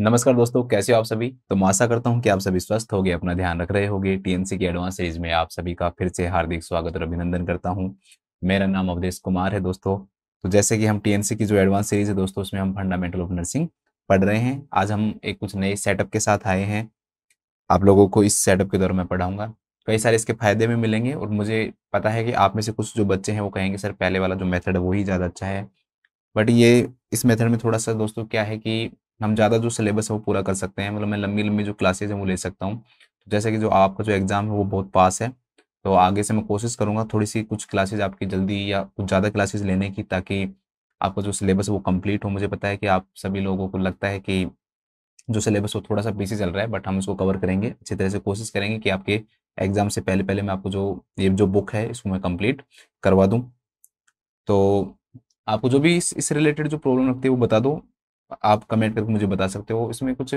नमस्कार दोस्तों कैसे हो आप सभी तो मैं आशा करता हूं कि आप सभी स्वस्थ हो अपना ध्यान रख रहे होगे टीएनसी के एडवांस सीरीज में आप सभी का फिर से हार्दिक स्वागत और अभिनंदन करता हूं मेरा नाम अवधेश कुमार है दोस्तों तो जैसे कि हम टीएनसी की जो एडवांस सीरीज है दोस्तों उसमें हम फंडामेंटल ऑफ नर्सिंग पढ़ रहे हैं आज हम एक कुछ नए सेटअप के साथ आए हैं आप लोगों को इस सेटअप के दौर में पढ़ाऊंगा कई सारे इसके फायदे भी मिलेंगे और मुझे पता है कि आप में से कुछ जो बच्चे हैं वो कहेंगे सर पहले वाला जो मेथड है ही ज़्यादा अच्छा है बट ये इस मेथड में थोड़ा सा दोस्तों क्या है कि हम ज़्यादा जो सिलेबस है वो पूरा कर सकते हैं मतलब मैं लंबी लंबी जो क्लासेज हैं वो ले सकता हूँ तो जैसे कि जो आपका जो एग्ज़ाम है वो बहुत पास है तो आगे से मैं कोशिश करूँगा थोड़ी सी कुछ क्लासेज आपकी जल्दी या कुछ ज़्यादा क्लासेज लेने की ताकि आपका जो सिलेबस है वो कम्प्लीट हो मुझे पता है कि आप सभी लोगों को लगता है कि जो सिलेबस वो थोड़ा सा पीछे चल रहा है बट हम उसको कवर करेंगे अच्छी तरह से कोशिश करेंगे कि आपके एग्ज़ाम से पहले पहले मैं आपको जो ये जो बुक है इसको मैं कंप्लीट करवा दूँ तो आपको जो भी इस, इस रिलेटेड जो प्रॉब्लम लगती है वो बता दो आप कमेंट करके मुझे बता सकते हो इसमें कुछ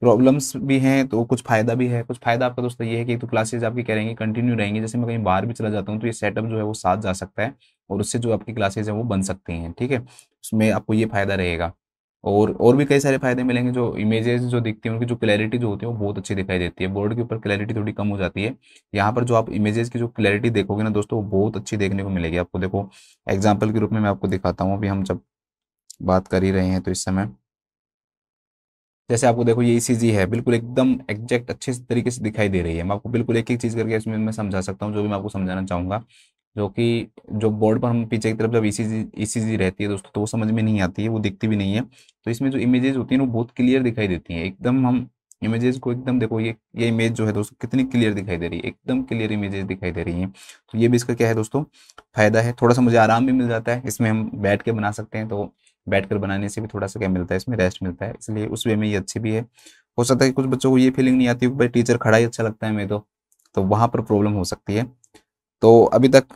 प्रॉब्लम्स भी हैं तो कुछ फ़ायदा भी है कुछ फ़ायदा आपका दोस्तों ये है कि तो क्लासेज आपकी क्या कंटिन्यू रहेंगी जैसे मैं कहीं बाहर भी चला जाता हूँ तो ये सेटअप जो है वो साथ जा सकता है और उससे जो आपकी क्लासेज हैं वो बन सकती हैं ठीक है उसमें आपको ये फ़ायदा रहेगा और और भी कई सारे फायदे मिलेंगे जो इमेजेस जो दिखती हैं उनकी जो क्लैरिटी जो होती है वो बहुत अच्छी दिखाई देती है बोर्ड के ऊपर क्लैरिटी थोड़ी कम हो जाती है यहाँ पर जो आप इमेजेस की जो क्लैरिटी देखोगे ना दोस्तों वो बहुत अच्छी देखने को मिलेगी आपको देखो एग्जाम्पल के रूप में मैं आपको दिखाता हूँ अभी हम जब बात कर ही रहे हैं तो इस समय जैसे आपको देखो ये ई e है बिल्कुल एकदम एग्जैक्ट अच्छे तरीके से दिखाई दे रही है मैं आपको बिल्कुल एक एक चीज़ करके इसमें मैं समझा सकता हूँ जो भी मैं आपको समझाना चाहूंगा जो कि जो बोर्ड पर हम पीछे की तरफ जब ई e जी e रहती है दोस्तों तो वो समझ में नहीं आती है वो दिखती भी नहीं है तो इसमें जो इमेजेस होती है वो बहुत क्लियर दिखाई देती है एकदम हम इमेजेस को एकदम देखो ये ये इमेज जो है दोस्तों कितनी क्लियर दिखाई दे रही है एकदम क्लियर इमेजेस दिखाई दे रही हैं तो ये भी इसका क्या है दोस्तों फायदा है थोड़ा सा मुझे आराम भी मिल जाता है इसमें हम बैठ के बना सकते हैं तो बैठ कर बनाने से भी थोड़ा सा क्या मिलता है इसमें रेस्ट मिलता है इसलिए उस वे में ये अच्छी भी है हो सकता है कि कुछ बच्चों को ये फीलिंग नहीं आती भाई टीचर खड़ा ही अच्छा लगता है मेरे तो तो वहाँ पर प्रॉब्लम हो सकती है तो अभी तक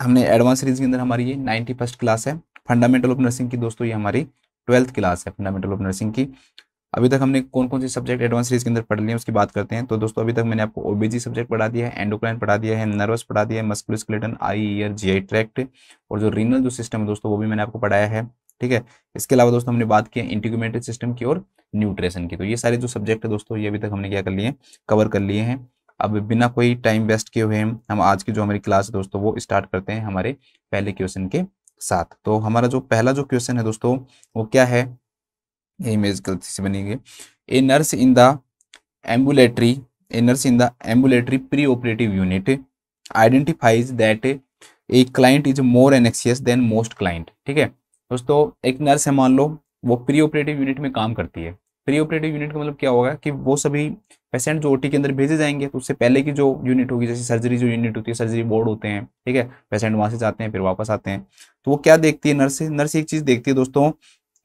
हमने एडवांस सीरीज के अंदर हमारी ये नाइन्टी फर्स्ट क्लास है फंडामेंटल ऑफ नर्सिंग की दोस्तों ये हमारी ट्वेल्थ क्लास है फंडामेंटल ऑफ नर्सिंग की अभी तक हमने कौन कौन से सब्जेक्ट एडवांस सीरीज के अंदर पढ़ लिए उसकी बात करते हैं तो दोस्तों अभी तक मैंने आपको ओबीजी सब्जेक्ट पढ़ा दिया है एंडोक्राइन पढ़ा दिया है नर्वस पढ़ा दिया है musculoskeletal eye ear GI tract और जो रीनल जो सिस्टम है दोस्तों वो भी मैंने आपको पढ़ाया है ठीक है इसके अलावा दोस्तों हमने बात की इंटीग्यूमेटेड सिस्टम की और न्यूट्रेशन की तो ये सारे जो सब्जेक्ट है दोस्तों ये अभी तक हमने क्या कर लिए कवर कर लिए हैं अब बिना कोई टाइम वेस्ट किए हुए हम आज की जो हमारी क्लास है दोस्तों वो स्टार्ट करते हैं हमारे पहले क्वेश्चन के साथ तो हमारा जो पहला जो क्वेश्चन है दोस्तों वो क्या है ये इमेज गलती से बनेंगे a nurse in the ambulatory a nurse in the ambulatory pre operative unit identifies that a client is more anxious than most client ठीक है दोस्तों एक नर्स है मान लो वो प्री ऑपरेटिव यूनिट में काम करती है प्री ऑपरेटिव यूनिट का मतलब क्या होगा कि वो सभी पेशेंट जो ओटी के अंदर भेजे जाएंगे तो उससे पहले की जो यूनिट होगी जैसे सर्जरी जो यूनिट होती है सर्जरी बोर्ड होते हैं ठीक है पेशेंट वहां से जाते हैं फिर वापस आते हैं तो वो क्या देखती है नर्स नर्स एक चीज़ देखती है दोस्तों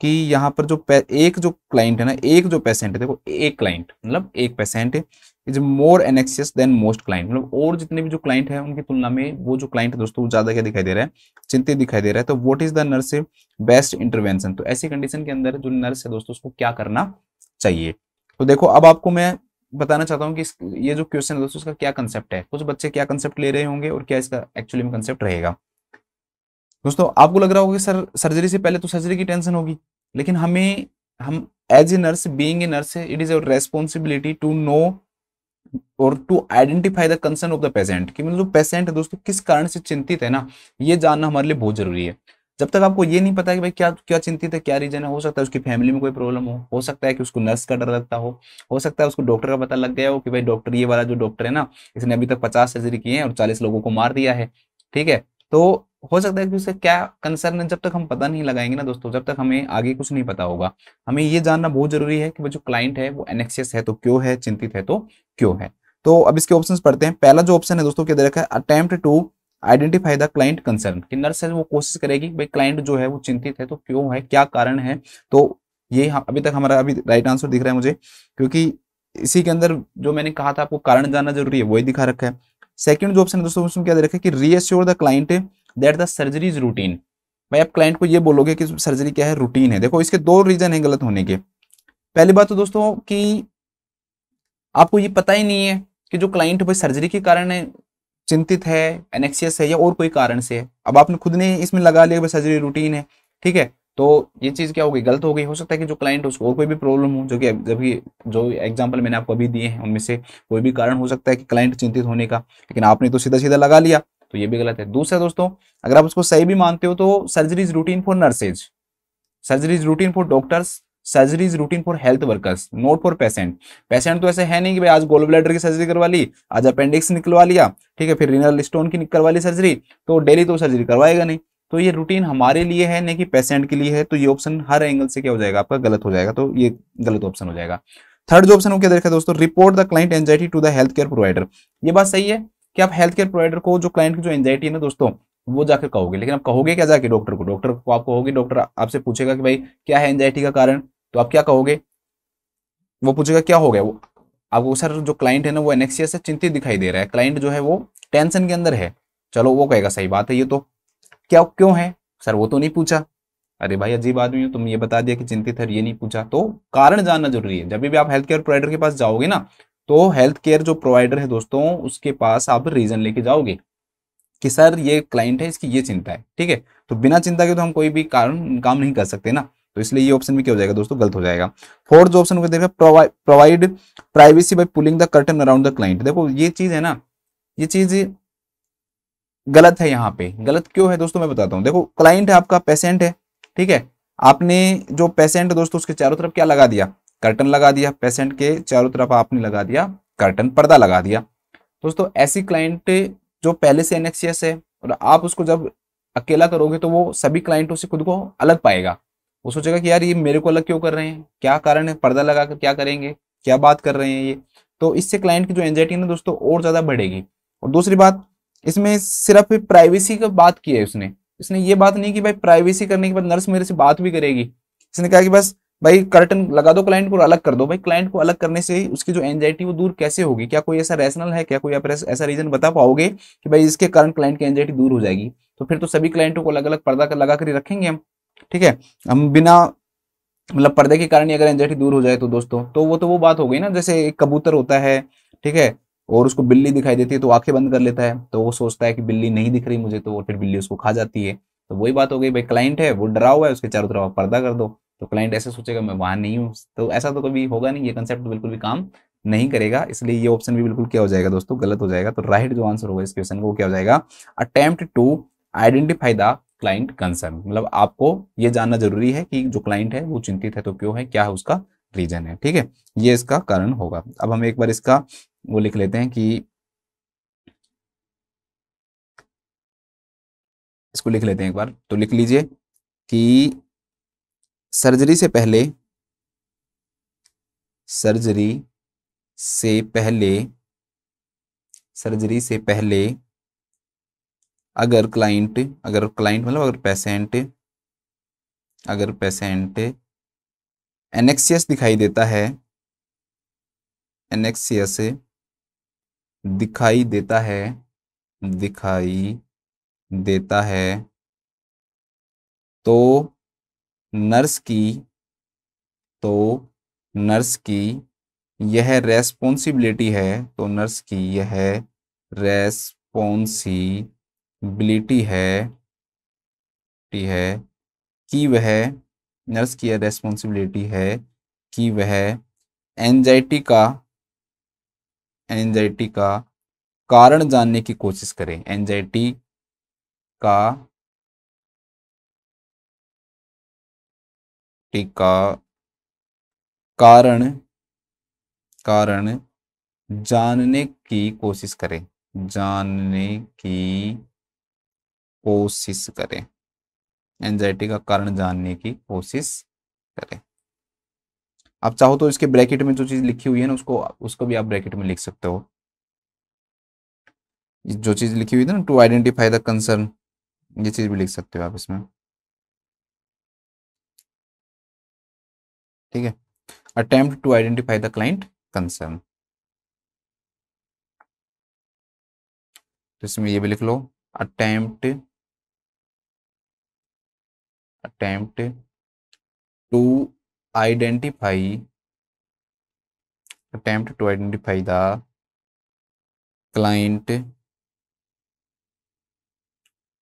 कि यहाँ पर जो एक जो क्लाइंट है ना एक जो पेशेंट है देखो एक क्लाइंट मतलब एक patient is more anxious than most client मतलब और जितने भी जो क्लाइंट है उनकी तुलना में वो जो क्लाइंट है दोस्तों वो ज्यादा क्या दिखाई दे रहा है चिंतित दिखाई दे रहा है तो what is the nurse best intervention तो ऐसी कंडीशन के अंदर जो नर्स है दोस्तों उसको क्या करना चाहिए तो देखो अब आपको मैं बताना चाहता हूँ कि ये जो क्वेश्चन है दोस्तों इसका क्या कंसेप्ट है कुछ बच्चे क्या कंसेप्ट ले रहे होंगे और क्या इसका एक्चुअली में कंसेप्ट रहेगा दोस्तों आपको लग रहा होगा सर सर्जरी से पहले तो सर्जरी की टेंशन होगी लेकिन हमें हम as a nurse being a nurse it is our responsibility to know और to identify the concern of the patient कि मतलब पेशेंट है दोस्तों किस कारण से चिंतित है ना ये जानना हमारे लिए बहुत जरूरी है जब तक आपको ये नहीं पता कि भाई क्या क्या चिंतित है क्या रीजन है हो सकता है उसकी फैमिली में कोई प्रॉब्लम हो हो सकता है कि उसको नर्स का डर लगता हो हो सकता है उसको डॉक्टर का पता लग गया हो कि भाई डॉक्टर ये वाला जो डॉक्टर है ना इसने अभी तक पचास सर्जरी किए हैं और चालीस लोगों को मार दिया है ठीक है तो हो सकता है कि उसे क्या कंसर्न है जब तक हम पता नहीं लगाएंगे ना दोस्तों जब तक हमें आगे कुछ नहीं पता होगा हमें ये जानना बहुत जरूरी है कि वो जो क्लाइंट है वो एनेक्सियस है तो क्यों है चिंतित है तो क्यों है तो अब इसके ऑप्शन पढ़ते हैं पहला जो ऑप्शन है दोस्तों क्या रखा है attempt to identify the client concern कि नर्स है वो कोशिश करेगी भाई क्लाइंट जो है वो चिंतित है तो क्यों है क्या कारण है तो ये अभी तक हमारा अभी राइट आंसर दिख रहा है मुझे क्योंकि इसी के अंदर जो मैंने कहा था आपको कारण जानना जरूरी है वही दिखा रखा है सेकंड जो ऑप्शन है दोस्तों उसमें क्या दे रखा है कि reassure the client that the surgery is routine भाई आप क्लाइंट को ये बोलोगे कि सर्जरी क्या है रूटीन है देखो इसके दो रीजन है गलत होने के पहली बात तो दोस्तों कि आपको ये पता ही नहीं है कि जो क्लाइंट भाई सर्जरी के कारण चिंतित है एनेक्सियस है या और कोई कारण से है अब आपने खुद ने इसमें लगा लिया भाई सर्जरी रूटीन है ठीक है तो ये चीज़ क्या हो गई गलत हो गई हो सकता है कि जो क्लाइंट उसको और कोई भी प्रॉब्लम हो जो कि जबकि जो एग्जाम्पल मैंने आपको अभी दिए हैं उनमें से कोई भी कारण हो सकता है कि क्लाइंट चिंतित होने का लेकिन आपने तो सीधा सीधा लगा लिया तो ये भी गलत है दूसरा दोस्तों अगर आप उसको सही भी मानते हो तो surgeries routine for nurses surgeries routine for doctors is routine for health workers not for patient patient तो ऐसे है नहीं कि भाई आज गोल ब्लैडर की सर्जरी करवा ली आज अपेंडिक्स निकलवा लिया ठीक है फिर रिनल स्टोन की निकलवा ली सर्जरी तो डेली तो सर्जरी करवाएगा नहीं तो ये रूटीन हमारे लिए है नहीं कि पेशेंट के लिए है तो ये ऑप्शन हर एंगल से क्या हो जाएगा आपका गलत हो जाएगा तो ये गलत ऑप्शन हो जाएगा थर्ड जो ऑप्शन हो क्या देखा दोस्तों report the client anxiety to the health care provider ये बात सही है कि आप हेल्थ केयर प्रोवाइडर को जो क्लाइंट की जो एंजाइटी है ना दोस्तों वो जाकर कहोगे लेकिन आप कहोगे क्या जाके डॉक्टर को डॉक्टर को आप कहोगे डॉक्टर आपसे पूछेगा कि भाई क्या है एंजाइटी का कारण तो आप क्या कहोगे वो पूछेगा क्या हो गया वो आपको सर जो क्लाइंट है ना वो एनेक्सिया से चिंतित दिखाई दे रहा है क्लाइंट जो है वो टेंशन के अंदर है चलो वो कहेगा सही बात है ये तो क्या क्यों है सर वो तो नहीं पूछा अरे भाई अजीब आदमी हो तुमने ये बता दिया कि चिंतित है ये नहीं पूछा तो कारण जानना जरूरी है जब भी आप हेल्थ केयर प्रोवाइडर के पास जाओगे ना तो हेल्थ केयर जो प्रोवाइडर है दोस्तों उसके पास आप रीजन लेके जाओगे कि सर ये क्लाइंट है इसकी ये चिंता है ठीक है तो बिना चिंता के तो हम कोई भी कारण काम नहीं कर सकते ना तो इसलिए ये ऑप्शन भी क्या हो जाएगा दोस्तों गलत हो जाएगा फोर्थ जो ऑप्शन देखा provide privacy by pulling the curtain around the client देखो ये चीज है ना ये चीज गलत है यहाँ पे गलत क्यों है दोस्तों मैं बताता हूँ देखो क्लाइंट है आपका पेशेंट है ठीक है आपने जो पेशेंट दोस्तों उसके चारों तरफ क्या लगा दिया कर्टन लगा दिया पेशेंट के चारों तरफ आपने लगा दिया कर्टन पर्दा लगा दिया दोस्तों ऐसी क्लाइंट जो पहले से एनएक्सीएस है और आप उसको जब अकेला करोगे तो वो सभी क्लाइंटों से खुद को अलग पाएगा वो सोचेगा कि यार ये मेरे को अलग क्यों कर रहे हैं क्या कारण है पर्दा लगा कर क्या करेंगे क्या बात कर रहे हैं ये तो इससे क्लाइंट की जो एंजाइटी है ना दोस्तों और ज़्यादा बढ़ेगी और दूसरी बात इसमें सिर्फ प्राइवेसी का बात की है उसने इसने ये बात नहीं की भाई प्राइवेसी करने के बाद नर्स मेरे से बात भी करेगी इसने कहा कि बस भाई कर्टन लगा दो क्लाइंट को अलग कर दो भाई क्लाइंट को अलग करने से उसकी जो एंजाइटी वो दूर कैसे होगी क्या कोई ऐसा रैशनल है क्या कोई आप ऐसा रीजन बता पाओगे कि भाई इसके कारण क्लाइंट की एंजाइटी दूर हो जाएगी तो फिर तो सभी क्लाइंटों को अलग अलग पर्दा कर लगा कर ही रखेंगे हम ठीक है हम बिना मतलब पर्दे के कारण ही अगर एंजाइटी दूर हो जाए तो दोस्तों तो वो तो वो बात हो गई ना जैसे एक कबूतर होता है ठीक है और उसको बिल्ली दिखाई देती है तो आंखें बंद कर लेता है तो वो सोचता है कि बिल्ली नहीं दिख रही मुझे तो फिर बिल्ली उसको खा जाती है तो वही बात हो गई भाई क्लाइंट है वो डरा हुआ है उसके चारों तरफ पर्दा कर दो तो क्लाइंट ऐसे सोचेगा मैं वहां नहीं हूँ तो ऐसा तो कभी होगा नहीं ये कंसेप्ट बिल्कुल भी काम नहीं करेगा इसलिए ये ऑप्शन भी बिल्कुल क्या हो जाएगा दोस्तों गलत हो जाएगा तो राइट जो आंसर होगा इस क्वेश्चन को क्या हो जाएगा attempt to identify the client concern मतलब आपको ये जानना जरूरी है कि जो क्लाइंट है वो चिंतित है तो क्यों है क्या है उसका रीजन है ठीक है ये इसका कारण होगा अब हम एक बार इसका वो लिख लेते हैं कि इसको लिख लेते हैं एक बार तो लिख लीजिए कि सर्जरी से पहले सर्जरी से पहले सर्जरी से पहले अगर क्लाइंट अगर क्लाइंट मतलब अगर पेशेंट अगर पेशेंट एनेक्सियस दिखाई देता है एनेक्सियस दिखाई देता है दिखाई देता है तो नर्स की तो नर्स की यह रेस्पॉन्सिबिलिटी है तो नर्स की यह रेस्पॉन्सिबिलिटी है टी है कि वह नर्स की यह रेस्पॉन्सिबिलिटी है कि वह एनजाइटी का एनजाइटी का कारण जानने की कोशिश करें एनजाइटी का सृष्टि का कारण कारण जानने की कोशिश करें जानने की कोशिश करें एंजाइटी का कारण जानने की कोशिश करें आप चाहो तो इसके ब्रैकेट में जो चीज लिखी हुई है ना उसको उसको भी आप ब्रैकेट में लिख सकते हो जो चीज लिखी हुई थी ना टू आइडेंटिफाई द कंसर्न ये चीज भी लिख सकते हो आप इसमें ठीक है attempt to identify the client concern इसमें ये भी लिख लो attempt attempt to identify attempt to identify the client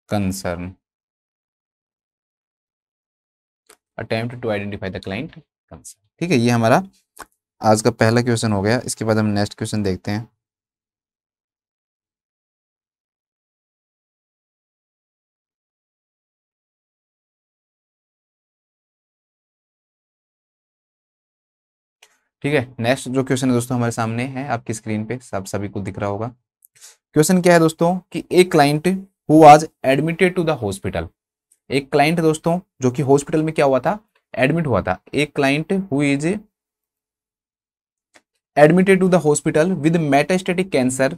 concern attempt to identify the client concern ठीक है ये हमारा आज का पहला क्वेश्चन हो गया इसके बाद हम नेक्स्ट क्वेश्चन देखते हैं ठीक है नेक्स्ट जो क्वेश्चन है दोस्तों हमारे सामने है आपकी स्क्रीन पे सब सभी को दिख रहा होगा क्वेश्चन क्या है दोस्तों कि एक client who is admitted to the hospital एक क्लाइंट दोस्तों जो कि हॉस्पिटल में क्या हुआ था एडमिट हुआ था एक client who is admitted to the hospital with metastatic cancer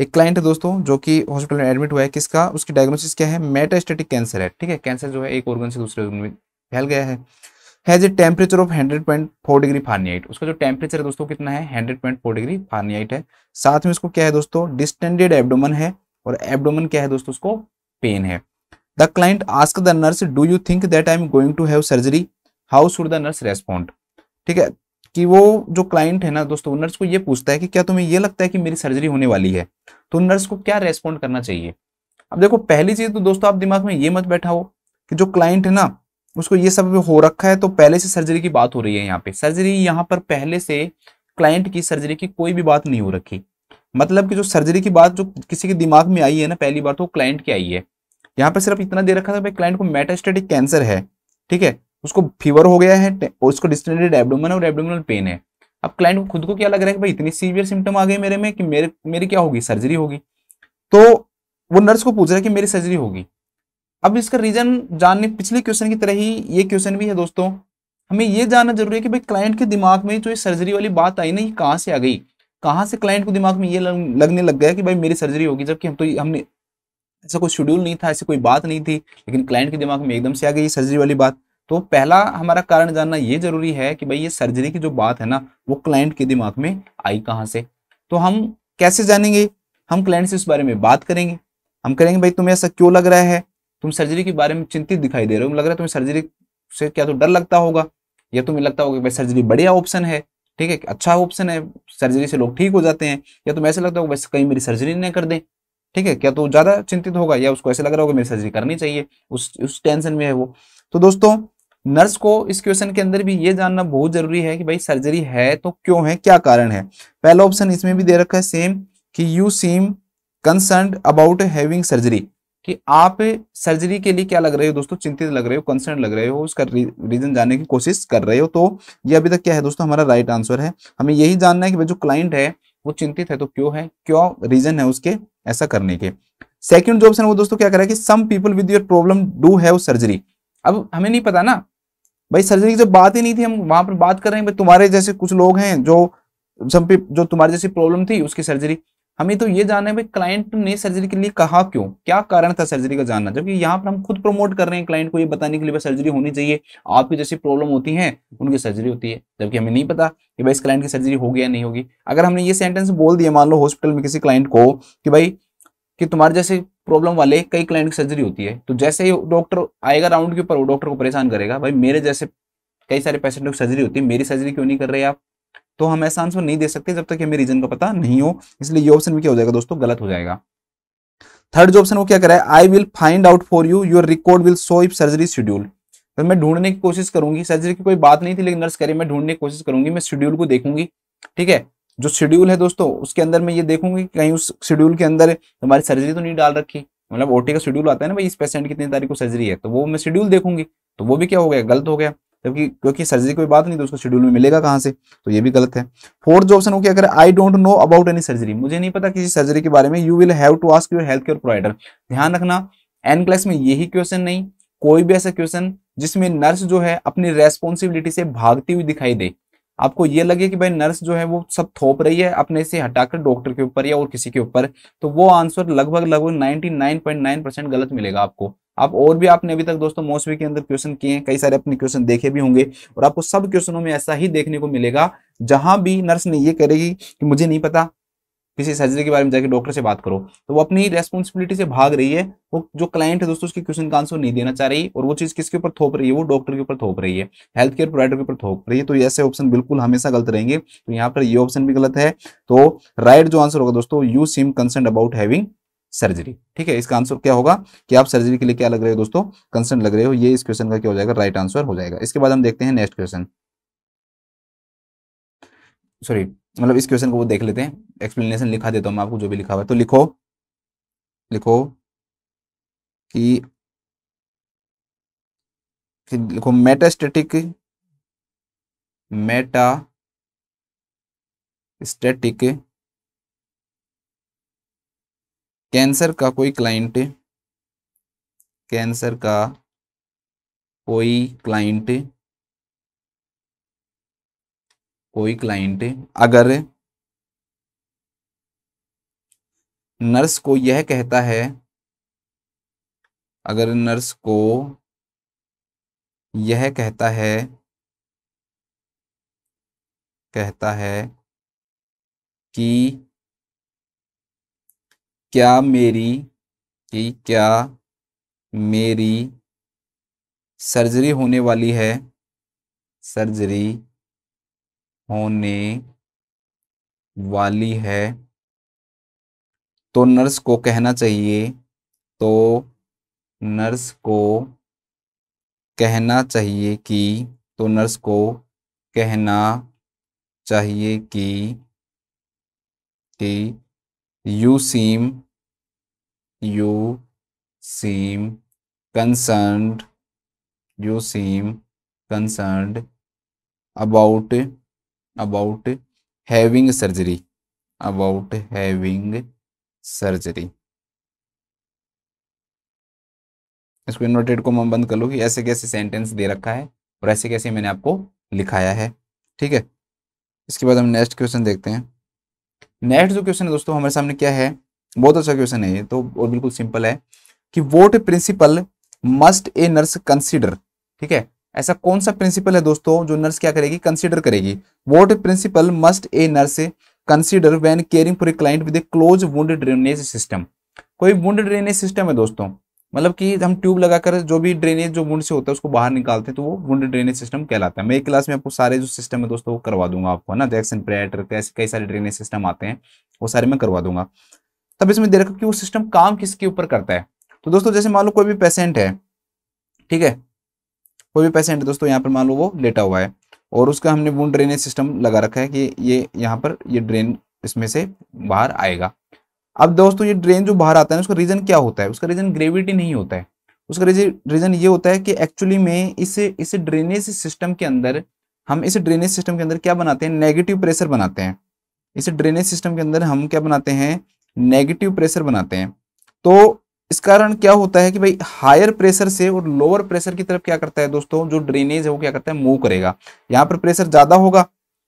एक क्लाइंट है दोस्तों जो कि हॉस्पिटल में एडमिट हुआ है किसका उसकी डायग्नोसिस क्या है मेटास्टेटिक कैंसर है ठीक है कैंसर जो है एक ऑर्गन से दूसरे ऑर्गन में फैल गया है has a temperature of hundred point four degree Fahrenheit उसका जो टेम्परेचर है दोस्तों कितना है hundred point four degree Fahrenheit है साथ में उसको क्या है दोस्तों डिस्टेंडेड एबडोमन है और एबडोमन क्या है दोस्तों उसको पेन है the client ask the nurse do you think that I am going to have surgery how should the nurse respond ठीक है कि वो जो क्लाइंट है ना दोस्तों नर्स को ये पूछता है कि क्या तुम्हें ये लगता है कि मेरी सर्जरी होने वाली है तो नर्स को क्या रेस्पॉन्ड करना चाहिए अब देखो पहली चीज तो दोस्तों आप दिमाग में ये मत बैठा हो कि जो क्लाइंट है ना उसको ये सब हो रखा है तो पहले से सर्जरी की बात हो रही है यहाँ पे सर्जरी यहाँ पर पहले से क्लाइंट की सर्जरी की कोई भी बात नहीं हो रखी मतलब कि जो सर्जरी की बात जो किसी के दिमाग में आई है ना पहली बार तो क्लाइंट की आई है यहाँ पर सिर्फ इतना दे रखा था भाई क्लाइंट को मेटास्टेटिक कैंसर है ठीक है उसको फीवर हो गया है और उसको डिस्टेंडेड एबडोमन और एबडोमिनल पेन है अब क्लाइंट को खुद को क्या लग रहा है कि भाई इतनी सीवियर सिम्टम आ गए मेरे में कि मेरे मेरी क्या होगी सर्जरी होगी तो वो नर्स को पूछ रहा है कि मेरी सर्जरी होगी अब इसका रीजन जानने पिछले क्वेश्चन की तरह ही ये क्वेश्चन भी है दोस्तों हमें ये जानना जरूरी है कि भाई क्लाइंट के दिमाग में जो ये सर्जरी वाली बात आई ना ये कहाँ से आ गई कहाँ से क्लाइंट को दिमाग में ये लगने लग गया कि भाई मेरी सर्जरी होगी जबकि हम तो हमने ऐसा कोई शेड्यूल नहीं था ऐसी कोई बात नहीं थी लेकिन क्लाइंट के दिमाग में एकदम से आ गई सर्जरी वाली बात तो पहला हमारा कारण जानना ये जरूरी है कि भाई ये सर्जरी की जो बात है ना वो क्लाइंट के दिमाग में आई कहाँ से तो हम कैसे जानेंगे हम क्लाइंट से इस बारे में बात करेंगे हम करेंगे भाई तुम्हें ऐसा क्यों लग रहा है तुम सर्जरी के बारे में चिंतित दिखाई दे रहे हो लग रहा है तुम्हें सर्जरी से क्या तो डर लगता होगा या तुम्हें लगता होगा कि भाई सर्जरी बढ़िया ऑप्शन है ठीक है अच्छा ऑप्शन है सर्जरी से लोग ठीक हो जाते हैं या तुम्हें ऐसा लगता होगा वैसे कहीं मेरी सर्जरी नहीं कर दें ठीक है क्या तो ज्यादा चिंतित होगा या उसको ऐसे लग रहा होगा मेरी सर्जरी करनी चाहिए उस उस टेंशन में है वो तो दोस्तों नर्स को इस क्वेश्चन के अंदर भी ये जानना बहुत जरूरी है कि भाई सर्जरी है तो क्यों है क्या कारण है पहला ऑप्शन इसमें भी दे रखा है सेम कि you seem concern about having surgery कि आप सर्जरी के लिए क्या लग रहे हो दोस्तों चिंतित लग रहे हो कंसर्न लग रहे हो उसका रीजन जानने की कोशिश कर रहे हो तो ये अभी तक क्या है दोस्तों हमारा राइट आंसर है हमें यही जानना है कि भाई जो क्लाइंट है वो चिंतित है तो क्यों है क्यों रीजन है उसके ऐसा करने के सेकंड जो ऑप्शन वो दोस्तों क्या है कि some people with your problem do have surgery अब हमें नहीं पता ना भाई सर्जरी की जब बात ही नहीं थी हम वहां पर बात कर रहे हैं भाई तुम्हारे जैसे कुछ लोग हैं जो जो तुम्हारे जैसी प्रॉब्लम थी उसकी सर्जरी हमें तो ये जानना है भाई क्लाइंट ने सर्जरी के लिए कहा क्यों क्या कारण था सर्जरी का जानना जबकि यहाँ पर हम खुद प्रमोट कर रहे हैं क्लाइंट को ये बताने के लिए भाई सर्जरी होनी चाहिए आपकी जैसी प्रॉब्लम होती है उनकी सर्जरी होती है जबकि हमें नहीं पता कि भाई इस क्लाइंट की सर्जरी होगी या नहीं होगी अगर हमने ये सेंटेंस बोल दिया मान लो हॉस्पिटल में किसी क्लाइंट को कि भाई कि तुम्हारे जैसे प्रॉब्लम वाले कई क्लाइंट की सर्जरी होती है तो जैसे ही डॉक्टर आएगा राउंड के ऊपर वो डॉक्टर को परेशान करेगा भाई मेरे जैसे कई सारे पेशेंटों की सर्जरी होती है मेरी सर्जरी क्यों नहीं कर रहे आप तो हम ऐसा आंसर नहीं दे सकते जब तक हमें रीजन का पता नहीं हो इसलिए ये ऑप्शन भी क्या हो जाएगा दोस्तों गलत हो जाएगा थर्ड जो ऑप्शन वो क्या कर है I will find out for you your record will so if surgery schedule तो मैं ढूंढने की कोशिश करूंगी सर्जरी की कोई बात नहीं थी लेकिन नर्स कह रही मैं ढूंढने की कोशिश करूंगी मैं शेड्यूल को देखूंगी ठीक है जो शेड्यूल है दोस्तों उसके अंदर मैं ये देखूंगी कहीं उस शेड्यूल के अंदर तुम्हारी सर्जरी तो नहीं डाल रखी मतलब ओटी का शेड्यूल आता है ना भाई इस पेशेंट कितनी तारीख को सर्जरी है तो वो मैं शेड्यूल देखूंगी तो वो भी क्या हो गया गलत हो गया जबकि क्योंकि सर्जरी कोई बात नहीं तो उसको शेड्यूल में मिलेगा कहाँ से तो ये भी गलत है फोर्थ जो ऑप्शन हो क्या करें I don't know about any surgery मुझे नहीं पता किसी सर्जरी के बारे में you will have to ask your health care provider ध्यान रखना एन क्लास में यही क्वेश्चन नहीं कोई भी ऐसा क्वेश्चन जिसमें नर्स जो है अपनी रेस्पॉन्सिबिलिटी से भागती हुई दिखाई दे आपको ये लगे कि भाई नर्स जो है वो सब थोप रही है अपने से हटाकर डॉक्टर के ऊपर या और किसी के ऊपर तो वो आंसर लगभग लगभग 99.9 परसेंट गलत मिलेगा आपको आप और भी आपने अभी तक दोस्तों मौसमी के अंदर क्वेश्चन किए हैं कई सारे अपने क्वेश्चन देखे भी होंगे और आपको सब क्वेश्चनों में ऐसा ही देखने को मिलेगा जहां भी नर्स ने ये करेगी कि मुझे नहीं पता किसी सर्जरी के बारे में जाके डॉक्टर से बात करो तो वो अपनी रेस्पॉन्सिबिलिटी से भाग रही है वो जो क्लाइंट है दोस्तों उसके क्वेश्चन का आंसर नहीं देना चाह रही और वो चीज़ किसके ऊपर थोप रही है वो डॉक्टर के ऊपर थोप रही है हेल्थ केयर प्रोवाइडर के ऊपर थोप रही है तो ऐसे ऑप्शन बिल्कुल हमेशा गलत रहेंगे तो यहाँ पर ये ऑप्शन भी गलत है तो राइट जो आंसर होगा दोस्तों you seem concern about having surgery ठीक है इसका आंसर क्या होगा कि आप सर्जरी के लिए क्या लग रहे हो दोस्तों कंसर्न लग रहे हो ये इस क्वेश्चन का क्या हो जाएगा राइट right आंसर हो जाएगा इसके बाद हम देखते हैं नेक्स्ट क्वेश्चन सॉरी मतलब इस क्वेश्चन को वो देख लेते हैं एक्सप्लेनेशन लिखा देता तो हूं मैं आपको जो भी लिखा हुआ है तो लिखो लिखो कि, लिखो मेटास्टेटिक मेटा स्टेटिक कैंसर का कोई क्लाइंट कैंसर का कोई क्लाइंट कोई क्लाइंट अगर नर्स को यह कहता है अगर नर्स को यह कहता है कहता है कि क्या मेरी कि क्या मेरी सर्जरी होने वाली है सर्जरी होने वाली है तो नर्स को कहना चाहिए तो नर्स को कहना चाहिए कि तो नर्स को कहना चाहिए कि कि you seem you seem concerned you seem concerned about about having surgery about having surgery इसको इन्वर्टेड को मैं बंद कर लूँगी ऐसे कैसे सेंटेंस दे रखा है और ऐसे कैसे मैंने आपको लिखाया है ठीक है इसके बाद हम नेक्स्ट क्वेश्चन देखते हैं नेक्स्ट जो क्वेश्चन है दोस्तों हमारे सामने क्या है बहुत अच्छा क्वेश्चन है ये तो और बिल्कुल सिंपल है कि what principle must a nurse consider ठीक है ऐसा कौन सा प्रिंसिपल है दोस्तों जो नर्स क्या करेगी कंसिडर करेगी what principle must a nurse consider when caring for a client with a close wound drainage system कोई वुंड ड्रेनेज सिस्टम है दोस्तों मतलब कि हम ट्यूब लगाकर जो भी ड्रेनेज जो वुंड से होता है उसको बाहर निकालते हैं तो वो वुंड ड्रेनेज सिस्टम कहलाता है मैं एक क्लास में आपको सारे जो सिस्टम है दोस्तों वो करवा दूंगा आपको है ना जैक्सन प्रेटर कैसे कई सारे ड्रेनेज सिस्टम आते हैं वो सारे मैं करवा दूंगा तब इसमें दे रखा कि वो सिस्टम काम किसके ऊपर करता है तो दोस्तों जैसे मान लो कोई भी पेशेंट है ठीक है कोई भी पेशेंट दोस्तों यहाँ पर मान लो वो लेटा हुआ है और उसका हमने वुंड ड्रेनेज सिस्टम लगा रखा है कि ये यहाँ पर ये ड्रेन इसमें से बाहर आएगा अब दोस्तों ये ड्रेन जो बाहर आता है उसका रीजन क्या होता है उसका रीजन ग्रेविटी नहीं होता है उसका रीजन रीजन ये होता है कि एक्चुअली में इस इस ड्रेनेज सिस्टम के अंदर हम इस ड्रेनेज सिस्टम के अंदर क्या बनाते हैं नेगेटिव प्रेशर बनाते हैं इस ड्रेनेज सिस्टम के अंदर हम क्या बनाते हैं नेगेटिव प्रेशर बनाते हैं तो इस कारण क्या होता है कि भाई हायर प्रेशर से और लोअर प्रेशर की तरफ क्या करता है दोस्तों जो ड्रेनेज है वो क्या करता है मूव करेगा यहाँ पर प्रेशर ज्यादा होगा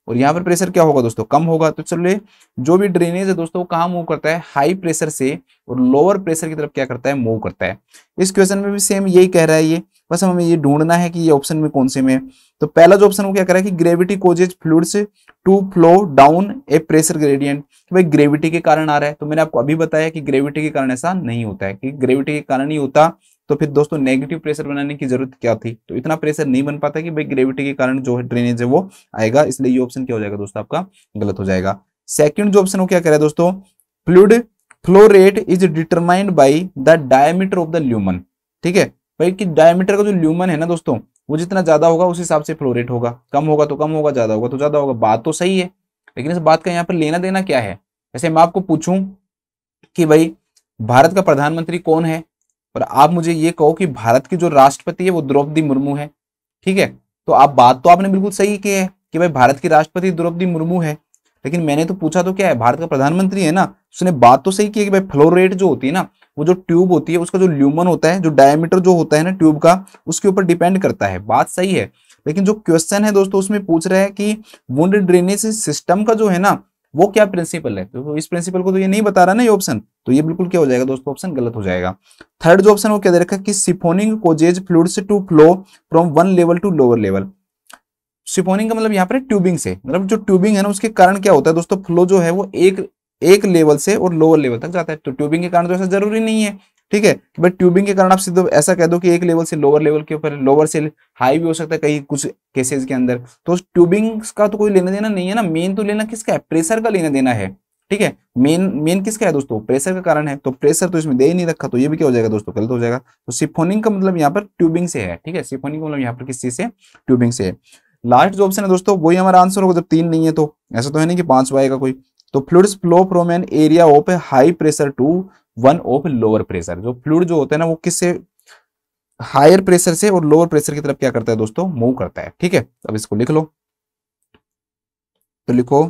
और यहाँ पर प्रेशर क्या होगा दोस्तों कम होगा तो चलिए जो भी ड्रेनेज है दोस्तों कहाँ मूव करता है हाई प्रेशर से और लोअर प्रेशर की तरफ क्या करता है मूव करता है इस क्वेश्चन में भी सेम यही कह रहा है ये बस हमें ये ढूंढना है कि ये ऑप्शन में कौन से में है तो पहला जो ऑप्शन वो क्या कर रहा है कि ग्रेविटी कोजेज फ्लूड से to flow down a pressure gradient भाई ग्रेविटी के कारण आ रहा है तो मैंने आपको अभी बताया कि ग्रेविटी के कारण ऐसा नहीं होता है कि ग्रेविटी के कारण ही होता तो फिर दोस्तों नेगेटिव प्रेशर बनाने की जरूरत क्या थी तो इतना प्रेशर नहीं बन पाता कि भाई ग्रेविटी के कारण जो है ड्रेनेज है वो आएगा इसलिए ये ऑप्शन क्या हो जाएगा दोस्तों आपका गलत हो जाएगा सेकंड जो ऑप्शन वो क्या कह रहा है दोस्तों fluid flow rate is determined by the diameter of the lumen ठीक है भाई कि डायमीटर का जो ल्यूमन है ना दोस्तों वो जितना ज्यादा होगा उस हिसाब से फ्लो रेट होगा कम होगा तो कम होगा ज्यादा होगा तो ज्यादा होगा बात तो सही है लेकिन इस बात का यहाँ पर लेना देना क्या है वैसे मैं आपको पूछूं कि भाई भारत का प्रधानमंत्री कौन है पर आप मुझे ये कहो कि भारत की जो राष्ट्रपति है वो द्रौपदी मुर्मू है ठीक है तो आप बात तो आपने बिल्कुल सही की है कि भाई भारत की राष्ट्रपति द्रौपदी मुर्मू है लेकिन मैंने तो पूछा तो क्या है भारत का प्रधानमंत्री है ना उसने बात तो सही की है कि भाई फ्लोरेट जो होती है ना वो जो ट्यूब होती है उसका जो ल्यूमन होता है जो डायमीटर जो होता है ना ट्यूब का उसके ऊपर डिपेंड करता है बात सही है लेकिन जो क्वेश्चन है दोस्तों उसमें पूछ रहे हैं कि वुंड ड्रेनेज सिस्टम का जो है ना वो क्या प्रिंसिपल है तो इस प्रिंसिपल को तो ये नहीं बता रहा ना ये ऑप्शन तो ये बिल्कुल क्या हो जाएगा दोस्तों ऑप्शन गलत हो जाएगा थर्ड जो ऑप्शन वो क्या दे रखा है कि सिफोनिंग कोजेज से to flow from one level to lower level siphoning का मतलब यहाँ पर ट्यूबिंग से मतलब जो ट्यूबिंग है ना उसके कारण क्या होता है दोस्तों फ्लो जो है वो एक एक लेवल से और लोअर लेवल तक जाता है तो ट्यूबिंग के कारण तो ऐसा जरूरी नहीं है ठीक है बट ट्यूबिंग के कारण आप सीधे ऐसा कह दो कि एक लेवल से लोअर लेवल के ऊपर लोअर से हाई भी हो सकता है कहीं कुछ केसेस के अंदर तो ट्यूबिंग का तो कोई लेना देना नहीं है ना मेन तो लेना किसका है प्रेशर का लेना देना है ठीक है मेन मेन किसका है दोस्तों प्रेशर का कारण है तो प्रेशर तो इसमें दे ही नहीं रखा तो ये भी क्या हो जाएगा दोस्तों गलत हो जाएगा तो सिफोनिंग का मतलब यहाँ पर ट्यूबिंग से है ठीक है सिफोनिंग का मतलब यहाँ पर किस चीज से ट्यूबिंग से है लास्ट जो ऑप्शन है दोस्तों वही हमारा आंसर होगा जब तीन नहीं है तो ऐसा तो है नहीं कि पांचवा आएगा कोई तो fluids flow from an area of high pressure to one of lower pressure जो फ्लूड जो होता है ना वो किससे हायर प्रेशर से और लोअर प्रेशर की तरफ क्या करता है दोस्तों मूव करता है ठीक है अब इसको लिख लो तो लिखो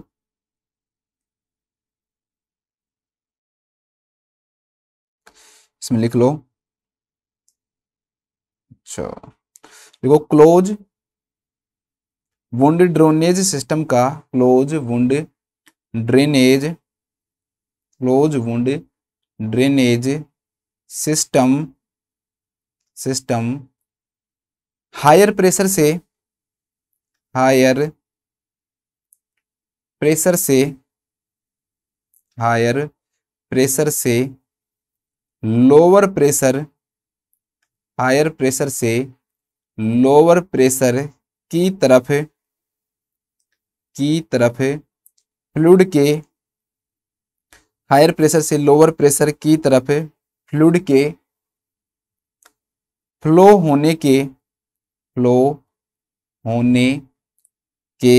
इसमें लिख लो अच्छा लिखो क्लोज वुंड ड्रेनेज सिस्टम का close wound drainage close wound drainage system system higher pressure से हायर प्रेशर से हायर प्रेशर से लोअर प्रेशर हायर प्रेशर से लोअर प्रेशर की तरफ की तरफ फ्लूड के हायर प्रेशर से लोअर प्रेशर की तरफ फ्लूड के फ्लो होने के फ्लो होने के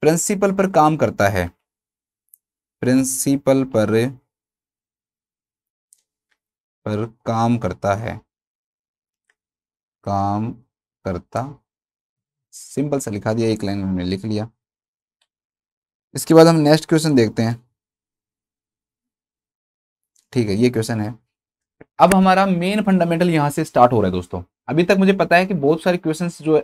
प्रिंसिपल पर काम करता है प्रिंसिपल पर पर काम करता है काम करता सिंपल सा लिखा दिया एक लाइन में लिख लिया इसके बाद हम नेक्स्ट क्वेश्चन देखते हैं ठीक है ये क्वेश्चन है अब हमारा मेन फंडामेंटल यहाँ से स्टार्ट हो रहा है दोस्तों अभी तक मुझे पता है कि बहुत सारे क्वेश्चन जो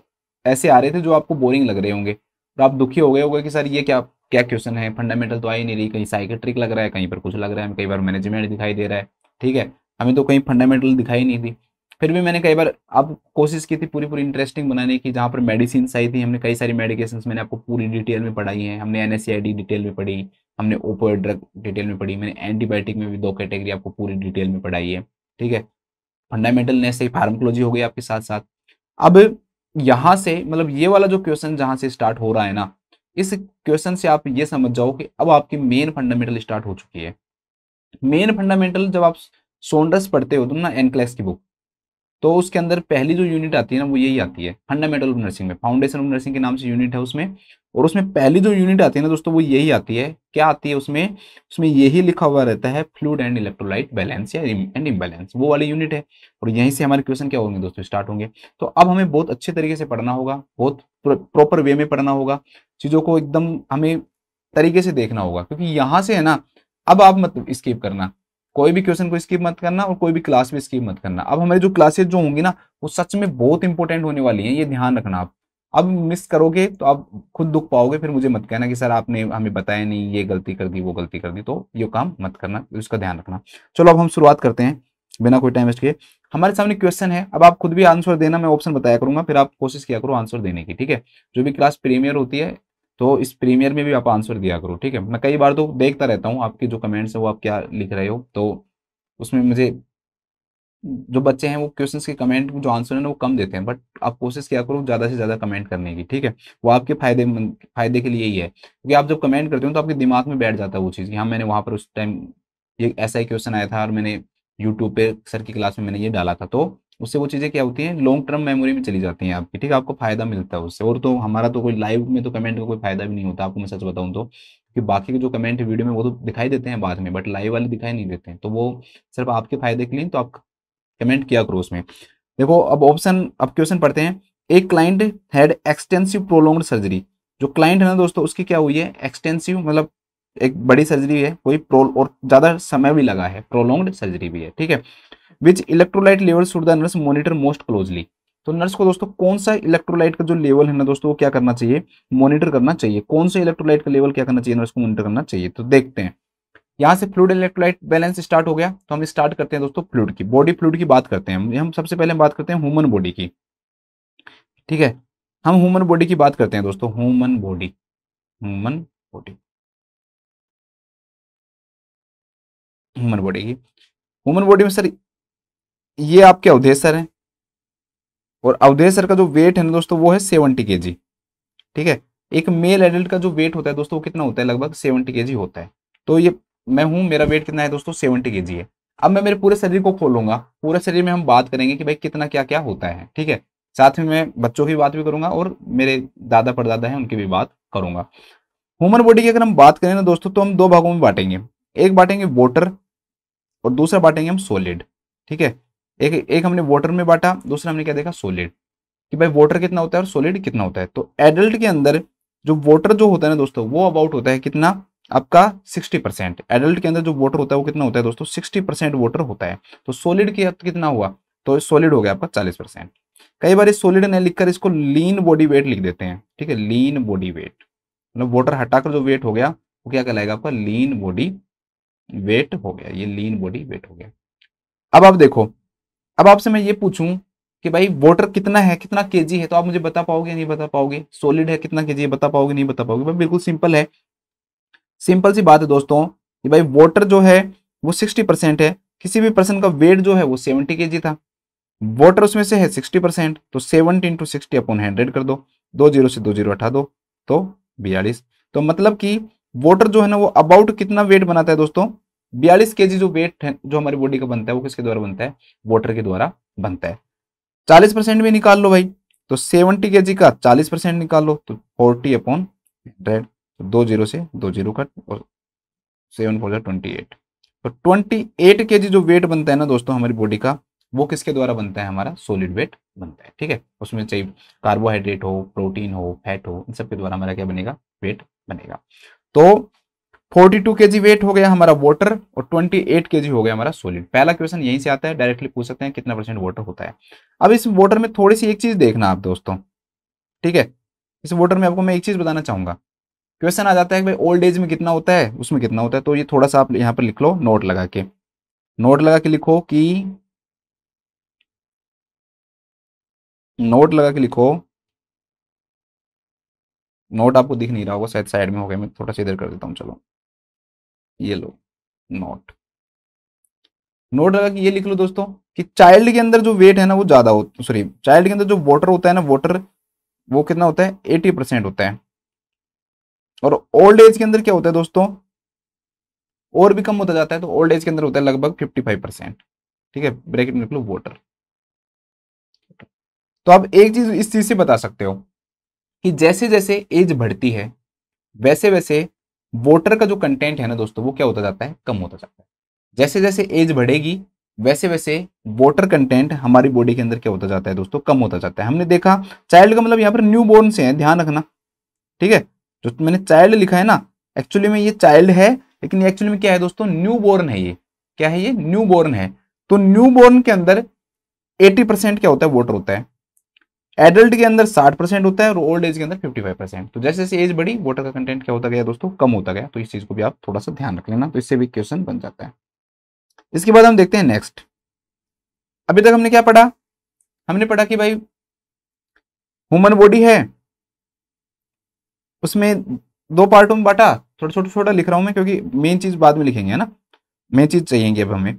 ऐसे आ रहे थे जो आपको बोरिंग लग रहे होंगे और तो आप दुखी हो गए होगा कि सर ये क्या क्या क्वेश्चन है फंडामेंटल तो आई नहीं रही कहीं साइकेट्रिक लग रहा है कहीं पर कुछ लग रहा है कई बार मैनेजमेंट दिखाई दे रहा है ठीक है हमें तो कहीं फंडामेंटल दिखाई नहीं थी फिर भी मैंने कई बार आप कोशिश की थी पूरी पूरी इंटरेस्टिंग बनाने की जहाँ पर मेडिसिन आई थी हमने कई सारी मेडिकेशन मैंने आपको पूरी डिटेल में पढ़ाई है हमने एन डिटेल में पढ़ी हमने ओपो ड्रग डिटेल में पढ़ी मैंने एंटीबायोटिक में भी दो कैटेगरी आपको पूरी डिटेल में पढ़ाई है ठीक है फंडामेंटल ने से फार्मकोलॉजी हो गई आपके साथ साथ अब यहाँ से मतलब ये वाला जो क्वेश्चन जहाँ से स्टार्ट हो रहा है ना इस क्वेश्चन से आप ये समझ जाओ कि अब आपकी मेन फंडामेंटल स्टार्ट हो चुकी है मेन फंडामेंटल जब आप सोनरस पढ़ते हो तुम ना एनक्लेक्स की बुक तो उसके अंदर पहली जो यूनिट आती है ना वो यही आती है फंडामेंटल ऑफ नर्सिंग में फाउंडेशन ऑफ नर्सिंग के नाम से यूनिट है उसमें और उसमें पहली जो यूनिट आती है ना दोस्तों वो यही आती है क्या आती है उसमें उसमें यही लिखा हुआ रहता है फ्लूड एंड इलेक्ट्रोलाइट बैलेंस या एंड इम्बैलेंस वो वाली यूनिट है और यहीं से हमारे क्वेश्चन क्या होंगे दोस्तों स्टार्ट होंगे तो अब हमें बहुत अच्छे तरीके से पढ़ना होगा बहुत प्रॉपर वे में पढ़ना होगा चीज़ों को एकदम हमें तरीके से देखना होगा क्योंकि यहाँ से है ना अब आप मत स्कीप करना कोई भी क्वेश्चन को स्किप मत करना और कोई भी क्लास में स्किप मत करना अब हमारी जो क्लासेज जो होंगी ना वो सच में बहुत इंपॉर्टेंट होने वाली है ये ध्यान रखना आप अब मिस करोगे तो आप खुद दुख पाओगे फिर मुझे मत कहना कि सर आपने हमें बताया नहीं ये गलती कर दी वो गलती कर दी तो ये काम मत करना उसका ध्यान रखना चलो अब हम शुरुआत करते हैं बिना कोई टाइम वेस्ट किए हमारे सामने क्वेश्चन है अब आप खुद भी आंसर देना मैं ऑप्शन बताया करूंगा फिर आप कोशिश किया करो आंसर देने की ठीक है जो भी क्लास प्रीमियर होती है तो इस प्रीमियर में भी आप आंसर दिया करो ठीक है मैं कई बार तो देखता रहता हूँ आपके जो कमेंट्स है वो आप क्या लिख रहे हो तो उसमें मुझे जो बच्चे हैं वो क्वेश्चन के कमेंट जो आंसर है वो कम देते हैं बट आप कोशिश किया करो ज़्यादा से ज़्यादा कमेंट करने की ठीक है वो आपके फायदे फायदे के लिए ही है क्योंकि आप जब कमेंट करते हो तो आपके दिमाग में बैठ जाता है वो चीज़ कि हाँ मैंने वहाँ पर उस टाइम ये ऐसा ही क्वेश्चन आया था और मैंने यूट्यूब पे सर की क्लास में मैंने ये डाला था तो उससे वो चीज़ें क्या होती हैं लॉन्ग टर्म मेमोरी में चली जाती हैं आपकी ठीक है आपको फायदा मिलता है उससे और तो हमारा तो कोई लाइव में तो कमेंट का कोई फायदा भी नहीं होता आपको मैं सच बताऊँ तो कि बाकी के जो कमेंट वीडियो में वो तो दिखाई देते हैं बाद में बट लाइव वाले दिखाई नहीं देते हैं तो वो सिर्फ आपके फायदे के लिए तो आप कमेंट किया करो उसमें देखो अब ऑप्शन अब क्वेश्चन पढ़ते हैं एक client had extensive prolonged surgery जो क्लाइंट है ना दोस्तों उसकी क्या हुई है एक्सटेंसिव मतलब एक बड़ी सर्जरी है कोई प्रोल और ज़्यादा समय भी लगा है प्रोलोंग्ड सर्जरी भी है ठीक है which electrolyte level should the nurse monitor most closely तो नर्स को दोस्तों कौन सा इलेक्ट्रोलाइट का जो लेवल है ना दोस्तों वो क्या करना चाहिए मॉनिटर करना चाहिए कौन सा इलेक्ट्रोलाइट का लेवल क्या करना चाहिए नर्स को मॉनिटर करना चाहिए तो देखते हैं यहाँ से फ्लूड इलेक्ट्रोलाइट बैलेंस स्टार्ट हो गया तो हम स्टार्ट करते हैं दोस्तों फ्लूड की बॉडी फ्लूड की बात करते हैं हम सबसे पहले बात करते हैं ह्यूमन बॉडी की ठीक है हम ह्यूमन बॉडी की बात करते हैं दोस्तों human body human body human body की ह्यूमन बॉडी में सर ये आपके अवधेश सर है और अवधेश सर का जो वेट है ना दोस्तों वो है सेवनटी के ठीक है एक मेल एडल्ट का जो वेट होता है दोस्तों वो कितना होता है लगभग सेवनटी के होता है तो ये मैं हूँ मेरा वेट कितना है दोस्तों सेवेंटी के है अब मैं मेरे पूरे शरीर को खोलूंगा पूरे शरीर में हम बात करेंगे कि भाई कितना क्या क्या होता है ठीक है साथ में मैं बच्चों की बात भी करूंगा और मेरे दादा परदादा हैं उनकी भी बात करूंगा ह्यूमन बॉडी की अगर हम बात करें ना दोस्तों तो हम दो भागों में बांटेंगे एक बांटेंगे वाटर और दूसरा बांटेंगे हम सोलिड ठीक है एक एक हमने वाटर में बांटा दूसरा हमने क्या देखा सोलिड कि भाई वाटर कितना होता है और सोलिड कितना होता है तो एडल्ट के अंदर जो वाटर जो होता है ना दोस्तों वो अबाउट होता है कितना आपका 60 परसेंट एडल्ट के अंदर जो वोटर होता है वो कितना होता है दोस्तों 60 परसेंट वोटर होता है तो सोलिड की कितना हुआ तो सोलिड हो गया आपका 40 परसेंट कई बार इस सोलिड ने लिखकर इसको लीन बॉडी वेट लिख देते हैं ठीक है लीन बॉडी वेट मतलब वोटर हटाकर जो वेट हो गया वो क्या कहलाएगा आपका लीन बॉडी वेट हो गया ये लीन बॉडी वेट हो गया अब आप देखो अब आपसे मैं ये पूछू कि भाई वोटर कितना है कितना केजी है तो आप मुझे बता पाओगे नहीं बता पाओगे सोलिड है कितना केजी है बता पाओगे नहीं बता पाओगे बिल्कुल सिंपल है सिंपल सी बात है दोस्तों कि भाई वाटर जो है वो सिक्सटी परसेंट है किसी भी पर्सन का वेट जो है वो सेवेंटी के था वाटर उसमें से है सिक्सटी परसेंट तो seventy into sixty upon hundred कर दो दो जीरो से दो जीरो हटा दो तो बयालीस तो मतलब कि वाटर जो है ना वो अबाउट कितना वेट बनाता है दोस्तों बयालीस के जो वेट है जो हमारी बॉडी का बनता है वो किसके द्वारा बनता है वाटर के द्वारा बनता है चालीस परसेंट भी निकाल लो भाई तो सेवनटी के का चालीस परसेंट निकाल लो तो फोर्टी अपॉन हंड्रेड तो दो जीरो से दो जीरो कट और सेवन फोर ट्वेंटी एट तो ट्वेंटी एट के जी जो वेट बनता है ना दोस्तों हमारी बॉडी का वो किसके द्वारा बनता है हमारा सोलिड वेट बनता है ठीक है उसमें चाहे कार्बोहाइड्रेट हो प्रोटीन हो फैट हो इन सबके द्वारा हमारा क्या बनेगा वेट बनेगा तो 42 केजी वेट हो गया हमारा वाटर और 28 केजी हो गया हमारा सोलिड पहला क्वेश्चन यहीं से आता है डायरेक्टली पूछ सकते हैं कितना परसेंट वाटर होता है अब इस वाटर में थोड़ी सी एक चीज देखना आप दोस्तों ठीक है इस वाटर में आपको मैं एक चीज बताना चाहूंगा क्वेश्चन आ जाता है कि भाई ओल्ड एज में कितना होता है उसमें कितना होता है तो ये थोड़ा सा आप यहाँ पर लिख लो नोट लगा के नोट लगा के लिखो कि नोट लगा के लिखो नोट आपको दिख नहीं रहा होगा शायद साइड में हो गया मैं थोड़ा सा इधर कर देता हूँ चलो ये लो नोट नोट लगा कि ये लिख लो दोस्तों कि चाइल्ड के अंदर जो वेट है ना वो ज्यादा हो सॉरी चाइल्ड के अंदर जो वाटर होता है ना वाटर वो कितना होता है एटी परसेंट होता है और ओल्ड एज के अंदर क्या होता है दोस्तों और भी कम होता जाता है तो ओल्ड एज के अंदर होता है लगभग फिफ्टी फाइव परसेंट ठीक है ब्रैकेट में निकलू वोटर तो आप एक चीज इस चीज से बता सकते हो कि जैसे जैसे एज बढ़ती है वैसे वैसे वोटर का जो कंटेंट है ना दोस्तों वो क्या होता जाता है कम होता जाता है जैसे जैसे एज बढ़ेगी वैसे वैसे वोटर कंटेंट हमारी बॉडी के अंदर क्या होता जाता है दोस्तों कम होता जाता है हमने देखा चाइल्ड का मतलब यहाँ पर न्यू बोर्न से है ध्यान रखना ठीक है जो मैंने चाइल्ड लिखा है ना एक्चुअली में ये चाइल्ड है लेकिन एक्चुअली में क्या है दोस्तों न्यू बोर्न है ये क्या है ये न्यू बोर्न है तो न्यू बोर्न के अंदर 80 परसेंट क्या होता है वोटर होता है एडल्ट के अंदर 60 परसेंट होता है और ओल्ड एज के अंदर 55 परसेंट तो जैसे जैसे एज बढ़ी वोटर का कंटेंट क्या होता गया दोस्तों कम होता गया तो इस चीज को भी आप थोड़ा सा ध्यान रख लेना तो इससे भी क्वेश्चन बन जाता है इसके बाद हम देखते हैं नेक्स्ट अभी तक हमने क्या पढ़ा हमने पढ़ा कि भाई हुमन बॉडी है उसमें दो पार्टों में बांटा थोड़ा छोटा छोटा लिख रहा हूँ मैं क्योंकि मेन चीज़ बाद में लिखेंगे है ना मेन चीज़ चाहिए अब हमें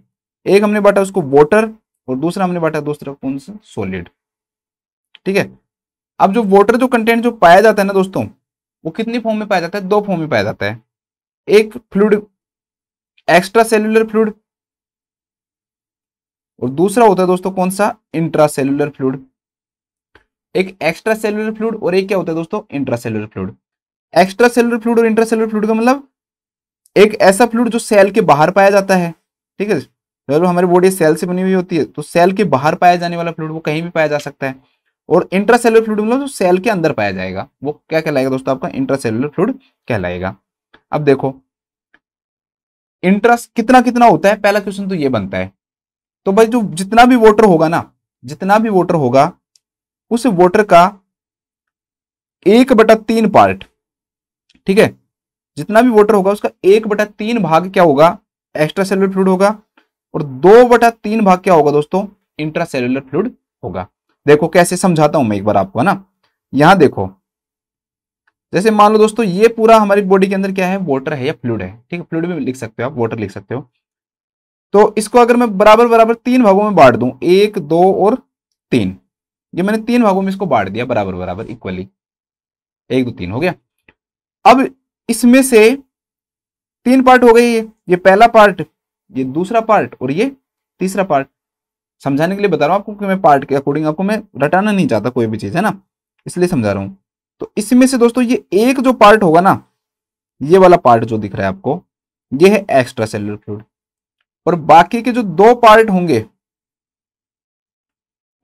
एक हमने बांटा उसको वोटर और दूसरा हमने बांटा दूसरा कौन सा सोलिड ठीक है अब जो वोटर जो कंटेंट जो पाया जाता है ना दोस्तों वो कितनी फॉर्म में पाया जाता है दो फॉर्म में पाया जाता है एक फ्लूड एक्स्ट्रा सेलुलर फ्लूड और दूसरा होता है दोस्तों कौन सा इंट्रा सेलुलर फ्लूड एक एक्स्ट्रा सेलुलर फ्लूड और एक क्या होता है दोस्तों intra cellular fluid extra seller fluid और इंट्रा सेलर फ्लूड का मतलब एक ऐसा फ्लूड जो सेल के बाहर पाया जाता है ठीक है चलो हमारी बॉडी सेल से बनी हुई होती है तो सेल के बाहर पाया जाने वाला फ्लूड वो कहीं भी पाया जा सकता है और इंट्रा सेलर फ्लूड मतलब जो सेल के अंदर पाया जाएगा वो क्या कहलाएगा दोस्तों आपका इंट्रा सेलर फ्लूड कहलाएगा अब देखो इंट्रा कितना कितना होता है पहला क्वेश्चन तो ये बनता है तो भाई जो जितना भी वोटर होगा ना जितना भी वोटर होगा उस वोटर का एक बटा तीन पार्ट ठीक है जितना भी वोटर होगा उसका एक बटा तीन भाग क्या होगा एक्स्ट्रा सेलुलर फ्लूड होगा और दो बटा तीन भाग क्या होगा दोस्तों इंट्रा सेलुलर फ्लूड होगा देखो कैसे समझाता हूं मैं एक बार आपको है ना यहां देखो जैसे मान लो दोस्तों ये पूरा हमारी बॉडी के अंदर क्या है वोटर है या फ्लूड है ठीक है फ्लूड में लिख सकते हो आप वोटर लिख सकते हो तो इसको अगर मैं बराबर बराबर तीन भागों में बांट दू एक दो और तीन ये मैंने तीन भागों में इसको बांट दिया बराबर बराबर इक्वली एक दो तीन हो गया अब इसमें से तीन पार्ट हो गए ये ये पहला पार्ट ये दूसरा पार्ट और ये तीसरा पार्ट समझाने के लिए बता रहा हूं आपको कि मैं पार्ट के अकॉर्डिंग आपको मैं रटाना नहीं चाहता कोई भी चीज़ है ना इसलिए समझा रहा हूं तो इसमें से दोस्तों ये एक जो पार्ट होगा ना ये वाला पार्ट जो दिख रहा है आपको ये है एक्स्ट्रा सेलर फ्लूड और बाकी के जो दो पार्ट होंगे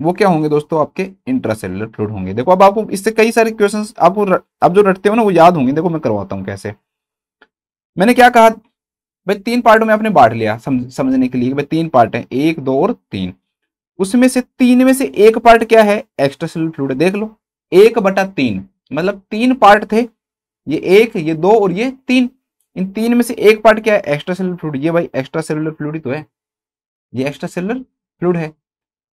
वो क्या होंगे दोस्तों आपके इंट्रासेलुलर फ्लूड होंगे देखो अब आपको इससे कई सारे क्वेश्चन आपको आप जो रटते हो ना वो याद होंगे देखो मैं करवाता हूँ कैसे मैंने क्या कहा भाई तीन पार्टों में आपने बांट लिया समझ, समझने के लिए भाई तीन पार्ट है एक दो और तीन उसमें से तीन में से एक पार्ट क्या है एक्स्ट्रा सेलर फ्लूड देख लो एक बटा तीन मतलब तीन पार्ट थे ये एक ये दो और ये तीन इन तीन में से एक पार्ट क्या है एक्स्ट्रा सेलर फ्लूड ये भाई एक्स्ट्रा सेलुलर फ्लूड ही तो है ये एक्स्ट्रा सेलर फ्लूड है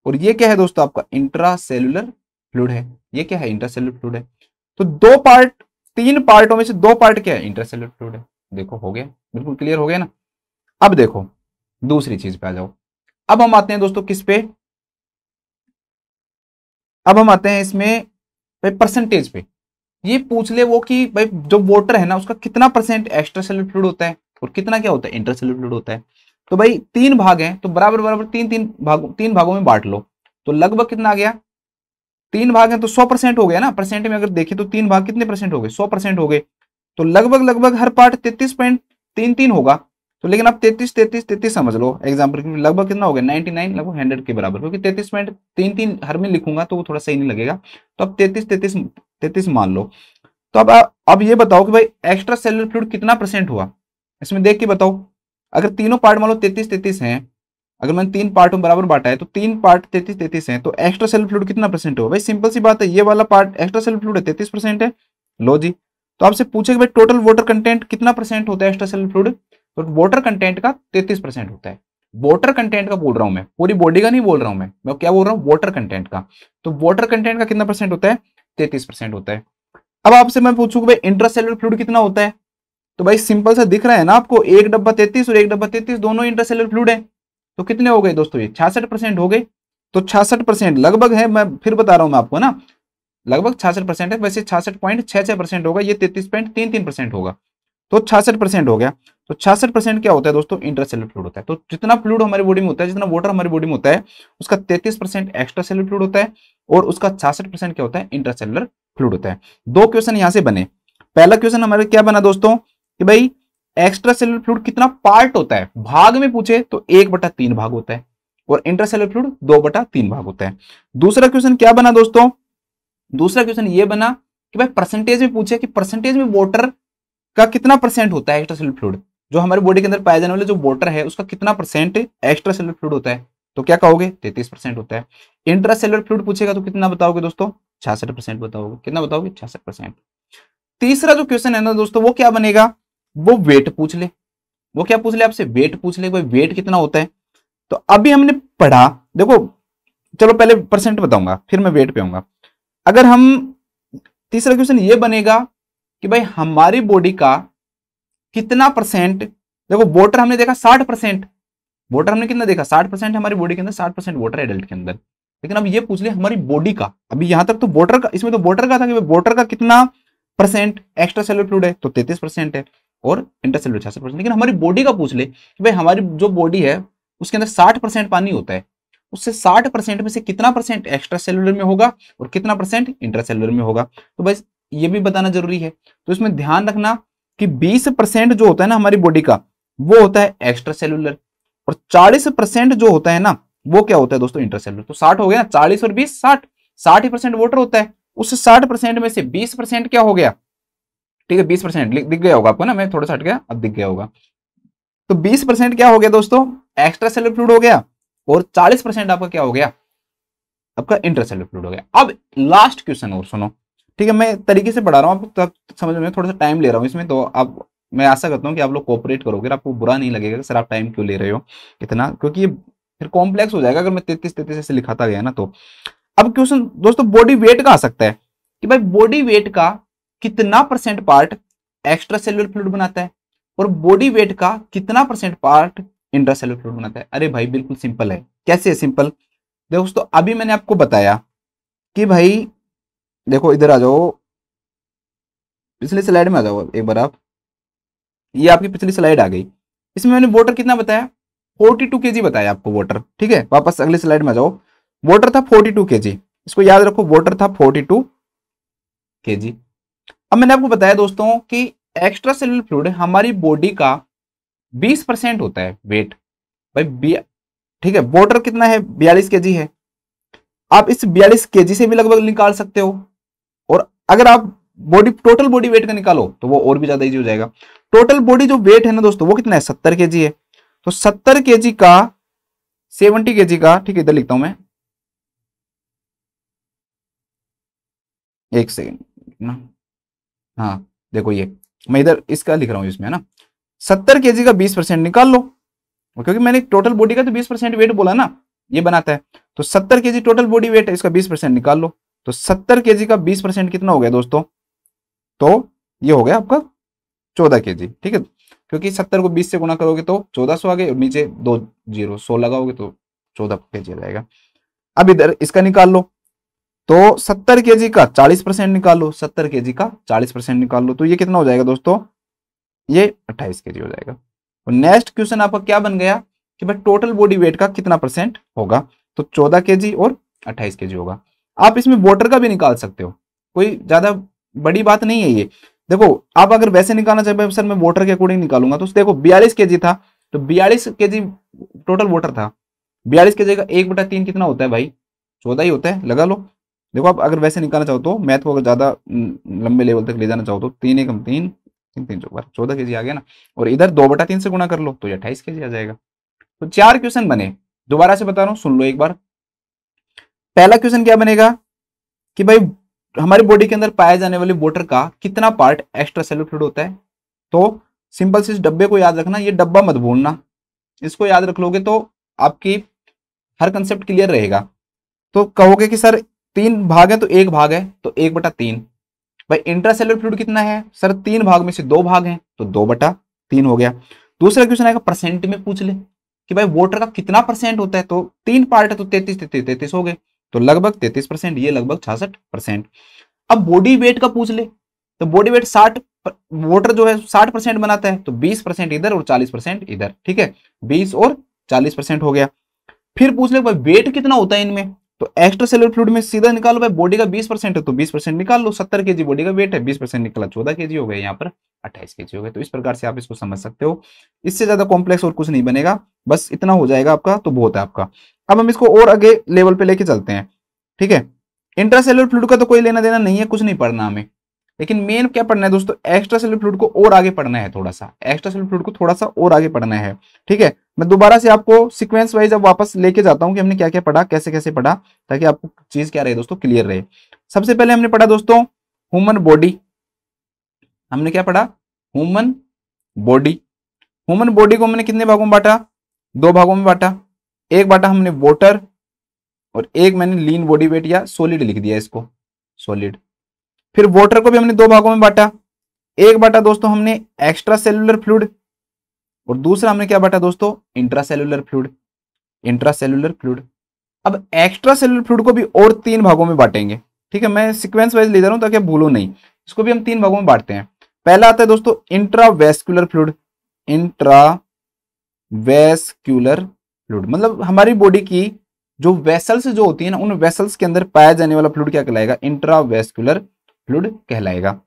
और ये क्या है दोस्तों आपका इंट्रासेलुलर फ्लूड है ये क्या है इंट्रासेलुलर फ्लूड है तो दो पार्ट तीन पार्टों में से दो पार्ट क्या है इंट्रासेलुलर फ्लूड है देखो हो गया बिल्कुल क्लियर हो गया ना अब देखो दूसरी चीज पे आ जाओ अब हम आते हैं दोस्तों किस पे अब हम आते हैं इसमें परसेंटेज पे ये पूछ ले वो कि भाई जो वोटर है ना उसका कितना परसेंट एक्स्ट्रा सेलर फ्लूड होता है और कितना क्या होता है इंटरसेलर फ्लूड होता है तो भाई तीन भाग हैं तो बराबर बराबर तीन तीन भागों तीन भागों में बांट लो तो लगभग कितना आ गया तीन भाग हैं तो सौ परसेंट हो गया ना परसेंट में अगर देखें तो तीन भाग कितने परसेंट हो गए सौ परसेंट हो गए तो लगभग लगभग हर पार्ट तेतीस पॉइंट तीन तीन होगा तो लेकिन आप तेतीस तेतीस तेतीस समझ लो एग्जाम्पल लगभग कितना हो गया नाइनटी नाइन लगभग हंड्रेड के बराबर क्योंकि तैतीस पॉइंट तीन तीन हर में लिखूंगा तो वो थोड़ा सही नहीं लगेगा तो आप तैतीस तेतीस तेतीस मान लो तो अब अब ये बताओ कि भाई एक्स्ट्रा सेलर फ्लूड कितना परसेंट हुआ इसमें देख के बताओ अगर तीनों पार्ट मान लो तैतीस तैतीस है अगर मैंने तीन पार्ट में बराबर बांटा है तो तीन पार्ट तैतीस तैतीस है तो एक्स्ट्रा सेल फ्लूड कितना परसेंट होगा भाई सिंपल सी बात है ये वाला पार्ट एक्स्ट्रा सेल फ्लूड है तैतीस परसेंट है लो जी तो आपसे पूछेगा भाई टोटल वाटर कंटेंट कितना परसेंट होता है एक्स्ट्रा सेल फ्लूड तो वाटर कंटेंट का तैतीस परसेंट होता है वाटर कंटेंट का बोल रहा हूं मैं पूरी बॉडी का नहीं बोल रहा हूँ मैं मैं क्या बोल रहा हूँ वाटर कंटेंट का तो वाटर कंटेंट का कितना परसेंट होता है तैतीस परसेंट होता है अब आपसे मैं पूछूंगा भाई इंट्रासेलुलर फ्लूड कितना होता है तो भाई सिंपल सा दिख रहा है ना आपको एक डब्बा तैतीस और एक डब्बा तैतीस दोनों इंटरसेलर फ्लूड है तो कितने हो गए दोस्तों ये छियासठ परसेंट हो गए तो छियासठ परसेंट लगभग है मैं फिर बता रहा हूं मैं आपको ना लगभग छियासठ परसेंट है वैसे छियासठ पॉइंट छह छह परसेंट होगा ये तैतीस पॉइंट तीन तीन परसेंट होगा तो छियासठ परसेंट हो गया तो छियासठ परसेंट क्या होता है दोस्तों इंटरसेलर फ्लूड होता है तो जितना फ्लूड हमारे बॉडी में होता है जितना वाटर हमारे बॉडी में होता है उसका तैतीस परसेंट एक्स्ट्रा सेलर फ्लूड होता है और उसका छियासठ परसेंट क्या होता है इंटरसेलर फ्लूड होता है दो क्वेश्चन यहाँ से बने पहला क्वेश्चन हमारे क्या बना दोस्तों कि भाई एक्स्ट्रा सेलर फ्लूड कितना पार्ट होता है भाग में पूछे तो एक बटा तीन भाग होता है और सेलर फ्लूड दो बटा तीन भाग होता है दूसरा क्वेश्चन क्या बना दोस्तों दूसरा क्वेश्चन ये बना कि भाई परसेंटेज में पूछे कि परसेंटेज में वाटर का कितना परसेंट होता है एक्स्ट्रा सेलर फ्लूड जो हमारे बॉडी के अंदर पाया जाने वाला जो वोटर है उसका कितना परसेंट एक्स्ट्रा सेलर फ्लूड होता है तो क्या कहोगे तैतीस परसेंट होता है इंट्रा सेलर फ्लूड पूछेगा तो कितना बताओगे दोस्तों छियासठ परसेंट बताओगे कितना बताओगे छियासठ परसेंट तीसरा जो क्वेश्चन है ना दोस्तों वो क्या बनेगा वो वेट पूछ ले वो क्या पूछ ले आपसे वेट पूछ ले भाई वेट कितना होता है तो अभी हमने पढ़ा देखो चलो पहले परसेंट बताऊंगा फिर मैं वेट पे आऊंगा अगर हम तीसरा क्वेश्चन ये बनेगा कि भाई हमारी बॉडी का कितना परसेंट देखो वोटर हमने देखा साठ परसेंट वोटर हमने कितना देखा साठ परसेंट हमारी बॉडी के अंदर साठ परसेंट वोटर एडल्ट के अंदर लेकिन अब ये पूछ ले हमारी बॉडी का अभी यहां तक तो वोटर का इसमें तो वोटर का था कि वोटर का कितना परसेंट एक्स्ट्रा सेलर फ्लूड है तो तैतीस परसेंट है और इंटरसेलुलर छियासठ परसेंट लेकिन हमारी बॉडी का पूछ ले कि भाई हमारी जो बॉडी है उसके अंदर साठ परसेंट पानी होता है उससे साठ परसेंट में से कितना परसेंट एक्स्ट्रा सेलुलर में होगा और कितना परसेंट इंट्रासेलुलर में होगा तो बस ये भी बताना जरूरी है तो इसमें ध्यान रखना कि 20 परसेंट जो होता है ना हमारी बॉडी का वो होता है एक्स्ट्रा सेलुलर और 40 परसेंट जो होता है ना वो क्या होता है दोस्तों इंट्रासेलुलर तो 60 हो गया ना 40 और 20 60 साठ परसेंट वोटर होता है उस 60 परसेंट में से 20 परसेंट क्या हो गया ठीक है बीस परसेंट दिख गया होगा आपको ना मैं थोड़ा सा हट गया अब दिख गया होगा तो बीस परसेंट क्या हो गया दोस्तों एक्स्ट्रा सेलर फ्लूड हो गया और चालीस परसेंट आपका क्या हो गया आपका इंटर सेलर फ्लूड हो गया अब लास्ट क्वेश्चन और सुनो ठीक है मैं तरीके से पढ़ा रहा हूँ आप समझ में थोड़ा सा टाइम ले रहा हूँ इसमें तो आप मैं आशा करता हूँ कि आप लोग कोऑपरेट करोगे आपको बुरा नहीं लगेगा सर आप टाइम क्यों ले रहे हो इतना क्योंकि ये फिर कॉम्प्लेक्स हो जाएगा अगर मैं तैतीस तैतीस ऐसे लिखाता गया ना तो अब क्वेश्चन दोस्तों बॉडी वेट का आ सकता है कि भाई बॉडी वेट का कितना percent part extra cellular fluid बनाता है और बॉडी वेट का कितना percent part intra cellular fluid बनाता है अरे भाई बिल्कुल सिंपल है कैसे है सिंपल दोस्तों अभी मैंने आपको बताया कि भाई देखो इधर आ जाओ पिछली स्लाइड में आ जाओ एक बार आप ये आपकी पिछली स्लाइड आ गई इसमें मैंने वोटर कितना बताया 42 जी बताया आपको वोटर ठीक है वापस अगली स्लाइड में आ जाओ वोटर था 42 जी इसको याद रखो वोटर था 42 जी अब मैंने आपको बताया दोस्तों कि एक्स्ट्रा सेलुलर फ्लूड हमारी बॉडी का 20 परसेंट होता है वेट भाई ठीक है वाटर कितना है बयालीस के है आप इस बयालीस के से भी लगभग निकाल सकते हो और अगर आप बॉडी टोटल बॉडी वेट का निकालो तो वो और भी ज्यादा इजी हो जाएगा टोटल बॉडी जो वेट है ना दोस्तों वो कितना है सत्तर के है तो सत्तर के का सेवेंटी के का ठीक है इधर लिखता हूं मैं एक सेकेंड ना हाँ देखो ये मैं इधर इसका लिख रहा हूँ इसमें है ना सत्तर के का बीस परसेंट निकाल लो क्योंकि मैंने टोटल बॉडी का तो बीस परसेंट वेट बोला ना ये बनाता है तो सत्तर के टोटल बॉडी वेट है इसका बीस परसेंट निकाल लो तो सत्तर के का बीस परसेंट कितना हो गया दोस्तों तो ये हो गया आपका चौदह के ठीक है क्योंकि सत्तर को बीस से गुना करोगे तो चौदह सौ आ गए और नीचे दो जीरो सौ लगाओगे तो चौदह के जी जाएगा अब इधर इसका निकाल लो तो 70 के का 40 परसेंट निकालो 70 के का 40 परसेंट निकालो तो ये कितना हो जाएगा दोस्तों ये 28 के हो जाएगा और तो नेक्स्ट क्वेश्चन आपका क्या बन गया कि भाई टोटल बॉडी वेट का कितना परसेंट होगा तो 14 के और 28 के होगा आप इसमें वोटर का भी निकाल सकते हो कोई ज्यादा बड़ी बात नहीं है ये देखो आप अगर वैसे निकालना चाहिए सर मैं वोटर के अकॉर्डिंग निकालूंगा तो देखो बयालीस के था तो बयालीस के टोटल वोटर था बयालीस के का एक बटा तीन कितना होता है भाई चौदह ही होता है लगा लो देखो आप अगर वैसे निकालना चाहो तो मैथ को तो अगर ज़्यादा लंबे लेवल तक ले जाना चाहो तो तीन एक तीन तीन तीन चौक चौदह के जी आ गया ना और इधर दो बटा तीन से गुणा कर लो तो अट्ठाईस के आ जाएगा तो चार क्वेश्चन बने दोबारा से बता रहा हूँ सुन लो एक बार पहला क्वेश्चन क्या बनेगा कि भाई हमारी बॉडी के अंदर पाए जाने वाले वोटर का कितना पार्ट एक्स्ट्रा सेलुलर फ्लूड होता है तो सिंपल से इस डब्बे को याद रखना ये डब्बा मत भूलना इसको याद रख लोगे तो आपकी हर कंसेप्ट क्लियर रहेगा तो कहोगे कि सर तीन भाग है तो एक भाग है तो एक बटा तीन भाई इंट्रासेलर फ्लूड कितना है सर तीन भाग में से दो भाग हैं तो दो बटा तीन हो गया दूसरा क्वेश्चन आएगा परसेंट में पूछ ले कि भाई वोटर का कितना परसेंट होता है तो तीन पार्ट है तो तैतीस तैतीस तैतीस हो गए तो लगभग तैतीस परसेंट ये लगभग छियासठ परसेंट अब बॉडी वेट का पूछ ले तो बॉडी वेट साठ वोटर जो है साठ परसेंट बनाता है तो बीस परसेंट इधर और चालीस परसेंट इधर ठीक है बीस और चालीस परसेंट हो गया फिर पूछ ले भाई वेट कितना होता है इनमें तो एक्स्ट्रा सेलर फ्लूड में सीधा निकालो भाई बॉडी का 20 परसेंट है तो 20 परसेंट निकाल लो 70 के जी बॉडी का वेट है 20 परसेंट निकला चौदह के हो गए यहाँ पर 28 के हो गए तो इस प्रकार से आप इसको समझ सकते हो इससे ज्यादा कॉम्प्लेक्स और कुछ नहीं बनेगा बस इतना हो जाएगा आपका तो बहुत है आपका अब हम इसको और आगे लेवल पे लेके चलते हैं ठीक है इंट्रा सेलर फ्लूड का तो कोई लेना देना नहीं है कुछ नहीं पढ़ना हमें लेकिन मेन क्या पढ़ना है दोस्तों एक्स्ट्रा सेल फ्लूड को और आगे पढ़ना है थोड़ा सा एक्स्ट्रा सेल फ्लूड को थोड़ा सा और आगे पढ़ना है ठीक है मैं दोबारा से आपको सिक्वेंस वाइज अब वापस लेके जाता हूँ कि हमने क्या क्या पढ़ा कैसे कैसे पढ़ा ताकि आपको चीज क्या रहे दोस्तों क्लियर रहे सबसे पहले हमने पढ़ा दोस्तों ह्यूमन बॉडी हमने क्या पढ़ा ह्यूमन बॉडी ह्यूमन बॉडी को हमने कितने भागों में बांटा दो भागों में बांटा एक बांटा हमने वोटर और एक मैंने लीन बॉडी वेट या सॉलिड लिख दिया इसको सॉलिड फिर वॉटर को भी हमने दो भागों में बांटा एक बांटा दोस्तों हमने एक्स्ट्रा सेलुलर फ्लूड और दूसरा हमने क्या बांटा दोस्तों intra cellular fluid intra cellular fluid अब एक्स्ट्रा सेलुलर फ्लूड को भी और तीन भागों में बांटेंगे ठीक है मैं सिक्वेंस वाइज ले जा रहा हूं ताकि भूलो नहीं इसको भी हम तीन भागों में बांटते हैं पहला आता है दोस्तों इंट्रावेस्कुलर फ्लूड इंट्रावेस्क्यूलर फ्लूड मतलब हमारी बॉडी की जो वेसल्स जो होती है ना उन वेसल्स के अंदर पाया जाने वाला फ्लूड क्या कहलाएगा इंट्रावेस्कुलर फ्लूड कहलाएगा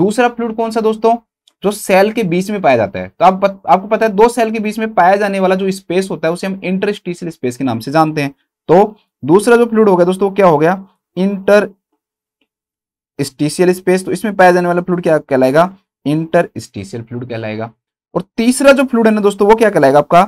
दूसरा फ्लूड कौन सा दोस्तों जो सेल के बीच में पाया जाता है तो आप पत, आपको पता है दो सेल के बीच में पाया जाने वाला जो स्पेस होता है उसे हम इंटरस्टिशियल स्पेस के नाम से जानते हैं तो दूसरा जो फ्लूड हो गया दोस्तों क्या हो गया इंटर स्टीशियल स्पेस तो इसमें पाया जाने वाला फ्लूड क्या कहलाएगा इंटर स्टीशियल फ्लूड कहलाएगा और तीसरा जो फ्लूड है ना दोस्तों वो क्या कहलाएगा आपका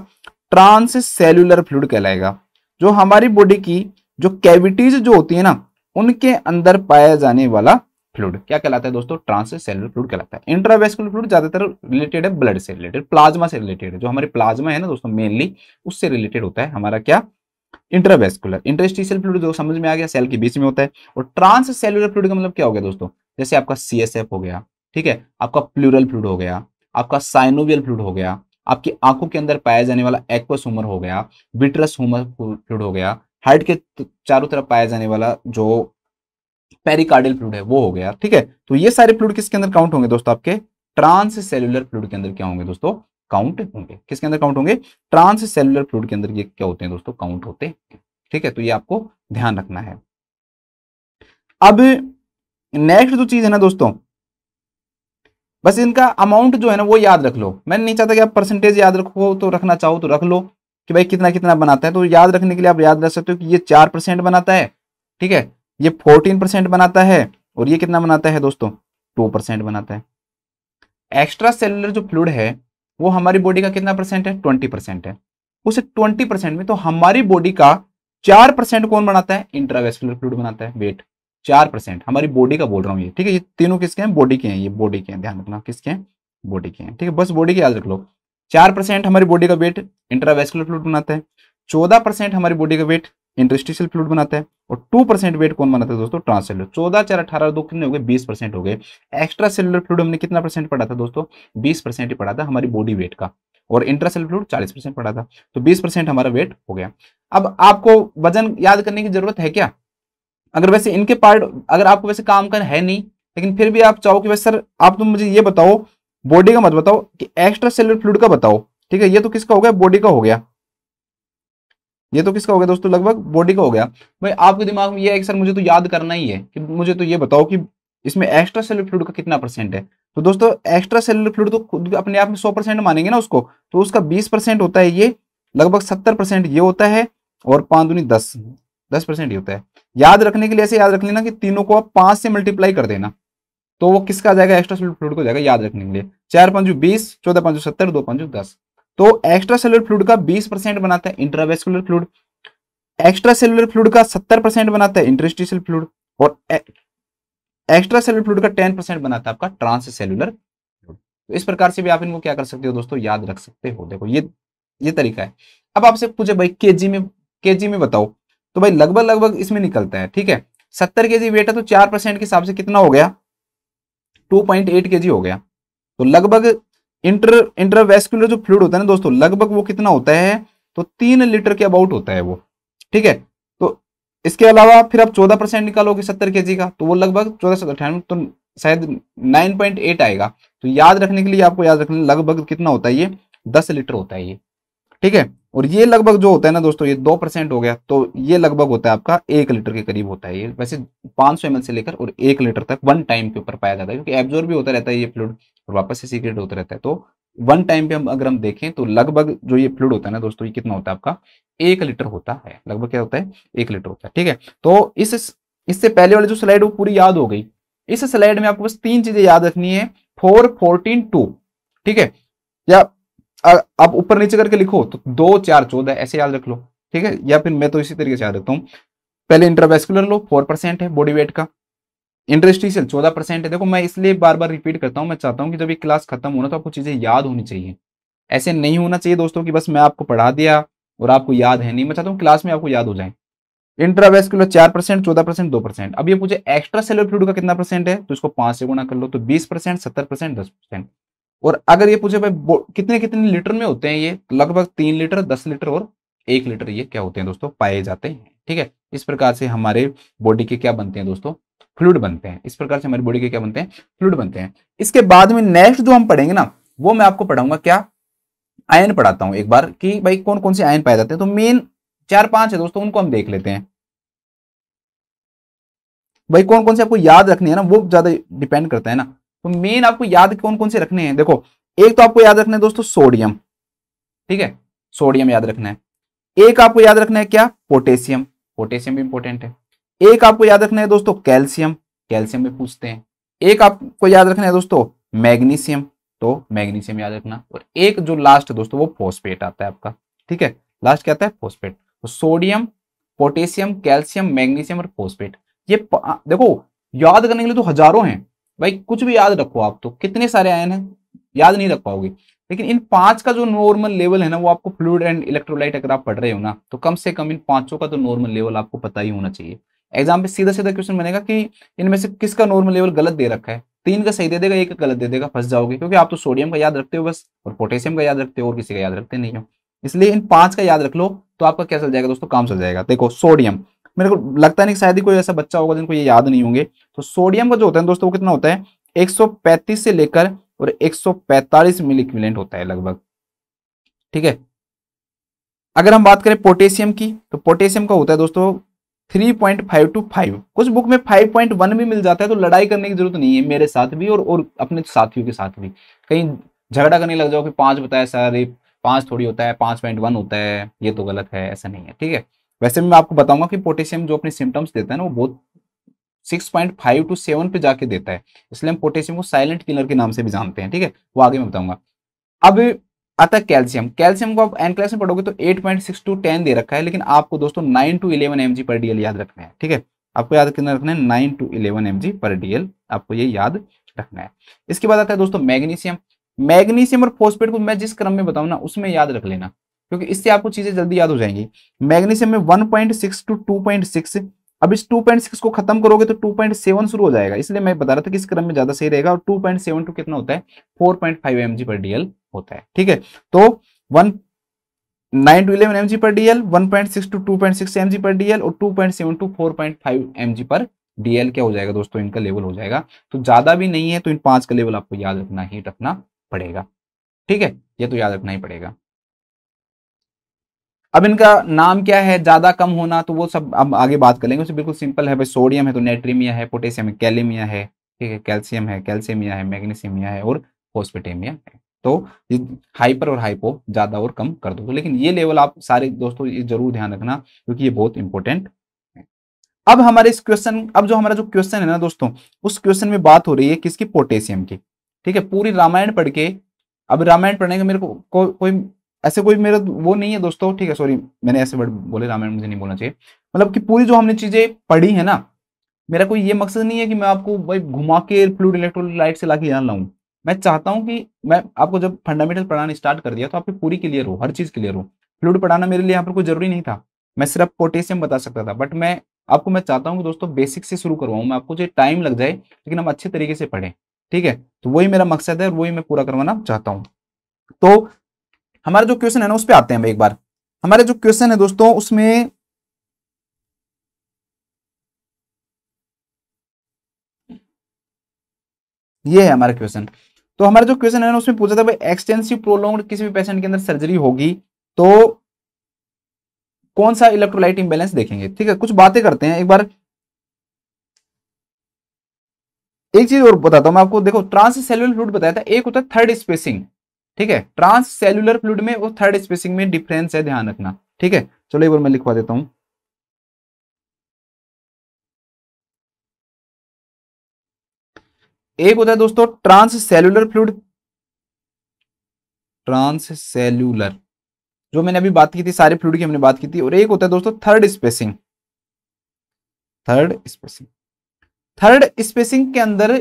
ट्रांस सेल्यूलर फ्लूड कहलाएगा जो हमारी बॉडी की जो कैविटीज जो होती है ना उनके अंदर पाया जाने वाला फ्लूड क्या कहलाता है दोस्तों ट्रांससेलुलर फ्लूड कहलाता है इंट्रावेस्कुलर फ्लूड ज्यादातर रिलेटेड है ब्लड से रिलेटेड प्लाज्मा से रिलेटेड है जो हमारे प्लाज्मा है ना दोस्तों मेनली उससे रिलेटेड होता है हमारा क्या इंट्रावेस्कुलर इंटरस्टिशियल फ्लूड जो समझ में आ गया सेल के बीच में होता है और ट्रांस सेलुलर फ्लूड का मतलब क्या हो गया दोस्तों जैसे आपका सी हो गया ठीक है आपका प्लूरल फ्लूड हो गया आपका साइनोवियल फ्लूड हो गया आपकी आंखों के अंदर पाया जाने वाला एक्वस हुमर हो गया विट्रस हुमर फ्लूड हो गया हार्ट के चारों तरफ पाया जाने वाला जो पेरिकार्डियल फ्लूड है वो हो गया ठीक है तो ये सारे फ्लूड किसके अंदर काउंट होंगे दोस्तों आपके ट्रांस सेलुलर फ्लूड के अंदर क्या होंगे दोस्तों काउंट होंगे किसके अंदर काउंट होंगे ट्रांस सेलुलर फ्लूड के अंदर ये क्या होते हैं दोस्तों काउंट होते ठीक है तो ये आपको ध्यान रखना है अब नेक्स्ट जो चीज है ना दोस्तों बस इनका अमाउंट जो है ना वो याद रख लो मैं नहीं चाहता कि आप परसेंटेज याद रखो तो रखना चाहो तो रख लो कि भाई कितना कितना बनाता है तो याद रखने के लिए आप याद रख सकते हो कि ये चार परसेंट बनाता है ठीक है ये फोर्टीन परसेंट बनाता है और ये कितना बनाता है दोस्तों टू परसेंट बनाता है एक्स्ट्रा सेलुलर जो फ्लूड है वो हमारी बॉडी का कितना परसेंट है ट्वेंटी परसेंट है उस ट्वेंटी परसेंट में तो हमारी बॉडी का चार परसेंट कौन बनाता है इंट्रावेस्कुलर फ्लूड बनाता है वेट चार परसेंट हमारी बॉडी का बोल रहा हूँ ये ठीक है ये तीनों किसके हैं बॉडी के हैं ये बॉडी के हैं ध्यान रखना किसके हैं बॉडी के हैं ठीक है बस बॉडी के याद रख लो चार परसेंट हमारी बॉडी का वेट इंट्रावेस्कुलर फ्लूड बनाता है चौदह परसेंट हमारी बॉडी का वेट इंटरस्टिशियल फ्लूड बनाता है और टू परसेंट वेट कौन बनाता है दोस्तों ट्रांसेलर चौदह चार अठारह दो कितने हो गए बीस परसेंट हो गए एक्स्ट्रा सेलर फ्लूड हमने कितना परसेंट पढ़ा था दोस्तों बीस परसेंट ही पढ़ा था हमारी बॉडी वेट का और इंट्रा सेलर फ्लूड चालीस परसेंट पड़ा था तो बीस परसेंट हमारा वेट हो गया अब आपको वजन याद करने की जरूरत है क्या अगर वैसे इनके पार्ट अगर आपको वैसे काम कर है नहीं लेकिन फिर भी आप चाहो कि वैसे सर आप तुम तो मुझे ये बताओ बॉडी का मत बताओ कि एक्स्ट्रा सेलर फ्लूड का बताओ ठीक है ये तो किसका हो गया बॉडी का हो गया ये तो किसका हो गया दोस्तों लगभग बॉडी का हो गया भाई आपके दिमाग में ये है कि सर मुझे तो याद करना ही है कि मुझे तो ये बताओ कि इसमें एक्स्ट्रा सेलुलर फ्लूड का कितना परसेंट है तो दोस्तों एक्स्ट्रा सेलुलर फ्लूड तो खुद अपने आप में सौ परसेंट मानेंगे ना उसको तो उसका बीस परसेंट होता है ये लगभग सत्तर परसेंट ये होता है और पांच दुनी दस दस परसेंट ये होता है याद रखने के लिए ऐसे याद रख लेना कि तीनों को आप पांच से मल्टीप्लाई कर देना तो वो किसका जाएगा एक्स्ट्रा सेलुलर फ्लूड को जाएगा याद रखने के लिए चार पांच बीस चौदह पांच सत्तर दो पांच दस तो एक्स्ट्रा सेलुलर फ्लूड का 20 परसेंट बनाता है intravascular fluid extra cellular fluid का 70 परसेंट बनाता है इंटरस्टिशियल फ्लूड और एक्स्ट्रा सेलुलर फ्लूड का 10 परसेंट बनाता है आपका ट्रांस सेलुलर फ्लूड तो इस प्रकार से भी आप इनको क्या कर सकते हो दोस्तों याद रख सकते हो देखो ये ये तरीका है अब आपसे पूछे भाई के में के में बताओ तो भाई लगभग लगभग इसमें निकलता है ठीक है सत्तर के जी वेट है तो चार परसेंट के हिसाब से कितना हो गया टू पॉइंट एट के जी हो गया तो लगभग इंटर इंटरवेस्कुलर जो फ्लूड होता है ना दोस्तों लगभग वो कितना होता है तो तीन लीटर के अबाउट होता है वो ठीक है तो इसके अलावा फिर आप चौदह परसेंट निकालोगे सत्तर के जी का तो वो लगभग चौदह सौ अठानवे तो शायद नाइन पॉइंट एट आएगा तो याद रखने के लिए आपको याद रखने लगभग कितना होता है ये दस लीटर होता है ये ठीक है और ये लगभग जो होता है ना दोस्तों ये दो परसेंट हो गया तो ये लगभग होता है आपका एक लीटर के करीब होता है ये वैसे पांच सौ से लेकर और एक लीटर तक वन टाइम के ऊपर पाया जाता है क्योंकि एब्जोर्व भी होता रहता है ये फ्लूड और वापस से सीक्रेट होता रहता है तो वन टाइम पे हम अगर हम देखें तो लगभग जो ये फ्लूड होता है ना दोस्तों ये कितना होता है आपका एक लीटर होता है लगभग क्या होता है एक लीटर होता है ठीक है तो इस इससे पहले वाली जो स्लाइड वो पूरी याद हो गई इस स्लाइड में आपको बस तीन चीजें याद रखनी है फोर फोर्टीन टू ठीक है या आप ऊपर नीचे करके लिखो तो दो चार चौदह ऐसे याद रख लो ठीक है या फिर मैं तो इसी तरीके से याद रखता हूँ पहले इंटरवेस्कुलर लो फोर परसेंट है बॉडी वेट का इंडस्ट्रीशियल चौदह परसेंट है देखो मैं इसलिए बार बार रिपीट करता हूँ मैं चाहता हूँ कि जब ये क्लास खत्म होना तो आपको चीज़ें याद होनी चाहिए ऐसे नहीं होना चाहिए दोस्तों कि बस मैं आपको पढ़ा दिया और आपको याद है नहीं मैं चाहता हूँ क्लास में आपको याद हो जाए इंट्रावेस्कुलर चार परसेंट चौदह परसेंट दो परसेंट अब ये पूछे एक्स्ट्रा सेलर फ्लूड का कितना परसेंट है तो इसको पांच से गुणा कर लो तो बीस परसेंट सत्तर परसेंट दस परसेंट और अगर ये पूछे भाई कितने कितने लीटर में होते हैं ये लगभग तीन लीटर दस लीटर और एक लीटर ये क्या होते हैं दोस्तों पाए जाते हैं ठीक है इस प्रकार से हमारे बॉडी के क्या बनते हैं दोस्तों फ्लूड बनते हैं इस प्रकार से हमारी बॉडी के क्या बनते हैं फ्लूड बनते हैं इसके बाद में नेक्स्ट जो हम पढ़ेंगे ना वो मैं आपको पढ़ाऊंगा क्या आयन पढ़ाता हूं एक बार कि भाई कौन कौन से आयन पाए जाते हैं तो मेन चार पांच है दोस्तों उनको हम देख लेते हैं भाई कौन कौन से आपको याद रखने हैं ना वो ज्यादा डिपेंड करता है ना तो मेन आपको याद कौन कौन से रखने हैं देखो एक तो आपको याद रखना है दोस्तों सोडियम ठीक है सोडियम याद रखना है एक आपको याद रखना है क्या पोटेशियम पोटेशियम भी इंपॉर्टेंट है एक आपको याद रखना है दोस्तों कैल्शियम कैल्शियम में पूछते हैं एक आपको याद रखना है दोस्तों मैग्नीशियम तो मैग्नीशियम याद रखना और एक जो लास्ट दोस्तों वो फोस्फेट आता है आपका ठीक है लास्ट क्या आता है फोस्फेट तो सोडियम पोटेशियम कैल्शियम मैग्नीशियम और फोस्फेट ये देखो याद करने के लिए तो हजारों हैं भाई कुछ भी याद रखो आप तो कितने सारे आयन हैं याद नहीं रख पाओगे लेकिन इन पांच का जो नॉर्मल लेवल है ना वो आपको फ्लूड एंड इलेक्ट्रोलाइट अगर आप पढ़ रहे हो ना तो कम से कम इन पांचों का तो नॉर्मल लेवल आपको पता ही होना चाहिए एग्जाम पे सीधा सीधा क्वेश्चन बनेगा कि इनमें से किसका नॉर्मल लेवल गलत दे रखा है तीन का सही दे देगा एक का गलत दे देगा फंस जाओगे क्योंकि आप तो सोडियम का याद रखते हो बस और पोटेशियम का याद रखते हो और किसी का याद रखते नहीं हो इसलिए इन पांच का याद रख लो तो आपका क्या चल जाएगा दोस्तों काम चल जाएगा देखो सोडियम मेरे को लगता है नहीं शायद ही कोई ऐसा बच्चा होगा जिनको ये याद नहीं होंगे तो सोडियम का जो होता है दोस्तों वो कितना होता है 135 से लेकर और 145 मिली इक्विवेलेंट होता है लगभग ठीक है अगर हम बात करें पोटेशियम की तो पोटेशियम का होता है दोस्तों three point five to five कुछ बुक में फाइव पॉइंट वन भी मिल जाता है तो लड़ाई करने की जरूरत नहीं है मेरे साथ भी और और अपने साथियों के साथ भी कहीं झगड़ा करने लग जाओ कि पांच बताया सर ये थोड़ी होता है पांच पॉइंट वन होता है ये तो गलत है ऐसा नहीं है ठीक है वैसे मैं आपको बताऊंगा कि पोटेशियम जो अपने सिम्टम्स देता है ना वो बहुत six point five to seven पे जाके देता है इसलिए हम पोटेशियम को साइलेंट किलर के नाम से भी जानते हैं ठीक है वो आगे मैं बताऊंगा अब अतः कैल्शियम कैल्शियम को आप एन क्लास में पढ़ोगे तो eight point six to ten दे रखा है लेकिन आपको दोस्तों nine to eleven M G per DL याद रखना है ठीक है आपको याद कितना रखना है nine to eleven M G per DL आपको ये याद रखना है इसके बाद आता है दोस्तों मैग्नीशियम मैग्नीशियम और फोस्पेट को मैं जिस क्रम में बताऊँ ना उसमें याद रख लेना क्योंकि इससे आपको चीजें जल्दी याद हो जाएंगी मैग्नीशियम में one point six to two point six अब इस 2.6 को खत्म करोगे तो 2.7 शुरू हो जाएगा इसलिए मैं बता रहा था कि इस क्रम में ज्यादा सही रहेगा और 2.7 टू कितना होता है 4.5 पॉइंट पर डीएल होता है ठीक है तो one nine to eleven M G per DL one point six to two point six M G per DL और two point seven to four point five M G per DL क्या हो जाएगा दोस्तों इनका लेवल हो जाएगा तो ज्यादा भी नहीं है तो इन पांच का लेवल आपको याद रखना ही रखना पड़ेगा ठीक है ये तो याद रखना ही पड़ेगा अब इनका नाम क्या है ज्यादा कम होना तो वो सब अब आगे बात करेंगे उसे बिल्कुल सिंपल है भाई सोडियम है तो नेट्रीमिया है पोटेशियम है कैलेमिया है ठीक है कैल्शियम है कैल्सियमिया है मैग्नीशियमिया है और फॉस्फेटेमिया है तो हाइपर और हाइपो ज़्यादा और कम कर दो लेकिन ये लेवल आप सारे दोस्तों ये जरूर ध्यान रखना क्योंकि ये बहुत इंपॉर्टेंट अब हमारे इस क्वेश्चन अब जो हमारा जो क्वेश्चन है ना दोस्तों उस क्वेश्चन में बात हो रही है किसकी पोटेशियम की ठीक है पूरी रामायण पढ़ के अब रामायण पढ़ने का मेरे को, को कोई ऐसे कोई मेरा वो नहीं है दोस्तों ठीक है सॉरी मैंने ऐसे वर्ड बोले रामायण मुझे नहीं बोलना चाहिए मतलब कि पूरी जो हमने चीजें पढ़ी है ना मेरा कोई ये मकसद नहीं है कि मैं आपको भाई घुमा के फ्लूड इलेक्ट्रोलाइट से लाके जान लाऊं मैं चाहता हूं कि मैं आपको जब फंडामेंटल पढ़ाना स्टार्ट कर दिया तो आपकी पूरी क्लियर हो हर चीज क्लियर हो फ्लूड पढ़ाना मेरे लिए यहाँ पर कोई जरूरी नहीं था मैं सिर्फ पोटेशियम बता सकता था बट मैं आपको मैं चाहता हूँ कि दोस्तों बेसिक से शुरू करवाऊँ मैं आपको जो टाइम लग जाए लेकिन हम अच्छे तरीके से पढ़ें ठीक है तो वही मेरा मकसद है और वही मैं पूरा करवाना चाहता हूँ तो हमारा जो क्वेश्चन है ना उस पर आते हैं एक बार हमारे जो क्वेश्चन है दोस्तों उसमें ये है हमारा क्वेश्चन तो हमारा जो क्वेश्चन है ना उसमें पूछा था भाई एक्सटेंसिव प्रोलोंग किसी भी पेशेंट के अंदर सर्जरी होगी तो कौन सा इलेक्ट्रोलाइट इंबैलेंस देखेंगे ठीक है कुछ बातें करते हैं एक बार एक चीज और बताता हूं मैं आपको देखो ट्रांस सेलुलर फ्लूड बताया था एक होता है थर्ड स्पेसिंग ठीक है ट्रांस सेलुलर फ्लूड में और थर्ड स्पेसिंग में डिफरेंस है ध्यान रखना ठीक है चलो एक बार मैं लिखवा देता हूँ एक होता है दोस्तों trans cellular fluid trans cellular जो मैंने अभी बात की थी सारे फ्लूड की हमने बात की थी और एक होता है दोस्तों third spacing third spacing third spacing के अंदर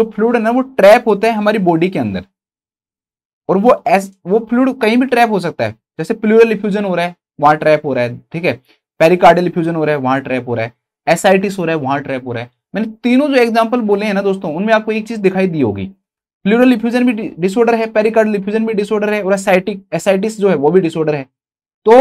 जो फ्लूड है ना वो ट्रैप होता है हमारी बॉडी के अंदर और वो एस वो फ्लूड कहीं भी ट्रैप हो सकता है जैसे प्लूरल इफ्यूजन हो रहा है वहां ट्रैप हो रहा है ठीक है पेरिकार्डियल इफ्यूजन हो रहा है वहां ट्रैप हो रहा है एसआईटिस हो रहा है वहां ट्रैप हो रहा है मैंने तीनों जो एग्जाम्पल बोले हैं ना दोस्तों उनमें आपको एक चीज दिखाई दी होगी प्लूरल इफ्यूजन भी डिसऑर्डर है पेरिकार्ड इफ्यूजन भी डिसऑर्डर है और एसाइटिक एसाइटिस जो है वो भी डिसऑर्डर है तो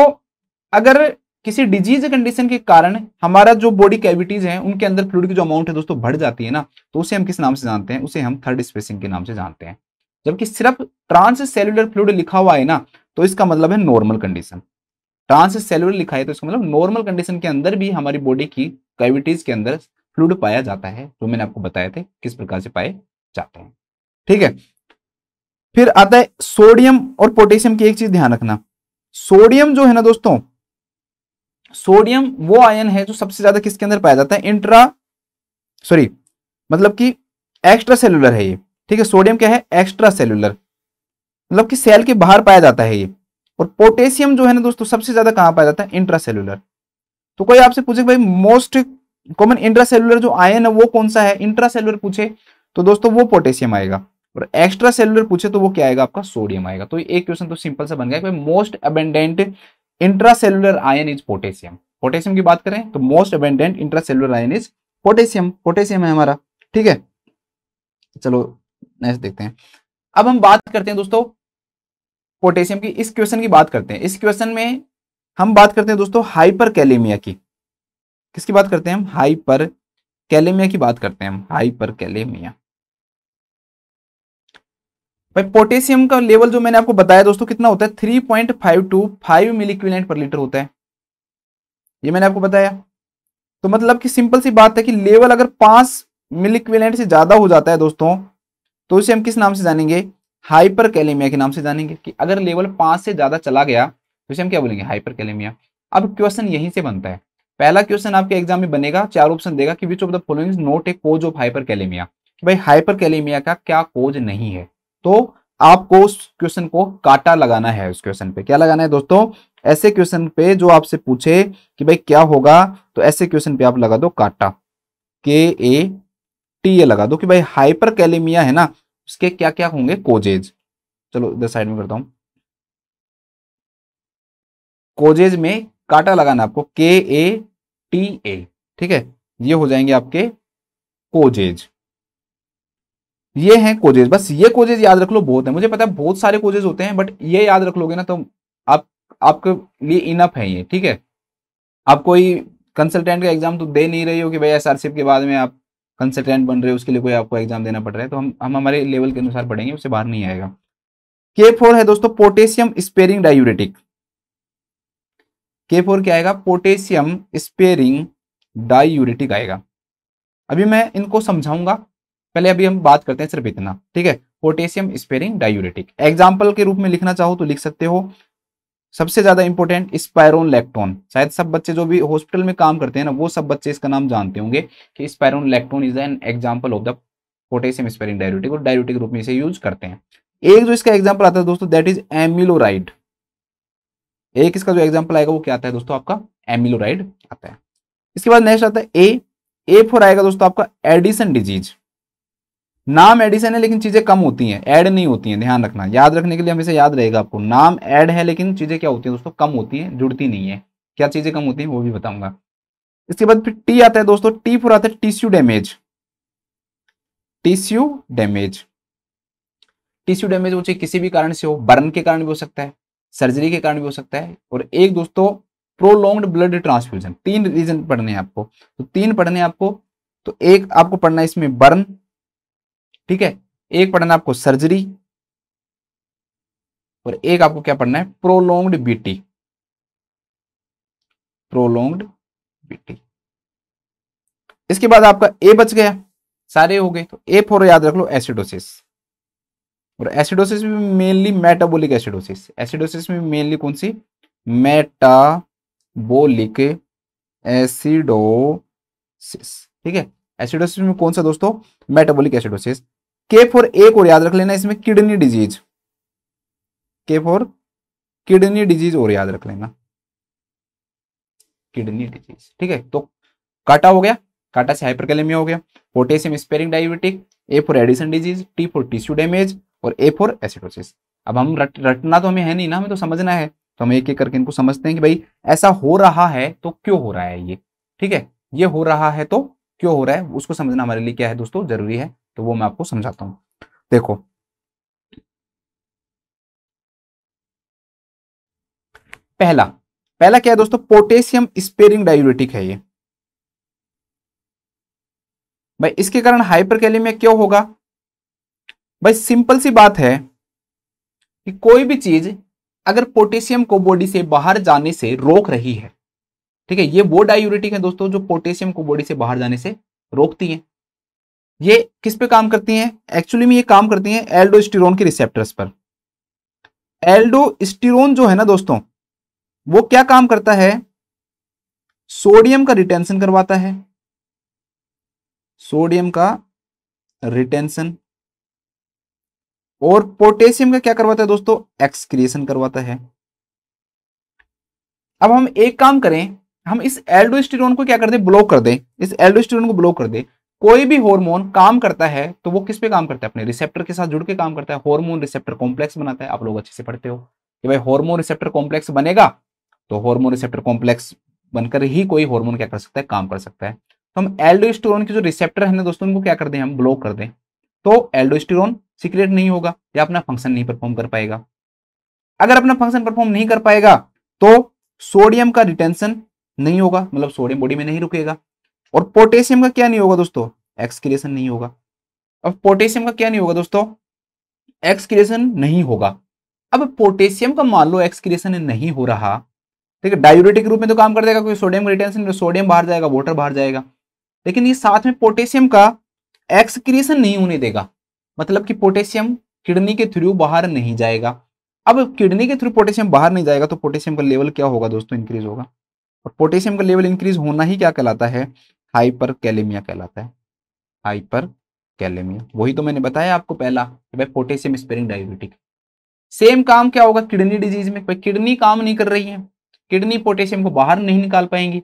अगर किसी डिजीज कंडीशन के कारण हमारा जो बॉडी कैविटीज है उनके अंदर फ्लूड की जो अमाउंट है दोस्तों बढ़ जाती है ना तो उसे हम किस नाम से जानते हैं उसे हम थर्ड स्पेसिंग के नाम से जानते हैं जबकि सिर्फ ट्रांस सेलुलर फ्लूड लिखा हुआ है ना तो इसका मतलब है नॉर्मल कंडीशन ट्रांस सेलुलर लिखा है तो इसका मतलब नॉर्मल कंडीशन के अंदर भी हमारी बॉडी की कैविटीज के अंदर फ्लूड पाया जाता है जो मैंने आपको बताया थे किस प्रकार से पाए जाते हैं ठीक है फिर आता है सोडियम और पोटेशियम की एक चीज ध्यान रखना सोडियम जो है ना दोस्तों सोडियम वो आयन है जो सबसे ज्यादा किसके अंदर पाया जाता है इंट्रा सॉरी मतलब कि एक्स्ट्रा सेलुलर है ये ठीक है सोडियम क्या है एक्स्ट्रा सेलुलर मतलब कि सेल के बाहर पाया जाता है ये और पोटेशियम जो है ना दोस्तों सबसे ज्यादा कहां पाया जाता है इंट्रा सेलुलर तो कोई आपसे पूछे भाई मोस्ट कॉमन इंट्रासेलुलर जो आयन है वो कौन सा है इंट्रासेलुलर पूछे तो दोस्तों वो पोटेशियम आएगा और एक्स्ट्रा सेलुलर पूछे तो वो क्या आएगा आपका सोडियम आएगा तो एक क्वेश्चन तो सिंपल से बन गया most abundant intracellular ion is potassium potassium की बात करें तो most abundant intracellular ion is potassium potassium है हमारा ठीक है चलो नेक्स्ट देखते हैं अब हम बात करते हैं दोस्तों पोटेशियम की इस क्वेश्चन की बात करते हैं इस क्वेश्चन में हम बात करते हैं दोस्तों हाइपर की किसकी बात करते हैं हम हाइपर कैलेमिया की बात करते हैं हम हाइपर कैलेमिया भाई पोटेशियम का लेवल जो मैंने आपको बताया दोस्तों कितना होता है three point five to five milliequivalent per litre होता है ये मैंने आपको बताया तो मतलब कि सिंपल सी बात है कि लेवल अगर पांच मिलीक्विलेंट से ज्यादा हो जाता है दोस्तों तो इसे हम किस नाम से जानेंगे हाइपर कैलेमिया के नाम से जानेंगे कि अगर लेवल पांच से ज्यादा चला गया तो इसे हम क्या बोलेंगे हाइपर कैलेमिया अब क्वेश्चन यहीं से बनता है पहला क्वेश्चन आपके एग्जाम में बनेगा चार ऑप्शन देगा कि which of the following not a cause of hyper kalemia भाई हाइपर कैलेमिया का क्या कोज नहीं है तो आपको उस क्वेश्चन को काटा लगाना है उस क्वेश्चन पे क्या लगाना है दोस्तों ऐसे क्वेश्चन पे जो आपसे पूछे कि भाई क्या होगा तो ऐसे क्वेश्चन पे आप लगा दो काटा के ए टी ए लगा दो कि भाई हाइपर कैलेमिया है ना उसके क्या क्या होंगे कोजेज चलो इधर साइड में करता हूं कोजेज में काटा लगाना आपको के ए टी ए ठीक है ये हो जाएंगे आपके कोजेज ये हैं कोजेज बस ये कोजेज याद रख लो बहुत है मुझे पता है बहुत सारे कोजेज होते हैं बट ये याद रख लोगे ना तो आप आपके लिए इनफ है ये ठीक है आप कोई कंसल्टेंट का एग्जाम तो दे नहीं रही हो कि भाई एस के बाद में आप कंसल्टेंट बन रहे हो उसके लिए कोई आपको एग्जाम देना पड़ रहा है तो हम हम हमारे लेवल के अनुसार पढ़ेंगे उससे बाहर नहीं आएगा के फोर है दोस्तों potassium sparing diuretic K for क्या आएगा पोटेशियम स्पेयरिंग डायूरिटिक आएगा अभी मैं इनको समझाऊंगा पहले अभी हम बात करते हैं सिर्फ इतना ठीक है पोटेशियम स्पेयरिंग डायूरिटिक एग्जाम्पल के रूप में लिखना चाहो तो लिख सकते हो सबसे ज्यादा इंपॉर्टेंट स्पायरोन लेक्टोन शायद सब बच्चे जो भी हॉस्पिटल में काम करते हैं ना वो सब बच्चे इसका नाम जानते होंगे कि spironolactone is an example of the potassium sparing diuretic और डायूरेटिक रूप में इसे यूज करते हैं एक जो इसका एग्जाम्पल आता है दोस्तों दैट इज एमिलोराइड एक इसका जो एग्जाम्पल आएगा वो क्या आता है दोस्तों आपका एमिलोराइड आता है इसके बाद नेक्स्ट आता है ए ए फोर आएगा दोस्तों आपका एडिसन डिजीज नाम एडिसन है लेकिन चीजें कम होती हैं ऐड नहीं होती हैं ध्यान रखना याद रखने के लिए हमेशा याद रहेगा आपको नाम ऐड है लेकिन चीजें क्या होती हैं दोस्तों कम होती हैं जुड़ती नहीं है क्या चीजें कम होती हैं वो भी बताऊंगा इसके बाद फिर टी आता है दोस्तों टी फोर आता है tissue damage tissue damage tissue damage वो चाहिए किसी भी कारण से हो बर्न के कारण भी हो सकता है सर्जरी के कारण भी हो सकता है और एक दोस्तों प्रोलोंग्ड ब्लड ट्रांसफ्यूजन तीन रीजन पढ़ने हैं आपको तो तीन पढ़ने आपको तो एक आपको पढ़ना है इसमें बर्न ठीक है एक पढ़ना आपको सर्जरी और एक आपको क्या पढ़ना है प्रोलोंग्ड बीटी प्रोलोंग्ड बीटी इसके बाद आपका ए बच गया सारे हो गए तो ए फोर याद रख लो एसिडोसिस और एसिडोसिस में मेनली मेटाबोलिक एसिडोसिस एसिडोसिस में मेनली कौन सी मेटाबोलिक एसिडोसिस ठीक है एसिडोसिस में कौन सा दोस्तों मेटाबोलिक एसिडोसिस के फॉर ए को याद रख लेना इसमें kidney disease K for kidney disease और याद रख लेना किडनी डिजीज ठीक है तो काटा हो गया काटा से हाइपरकैलेमिया हो गया potassium sparing diuretic A for Addison disease T for tissue damage और ए फोर एसिडोसिस अब हम रट रटना तो हमें है नहीं ना हमें तो समझना है तो हम एक एक करके इनको समझते हैं कि भाई ऐसा हो रहा है तो क्यों हो रहा है ये ठीक है ये हो रहा है तो क्यों हो रहा है उसको समझना हमारे लिए क्या है दोस्तों जरूरी है तो वो मैं आपको समझाता हूँ देखो पहला पहला क्या है दोस्तों पोटेशियम स्पेरिंग डायबिटिक है ये भाई इसके कारण हाइपरकैलेमिया क्यों होगा भाई सिंपल सी बात है कि कोई भी चीज अगर पोटेशियम को बॉडी से बाहर जाने से रोक रही है ठीक है ये वो डायूरिटिक है दोस्तों जो पोटेशियम को बॉडी से बाहर जाने से रोकती है ये किस पे काम करती है एक्चुअली में ये काम करती है एल्डोस्टिरोन के रिसेप्टर्स पर एल्डोस्टिरोन जो है ना दोस्तों वो क्या काम करता है सोडियम का रिटेंशन करवाता है सोडियम का रिटेंशन और पोटेशियम का क्या करवाता है दोस्तों एक्सक्रिएशन करवाता है अब हम एक काम करें हम इस एल्डोस्टेरोन को क्या कर दें ब्लॉक कर दें इस एल्डोस्टेरोन को ब्लॉक कर दें कोई भी हार्मोन काम करता है तो वो किस पे काम करता है अपने रिसेप्टर के साथ जुड़ के काम करता है हार्मोन रिसेप्टर कॉम्प्लेक्स बनाता है आप लोग अच्छे से पढ़ते हो कि भाई हार्मोन रिसेप्टर कॉम्प्लेक्स बनेगा तो हार्मोन रिसेप्टर कॉम्प्लेक्स बनकर ही कोई हार्मोन क्या कर सकता है काम कर सकता है तो हम एल्डोस्टेरोन के जो रिसेप्टर है ना दोस्तों उनको क्या कर दें हम ब्लॉक कर दें तो एल्डोस्टेरोन सिक्रेट नहीं होगा या अपना फंक्शन नहीं परफॉर्म कर पाएगा अगर अपना फंक्शन परफॉर्म नहीं कर पाएगा तो सोडियम का रिटेंशन नहीं होगा मतलब सोडियम बॉडी में नहीं रुकेगा और पोटेशियम का क्या नहीं होगा दोस्तों एक्सक्रेशन नहीं होगा अब पोटेशियम का क्या नहीं होगा दोस्तों एक्सक्रेशन नहीं होगा अब पोटेशियम का मान लो एक्सक्रेशन नहीं हो रहा ठीक है डायोरेटिक रूप में तो काम कर देगा क्योंकि सोडियम का रिटेंशन सोडियम बाहर जाएगा वोटर बाहर जाएगा लेकिन ये साथ में पोटेशियम का एक्सक्रीशन नहीं होने देगा मतलब कि पोटेशियम किडनी के थ्रू बाहर नहीं जाएगा अब किडनी के थ्रू पोटेशियम बाहर नहीं जाएगा तो पोटेशियम का लेवल क्या होगा दोस्तों इंक्रीज होगा और पोटेशियम का लेवल इंक्रीज होना ही क्या कहलाता है हाइपर कैलेमिया कहलाता है हाइपर कैलेमिया वही तो मैंने बताया आपको पहला कि भाई पोटेशियम स्पेरिंग डायबिटिक सेम काम क्या होगा किडनी डिजीज में भाई किडनी काम नहीं कर रही है किडनी पोटेशियम को बाहर नहीं निकाल पाएंगी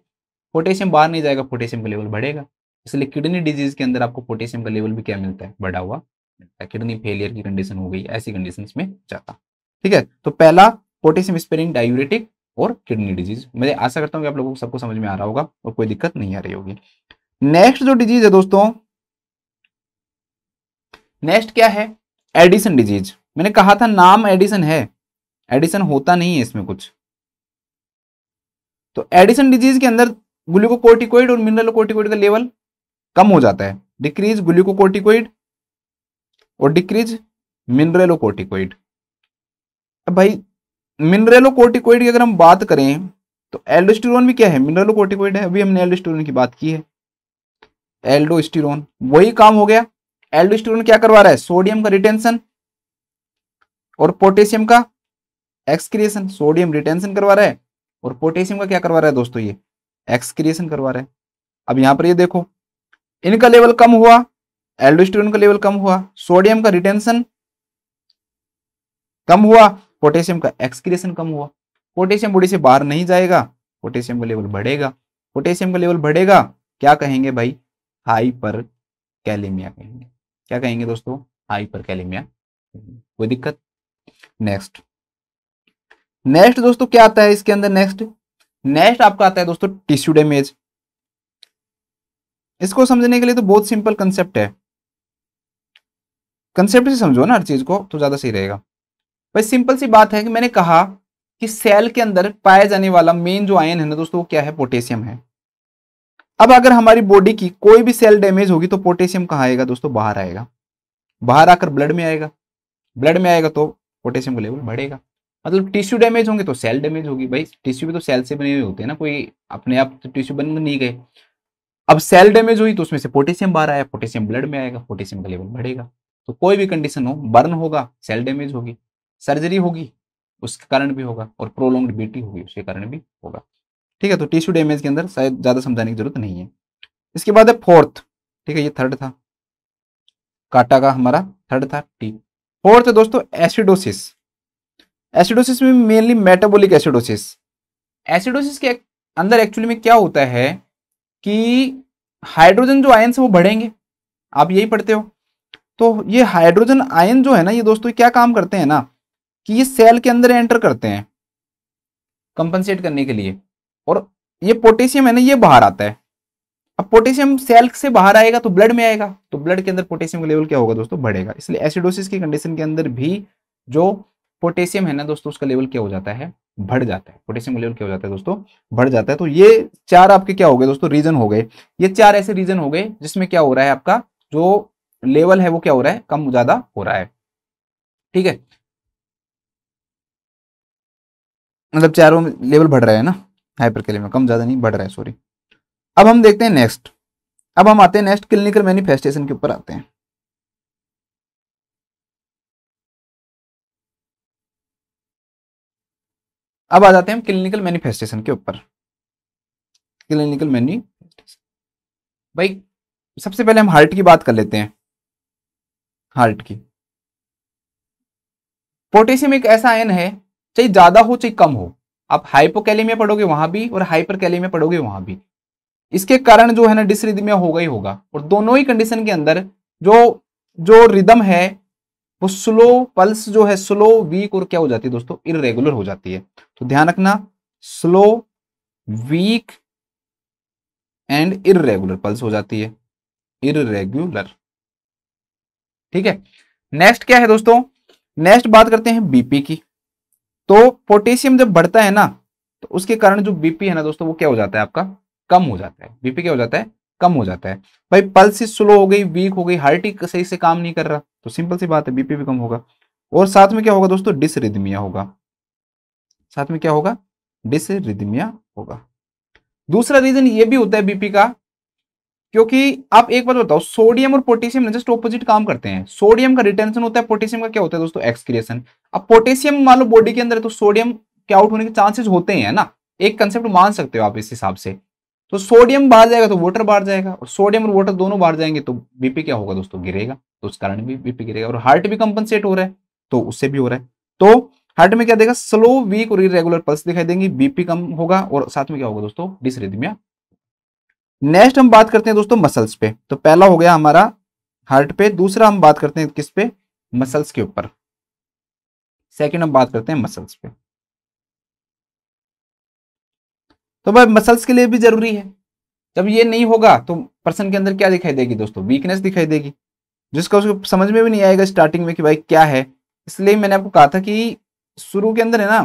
पोटेशियम बाहर नहीं जाएगा पोटेशियम का लेवल बढ़ेगा इसलिए किडनी डिजीज के अंदर आपको पोटेशियम का लेवल भी क्या मिलता है बढ़ा हुआ मिलता है किडनी फेलियर की कंडीशन हो गई ऐसी कंडीशन में जाता ठीक है तो पहला पोटेशियम स्पेरिंग डायूरेटिक और किडनी डिजीज मैं आशा करता हूँ कि आप लोगों को सबको समझ में आ रहा होगा और कोई दिक्कत नहीं आ रही होगी नेक्स्ट जो डिजीज है दोस्तों नेक्स्ट क्या है एडिसन डिजीज मैंने कहा था नाम एडिसन है एडिसन होता नहीं है इसमें कुछ तो एडिसन डिजीज के अंदर ग्लूकोकोर्टिकोइड और मिनरल कोर्टिकोइड का लेवल कम हो जाता है डिक्रीज ग्लूकोकोर्टिकोइड और डिक्रीज मिनरेलोकोर्टिकोइड अब भाई मिनरेलोकोर्टिकोइड की अगर हम बात करें तो एल्डोस्टिरोन भी क्या है मिनरेलोकोर्टिकोइड है अभी हमने एल्डोस्टिरोन की बात की है एल्डोस्टिरोन वही काम हो गया एल्डोस्टिरोन क्या करवा रहा है सोडियम का रिटेंशन और पोटेशियम का एक्सक्रिएशन सोडियम रिटेंशन करवा रहा है और पोटेशियम का क्या करवा रहा है दोस्तों ये एक्सक्रिएशन करवा रहा है अब यहां पर ये देखो इनका लेवल कम हुआ एल्डोस्टेरोन का लेवल कम हुआ सोडियम का रिटेंशन कम हुआ पोटेशियम का एक्सक्रीशन कम हुआ पोटेशियम बॉडी से बाहर नहीं जाएगा पोटेशियम का लेवल बढ़ेगा पोटेशियम का लेवल बढ़ेगा क्या कहेंगे भाई हाइपर कैलेमिया कहेंगे क्या कहेंगे दोस्तों हाइपर कैलेमिया कोई दिक्कत नेक्स्ट नेक्स्ट दोस्तों क्या आता है इसके अंदर नेक्स्ट नेक्स्ट आपका आता है दोस्तों टिश्यू डैमेज इसको समझने के लिए तो बहुत सिंपल कंसेप्ट है कंसेप्ट से समझो ना हर चीज को तो ज्यादा सही रहेगा भाई सिंपल सी बात है कि मैंने कहा कि सेल के अंदर पाया जाने वाला मेन जो आयन है ना दोस्तों वो क्या है पोटेशियम है अब अगर हमारी बॉडी की कोई भी सेल डैमेज होगी तो पोटेशियम कहाँ आएगा दोस्तों बाहर आएगा बाहर आकर ब्लड में आएगा ब्लड में आएगा तो पोटेशियम का लेवल बढ़ेगा मतलब टिश्यू डैमेज होंगे तो सेल डैमेज होगी भाई टिश्यू भी तो सेल से बने हुए होते हैं ना कोई अपने आप तो टिश्यू बन नहीं गए अब सेल डैमेज हुई तो उसमें से पोटेशियम बाहर आया पोटेशियम ब्लड में आएगा पोटेशियम का लेवल बढ़ेगा तो कोई भी कंडीशन हो बर्न होगा सेल डैमेज होगी सर्जरी होगी उसके कारण भी होगा और प्रोलोंग बीटी होगी उसके कारण भी होगा ठीक है तो टिश्यू डैमेज के अंदर शायद ज़्यादा समझाने की जरूरत नहीं है इसके बाद है फोर्थ ठीक है ये थर्ड था काटा का हमारा थर्ड था टी फोर्थ है दोस्तों एसिडोसिस एसिडोसिस में मेनली मेटाबोलिक एसिडोसिस एसिडोसिस के अंदर एक्चुअली में क्या होता है कि हाइड्रोजन जो आयन है वो बढ़ेंगे आप यही पढ़ते हो तो ये हाइड्रोजन आयन जो है ना ये दोस्तों क्या काम करते हैं ना कि ये सेल के अंदर एंटर करते हैं कंपनसेट करने के लिए और ये पोटेशियम है ना ये बाहर आता है अब पोटेशियम सेल से बाहर आएगा तो ब्लड में आएगा तो ब्लड के अंदर पोटेशियम का लेवल क्या होगा दोस्तों बढ़ेगा इसलिए एसिडोसिस की कंडीशन के अंदर भी जो पोटेशियम है ना दोस्तों उसका लेवल क्या हो जाता है बढ़ जाता है पोटेशियम लेवल क्या हो जाता है दोस्तों बढ़ जाता है तो ये चार आपके क्या हो गए दोस्तों रीजन हो गए ये चार ऐसे रीजन हो गए जिसमें क्या हो रहा है आपका जो लेवल है वो क्या हो रहा है कम ज्यादा हो रहा है ठीक है मतलब चारों लेवल बढ़ रहा है ना हाइपर में कम ज्यादा नहीं बढ़ रहा है सॉरी अब हम देखते हैं नेक्स्ट अब हम आते हैं नेक्स्ट क्लिनिकल मैनिफेस्टेशन के ऊपर आते हैं अब आ जाते हैं हम क्लिनिकल मैनिफेस्टेशन के ऊपर क्लिनिकल मैनिफेस्टेशन भाई सबसे पहले हम हार्ट की बात कर लेते हैं हार्ट की पोटेशियम एक ऐसा आयन है चाहे ज्यादा हो चाहे कम हो आप हाइपोकैलेमिया पढ़ोगे वहां भी और हाइपरकैलेमिया पढ़ोगे वहां भी इसके कारण जो है ना डिसरिदमिया होगा ही होगा और दोनों ही कंडीशन के अंदर जो जो रिदम है वो स्लो पल्स जो है स्लो वीक और क्या हो जाती है दोस्तों इरेगुलर हो जाती है तो ध्यान रखना slow weak and irregular pulse हो जाती है इरेगुलर ठीक है नेक्स्ट क्या है दोस्तों नेक्स्ट बात करते हैं बीपी की तो पोटेशियम जब बढ़ता है ना तो उसके कारण जो बीपी है ना दोस्तों वो क्या हो जाता है आपका कम हो जाता है बीपी क्या हो जाता है कम हो जाता है भाई पल्स स्लो हो गई वीक हो गई हार्ट ही सही से काम नहीं कर रहा तो सिंपल सी बात है बीपी भी कम होगा और साथ में क्या होगा दोस्तों डिसरिदमिया होगा साथ में क्या होगा डिसरिदमिया होगा दूसरा रीजन ये भी होता है बीपी का क्योंकि आप एक बात बताओ सोडियम और पोटेशियम जस्ट ऑपोजिट काम करते हैं सोडियम का रिटेंशन होता है पोटेशियम का क्या होता है दोस्तों एक्सक्रिएशन अब पोटेशियम मान लो बॉडी के अंदर है तो सोडियम के आउट होने के चांसेस होते हैं ना एक कंसेप्ट मान सकते हो आप इस हिसाब से तो सोडियम बाहर जाएगा तो वाटर बाहर जाएगा और सोडियम और वाटर दोनों बाहर जाएंगे तो बीपी क्या होगा दोस्तों गिरेगा तो उस कारण भी बीपी गिरेगा और हार्ट भी कंपनसेट हो रहा है तो उससे भी हो रहा है तो हार्ट में क्या देगा स्लो वीक और इरेगुलर पल्स दिखाई देंगे बीपी कम होगा और साथ में क्या होगा दोस्तों डिसरिदमिया नेक्स्ट हम बात करते हैं दोस्तों मसल्स पे तो पहला हो गया हमारा हार्ट पे दूसरा हम बात करते हैं किस पे मसल्स के ऊपर सेकेंड हम बात करते हैं मसल्स पे तो भाई मसल्स के लिए भी जरूरी है जब ये नहीं होगा तो पर्सन के अंदर क्या दिखाई देगी दोस्तों वीकनेस दिखाई देगी जिसका उसको समझ में भी नहीं आएगा स्टार्टिंग में कि भाई क्या है इसलिए मैंने आपको कहा था कि शुरू के अंदर है ना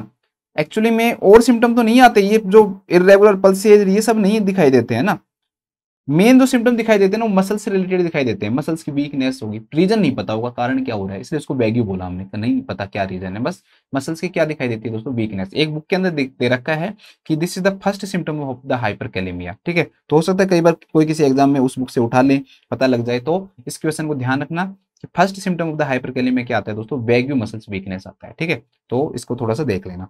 एक्चुअली में और सिम्टम तो नहीं आते ये जो इरेगुलर पल्सेज ये सब नहीं दिखाई देते हैं ना मेन जो सिम्टम दिखाई देते हैं ना मसल्स से रिलेटेड दिखाई देते हैं मसल्स की वीकनेस होगी रीजन नहीं पता होगा कारण क्या हो रहा है इसलिए उसको वैग्यू बोला हमने तो नहीं पता क्या रीजन है बस मसल्स की क्या दिखाई देती है दोस्तों वीकनेस एक बुक के अंदर दे रखा है कि this is the first symptom of the hyper kalemia ठीक है तो हो सकता है कई बार कोई किसी एग्जाम में उस बुक से उठा ले पता लग जाए तो इस क्वेश्चन को ध्यान रखना first symptom of the hyper hyperkalemia क्या आता है दोस्तों वैग्यू मसल्स वीकनेस आता है ठीक है तो इसको थोड़ा सा देख लेना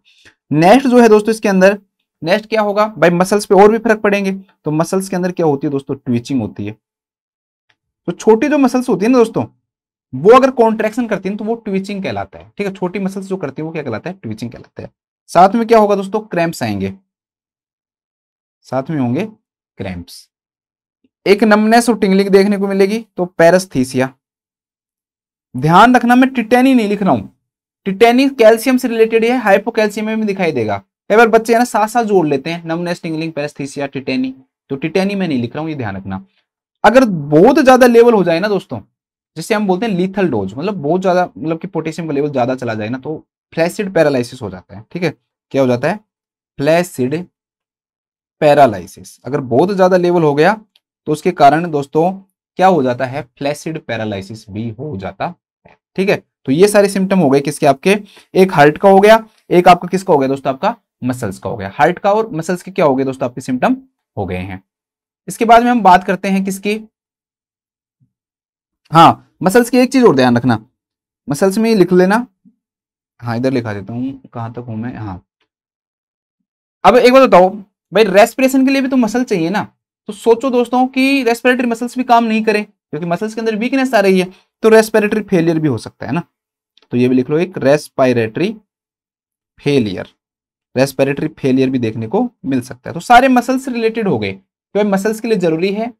नेक्स्ट जो है दोस्तों इसके अंदर नेक्स्ट क्या होगा भाई मसल्स पे और भी फर्क पड़ेंगे तो मसल्स के अंदर क्या होती है दोस्तों ट्विचिंग होती है तो छोटी जो मसल्स होती है ना दोस्तों वो अगर कॉन्ट्रेक्शन करती है तो वो ट्विचिंग कहलाता है ठीक है छोटी मसल्स जो करती है वो क्या कहलाता है ट्विचिंग कहलाता है साथ में क्या होगा दोस्तों क्रैम्प्स आएंगे साथ में होंगे क्रैम्प्स एक नमनेस और टिंगलिंग देखने को मिलेगी तो पैरस्थीसिया ध्यान रखना मैं टिटेनी नहीं लिख रहा हूं टिटेनी कैल्शियम से रिलेटेड है हाइपोकैल्शियम में दिखाई देगा कई बार बच्चे है ना साथ साथ जोड़ लेते हैं नमनेस टिंगलिंग पैस्थीसिया टिटेनी तो टिटेनी मैं नहीं लिख रहा हूँ ये ध्यान रखना अगर बहुत ज्यादा लेवल हो जाए ना दोस्तों जिसे हम बोलते हैं लीथल डोज मतलब बहुत ज्यादा मतलब कि पोटेशियम का लेवल ज्यादा चला जाए ना तो फ्लैसिड पैरालिसिस हो जाता है ठीक है क्या हो जाता है फ्लैसिड पैरालिसिस अगर बहुत ज्यादा लेवल हो गया तो उसके कारण दोस्तों क्या हो जाता है फ्लैसिड पैरालिसिस भी हो जाता है ठीक है तो ये सारे सिम्टम हो गए किसके आपके एक हार्ट का हो गया एक आपका किसका हो गया दोस्तों आपका मसल्स का हो गया हार्ट का और मसल्स के क्या हो गए दोस्तों आपके सिम्टम हो गए हैं इसके बाद में हम बात करते हैं किसकी हाँ मसल्स की एक चीज और ध्यान रखना मसल्स में लिख लेना हाँ इधर लिखा देता हूँ कहां तक हूं मैं हाँ अब एक बात बताओ भाई रेस्पिरेशन के लिए भी तो मसल चाहिए ना तो सोचो दोस्तों कि रेस्पिरेटरी मसल्स भी काम नहीं करें क्योंकि मसल्स के अंदर वीकनेस आ रही है तो रेस्पिरेटरी फेलियर भी हो सकता है ना तो ये भी लिख लो एक रेस्पायरेटरी फेलियर रेस्पिरेटरी फेलियर भी देखने को मिल सकता है तो सारे मसल्स रिलेटेड हो गए क्यों मसल्स के लिए जरूरी है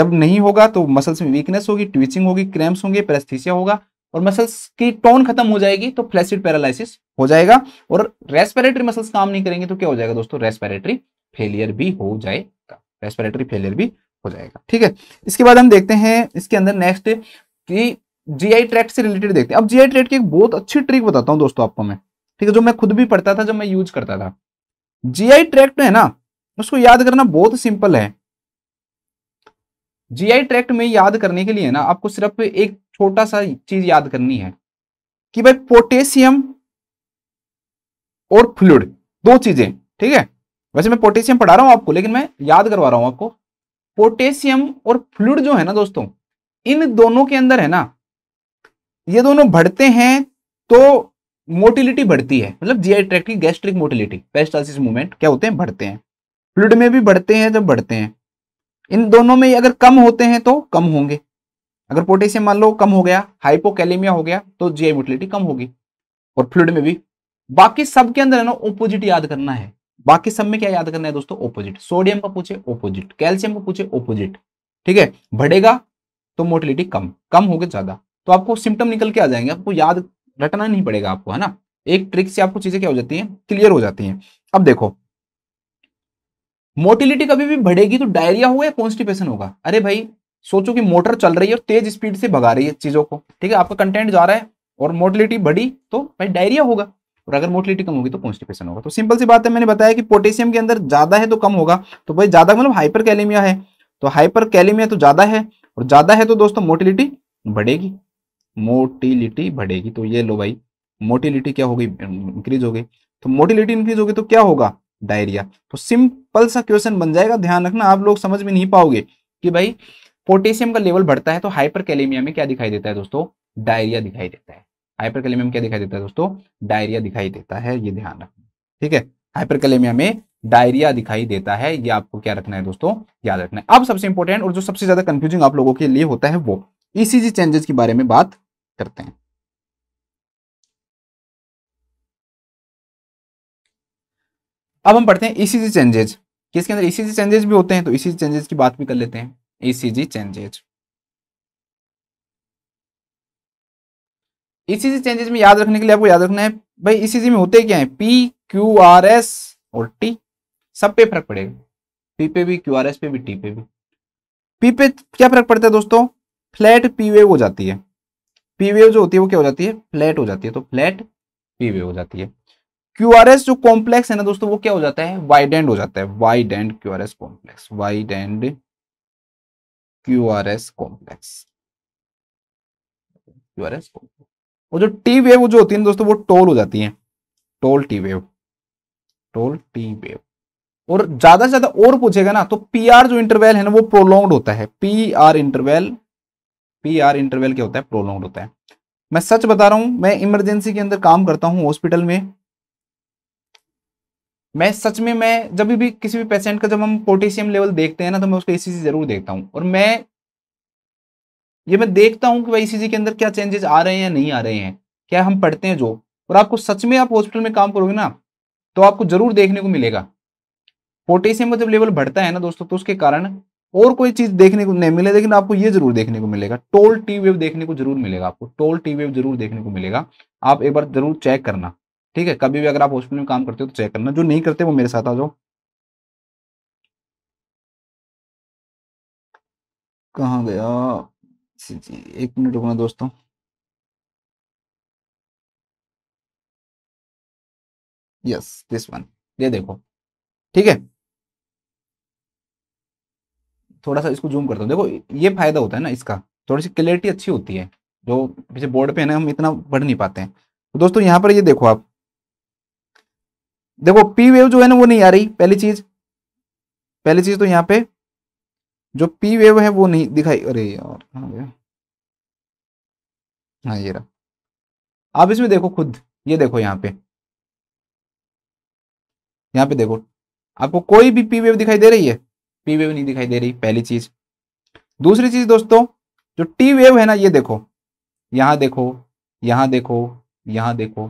जब नहीं होगा तो मसल्स में वीकनेस होगी ट्विचिंग होगी क्रैम्स होंगे पेरेस्थीसिया होगा और मसल्स की टोन खत्म हो जाएगी तो फ्लैसिड पैरालिसिस हो जाएगा और रेस्पिरेटरी मसल्स काम नहीं करेंगे तो क्या हो जाएगा दोस्तों रेस्पिरेटरी फेलियर भी हो जाएगा रेस्पिरेटरी फेलियर भी हो जाएगा ठीक है इसके बाद हम देखते हैं इसके अंदर नेक्स्ट की जीआई ट्रैक्ट से रिलेटेड देखते हैं अब जीआई ट्रैक्ट की एक बहुत अच्छी ट्रिक बताता हूँ दोस्तों आपको मैं ठीक है जो मैं खुद भी पढ़ता था जब मैं यूज करता था जीआई ट्रैक्ट है ना उसको याद करना बहुत सिंपल है जीआई ट्रैक्ट में याद करने के लिए ना आपको सिर्फ एक छोटा सा चीज याद करनी है कि भाई पोटेशियम और फ्लूड दो चीजें ठीक है वैसे मैं पोटेशियम पढ़ा रहा हूं आपको लेकिन मैं याद करवा रहा हूं आपको पोटेशियम और फ्लूड जो है ना दोस्तों इन दोनों के अंदर है ना ये दोनों बढ़ते हैं तो मोटिलिटी बढ़ती है मतलब जी ट्रैक्ट की गैस्ट्रिक मोटिलिटी पेरिस्टालसिस मूवमेंट क्या होते हैं बढ़ते हैं फ्लूड में भी बढ़ते हैं तो बढ़ते हैं इन दोनों में अगर कम होते हैं तो कम होंगे अगर पोटेशियम मान लो कम हो गया हाइपोकैलेमिया हो गया तो आई मोटिलिटी कम होगी और फ्लूड में भी बाकी सब के अंदर है ना ओपोजिट याद करना है बाकी सब में क्या याद करना है दोस्तों ओपोजिट सोडियम का पूछे ओपोजिट कैल्शियम का पूछे ओपोजिट ठीक है बढ़ेगा तो मोटिलिटी कम कम होगी ज्यादा तो आपको सिम्टम निकल के आ जाएंगे आपको याद रटना नहीं पड़ेगा आपको है ना एक ट्रिक से आपको चीजें क्या हो जाती हैं क्लियर हो जाती हैं अब देखो मोटिलिटी कभी भी बढ़ेगी तो डायरिया होगा या कॉन्स्टिपेशन होगा अरे भाई सोचो कि मोटर चल रही है और तेज स्पीड से भगा रही है चीजों को ठीक है आपका कंटेंट जा रहा है और मोटिलिटी बढ़ी तो भाई डायरिया होगा और अगर मोटिलिटी कम होगी तो कॉन्स्टिपेशन होगा तो सिंपल सी बात है मैंने बताया कि पोटेशियम के अंदर ज्यादा है तो कम होगा तो भाई ज्यादा मतलब हाइपर है तो हाइपर तो ज्यादा है और ज्यादा है तो दोस्तों मोटिलिटी बढ़ेगी मोटिलिटी बढ़ेगी तो ये लो भाई मोटिलिटी क्या होगी इंक्रीज हो गई तो मोटिलिटी इंक्रीज होगी तो क्या होगा डायरिया तो सिंपल सा क्वेश्चन बन जाएगा ध्यान रखना आप लोग समझ में नहीं पाओगे कि भाई पोटेशियम का लेवल बढ़ता है तो हाइपरकैलेमिया में क्या दिखाई देता है दोस्तों डायरिया दिखाई देता है कैलेमिया में क्या दिखाई देता है दोस्तों डायरिया दिखाई देता है ये ध्यान रखना ठीक है कैलेमिया में डायरिया दिखाई देता है ये आपको क्या रखना है दोस्तों याद रखना है अब सबसे इंपॉर्टेंट और जो सबसे ज्यादा कंफ्यूजिंग आप लोगों के लिए होता है वो ईसीजी e चेंजेस के बारे में बात करते हैं अब हम पढ़ते हैं ईसीजी e चेंजेज किसके अंदर ईसीजी e चेंजेज भी होते हैं तो ईसीजी e चेंजेज की बात भी कर लेते हैं ईसीजी चेंजेज ईसीजी चेंजेज में याद रखने के लिए आपको याद रखना है भाई ईसीजी में होते क्या है पी क्यू आर एस और टी सब पे फर्क पड़ेगा पी पे भी क्यू आर एस पे भी टी पे भी पी पे क्या फर्क पड़ता है दोस्तों फ्लैट पी वेव हो जाती है पी वेव जो होती है वो क्या हो जाती है फ्लैट हो जाती है तो फ्लैट पी वेव हो जाती है क्यू आर एस जो कॉम्प्लेक्स है ना दोस्तों वो क्या हो जाता है वाइड एंड हो जाता है wide and Q R S complex wide and Q R S complex Q R S complex और जो टी वेव जो होती है ना दोस्तों वो टोल हो जाती है tall T wave tall T wave और ज्यादा से ज्यादा और पूछेगा ना तो पी आर जो इंटरवेल है ना वो प्रोलोंग्ड होता है P R interval P R interval क्या होता है प्रोलोंग होता है मैं सच बता रहा हूं मैं इमरजेंसी के अंदर काम करता हूं हॉस्पिटल में मैं सच में मैं जब भी किसी भी पेशेंट का जब हम पोटेशियम लेवल देखते हैं ना तो मैं उसको ईसीजी जरूर देखता हूं और मैं ये मैं देखता हूं कि भाई ईसीजी के अंदर क्या चेंजेस आ रहे हैं या नहीं आ रहे हैं क्या हम पढ़ते हैं जो और आपको सच में आप हॉस्पिटल में काम करोगे ना तो आपको जरूर देखने को मिलेगा पोटेशियम का जब लेवल बढ़ता है ना दोस्तों तो उसके कारण और कोई चीज देखने को नहीं मिले लेकिन आपको ये जरूर देखने को मिलेगा टोल टी वेव देखने को जरूर मिलेगा आपको टोल टी वेव जरूर देखने को मिलेगा आप एक बार जरूर चेक करना ठीक है कभी भी अगर आप हॉस्पिटल में काम करते हो तो चेक करना जो नहीं करते वो मेरे साथ आ जाओ कहा गया एक मिनट रुकना दोस्तों यस दिस वन ये देखो ठीक है थोड़ा सा इसको जूम करता हूँ देखो ये फायदा होता है ना इसका थोड़ी सी क्लियरिटी अच्छी होती है जो पीछे बोर्ड पे है ना हम इतना पढ़ नहीं पाते हैं तो दोस्तों यहाँ पर ये देखो आप देखो पी वेव जो है ना वो नहीं आ रही पहली चीज पहली चीज तो यहाँ पे जो पी वेव है वो नहीं दिखाई अरे यार हाँ ये रहा आप इसमें देखो खुद ये देखो यहाँ पे यहाँ पे देखो आपको कोई भी पी वेव दिखाई दे रही है पी वेव नहीं दिखाई दे रही पहली चीज दूसरी चीज दोस्तों जो टी वेव है ना ये देखो यहां देखो यहां देखो यहां देखो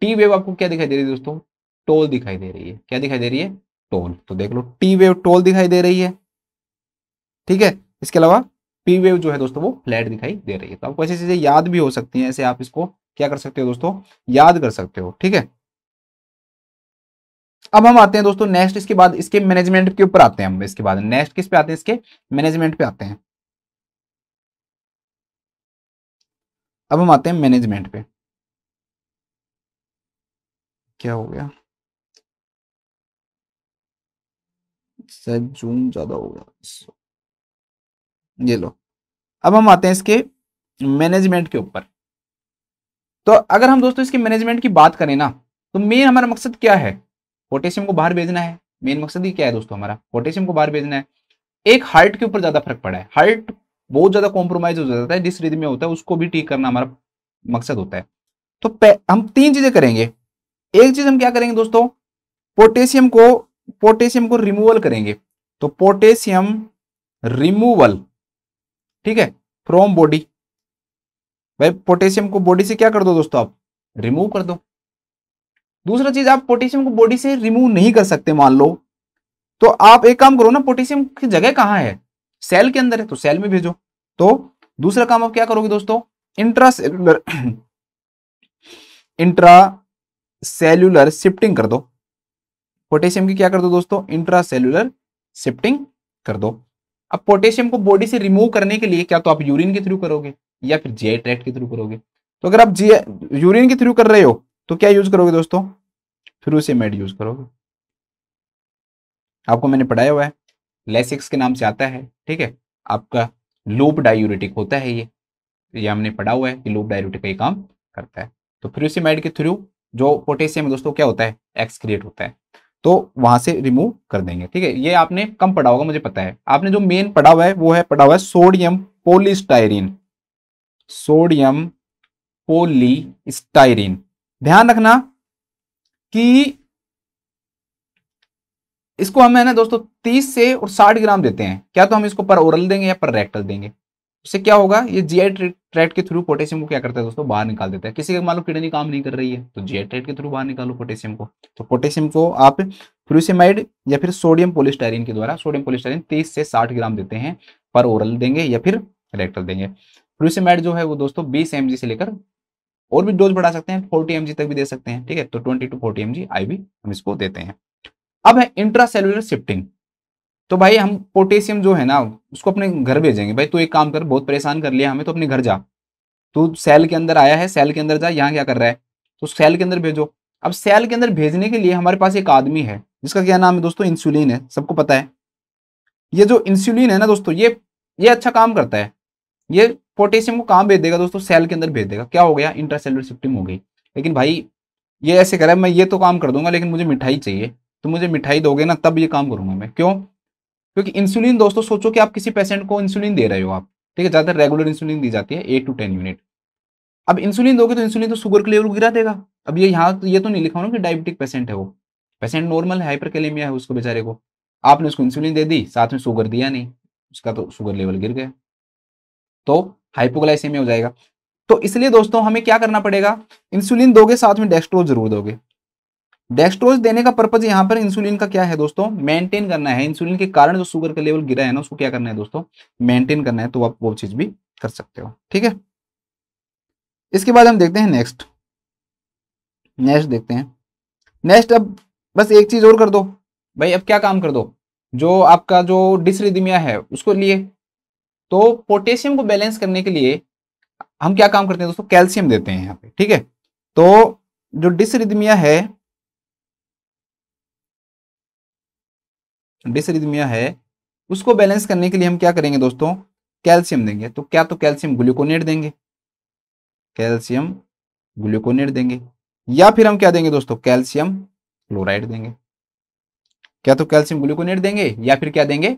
टी वेव आपको क्या दिखाई दे रही है दोस्तों टोल दिखाई दे रही है क्या दिखाई दे रही है टोल तो देख लो टी वेव टोल दिखाई दे रही है ठीक है इसके अलावा पी वेव जो है दोस्तों वो फ्लैट दिखाई दे रही है तो आपको ऐसी चीजें याद भी हो सकती हैं ऐसे आप इसको क्या कर सकते हो दोस्तों याद कर सकते हो ठीक है अब हम आते हैं दोस्तों नेक्स्ट इसके बाद इसके मैनेजमेंट के ऊपर आते हैं हम इसके बाद नेक्स्ट किस पे आते हैं इसके मैनेजमेंट पे आते हैं अब हम आते हैं मैनेजमेंट पे क्या हो गया शायद जूम ज्यादा हो गया ये लो अब हम आते हैं इसके मैनेजमेंट के ऊपर तो अगर हम दोस्तों इसके मैनेजमेंट की बात करें ना तो मेन हमारा मकसद क्या है पोटेशियम को बाहर भेजना है मेन मकसद ही क्या है दोस्तों हमारा पोटेशियम को बाहर भेजना है एक हार्ट के ऊपर ज्यादा फर्क पड़ा है हार्ट बहुत ज्यादा कॉम्प्रोमाइज हो जाता है जिस रिद में होता है उसको भी ठीक करना हमारा मकसद होता है तो हम तीन चीजें करेंगे एक चीज हम क्या करेंगे दोस्तों पोटेशियम को पोटेशियम को रिमूवल करेंगे तो पोटेशियम रिमूवल ठीक है फ्रॉम बॉडी भाई पोटेशियम को बॉडी से क्या कर दो दोस्तों आप रिमूव कर दो दूसरा चीज आप पोटेशियम को बॉडी से रिमूव नहीं कर सकते मान लो तो आप एक काम करो ना पोटेशियम की जगह कहाँ है सेल के अंदर है तो सेल में भेजो तो दूसरा काम आप क्या करोगे दोस्तों intra cellular intra cellular shifting कर दो पोटेशियम की क्या कर दो दोस्तों इंट्रा सेलुलर शिफ्टिंग कर दो अब पोटेशियम को बॉडी से रिमूव करने के लिए क्या तो आप यूरिन के थ्रू करोगे या फिर जेट के थ्रू करोगे तो अगर आप यूरिन के थ्रू कर रहे हो तो क्या यूज करोगे दोस्तों फिर उसे मेड यूज करोगे आपको मैंने पढ़ाया हुआ है लेसिक्स के नाम से आता है ठीक है आपका लूप डायूरेटिक होता है ये ये हमने पढ़ा हुआ है कि लूप डायूरेटिक का ये काम करता है तो फिर उसे मेड के थ्रू जो पोटेशियम दोस्तों क्या होता है एक्सक्रिएट होता है तो वहां से रिमूव कर देंगे ठीक है ये आपने कम पढ़ा होगा मुझे पता है आपने जो मेन पढ़ा हुआ है वो है पढ़ा हुआ है सोडियम पोलिस्टाइरिन सोडियम पोलिस्टाइरिन ध्यान रखना कि इसको हम है ना दोस्तों 30 से और 60 ग्राम देते हैं क्या तो हम इसको पर ओरल देंगे या पर रेक्टल देंगे उससे क्या होगा ये जीआई ट्रैट के थ्रू पोटेशियम को क्या करता है दोस्तों बाहर निकाल देता है किसी का मान लो किडनी काम नहीं कर रही है तो जीआई ट्रैट के थ्रू बाहर निकालो पोटेशियम को तो पोटेशियम को आप फ्रूसिमाइड या फिर सोडियम पोलिस्टाइरिन के द्वारा सोडियम पोलिस्टाइरिन तीस से साठ ग्राम देते हैं पर ओरल देंगे या फिर रेक्टल देंगे फ्रूसिमाइड जो है वो दोस्तों बीस एम से लेकर और भी डोज बढ़ा सकते हैं फोर्टी एम तक भी दे सकते हैं ठीक है तो twenty to forty M G हम इसको देते हैं अब है इंट्रासेलुलर शिफ्टिंग तो भाई हम पोटेशियम जो है ना उसको अपने घर भेजेंगे भाई तू एक काम कर बहुत परेशान कर लिया हमें तो अपने घर जा तू सेल के अंदर आया है सेल के अंदर जा यहाँ क्या कर रहा है तो सेल के अंदर भेजो अब सेल के अंदर भेजने के लिए हमारे पास एक आदमी है जिसका क्या नाम है दोस्तों इंसुलिन है सबको पता है ये जो इंसुलिन है ना दोस्तों ये ये अच्छा काम करता है ये पोटेशियम को कहाँ भेज देगा दोस्तों सेल के अंदर भेज देगा क्या हो गया इंट्रासेलुलर शिफ्टिंग हो गई लेकिन भाई ये ऐसे करें मैं ये तो काम कर दूंगा लेकिन मुझे मिठाई चाहिए तो मुझे मिठाई दोगे ना तब ये काम करूंगा मैं क्यों क्योंकि इंसुलिन दोस्तों सोचो कि आप किसी पेशेंट को इंसुलिन दे रहे हो आप ठीक है ज़्यादातर रेगुलर इंसुलिन दी जाती है एट टू टेन यूनिट अब इंसुलिन दोगे तो इंसुलिन तो शुगर के लेवल गिरा देगा अब ये यहाँ तो ये तो नहीं लिखा ना कि डायबिटिक पेशेंट है वो पेशेंट नॉर्मल केलेमिया है उसको बेचारे को आपने उसको इंसुलिन दे दी साथ में शुगर दिया नहीं उसका तो शुगर लेवल गिर गया तो हाइपोग्लाइसेमिया हो जाएगा तो इसलिए दोस्तों हमें क्या करना पड़ेगा इंसुलिन दोगे साथ में डेस्ट्रोज जरूर दोगे डेस्ट्रोज देने का पर्पज यहां पर इंसुलिन का क्या है दोस्तों मेंटेन करना है इंसुलिन के कारण जो शुगर का लेवल गिरा है ना उसको क्या करना है दोस्तों मेंटेन करना है तो आप वो चीज भी कर सकते हो ठीक है इसके बाद हम देखते हैं नेक्स्ट नेक्स्ट देखते हैं नेक्स्ट अब बस एक चीज और कर दो भाई अब क्या काम कर दो जो आपका जो डिसरिदिमिया है उसको लिए तो पोटेशियम को बैलेंस करने के लिए हम क्या काम करते हैं दोस्तों कैल्शियम देते हैं यहाँ पे ठीक है तो जो डिसरिदमिया है डिसरिदमिया है उसको बैलेंस करने के लिए हम क्या करेंगे दोस्तों कैल्शियम देंगे तो क्या तो कैल्शियम ग्लूकोनेट देंगे कैल्शियम ग्लूकोनेट देंगे या फिर हम क्या देंगे दोस्तों कैल्शियम क्लोराइड देंगे क्या तो कैल्शियम ग्लूकोनेट देंगे या फिर क्या देंगे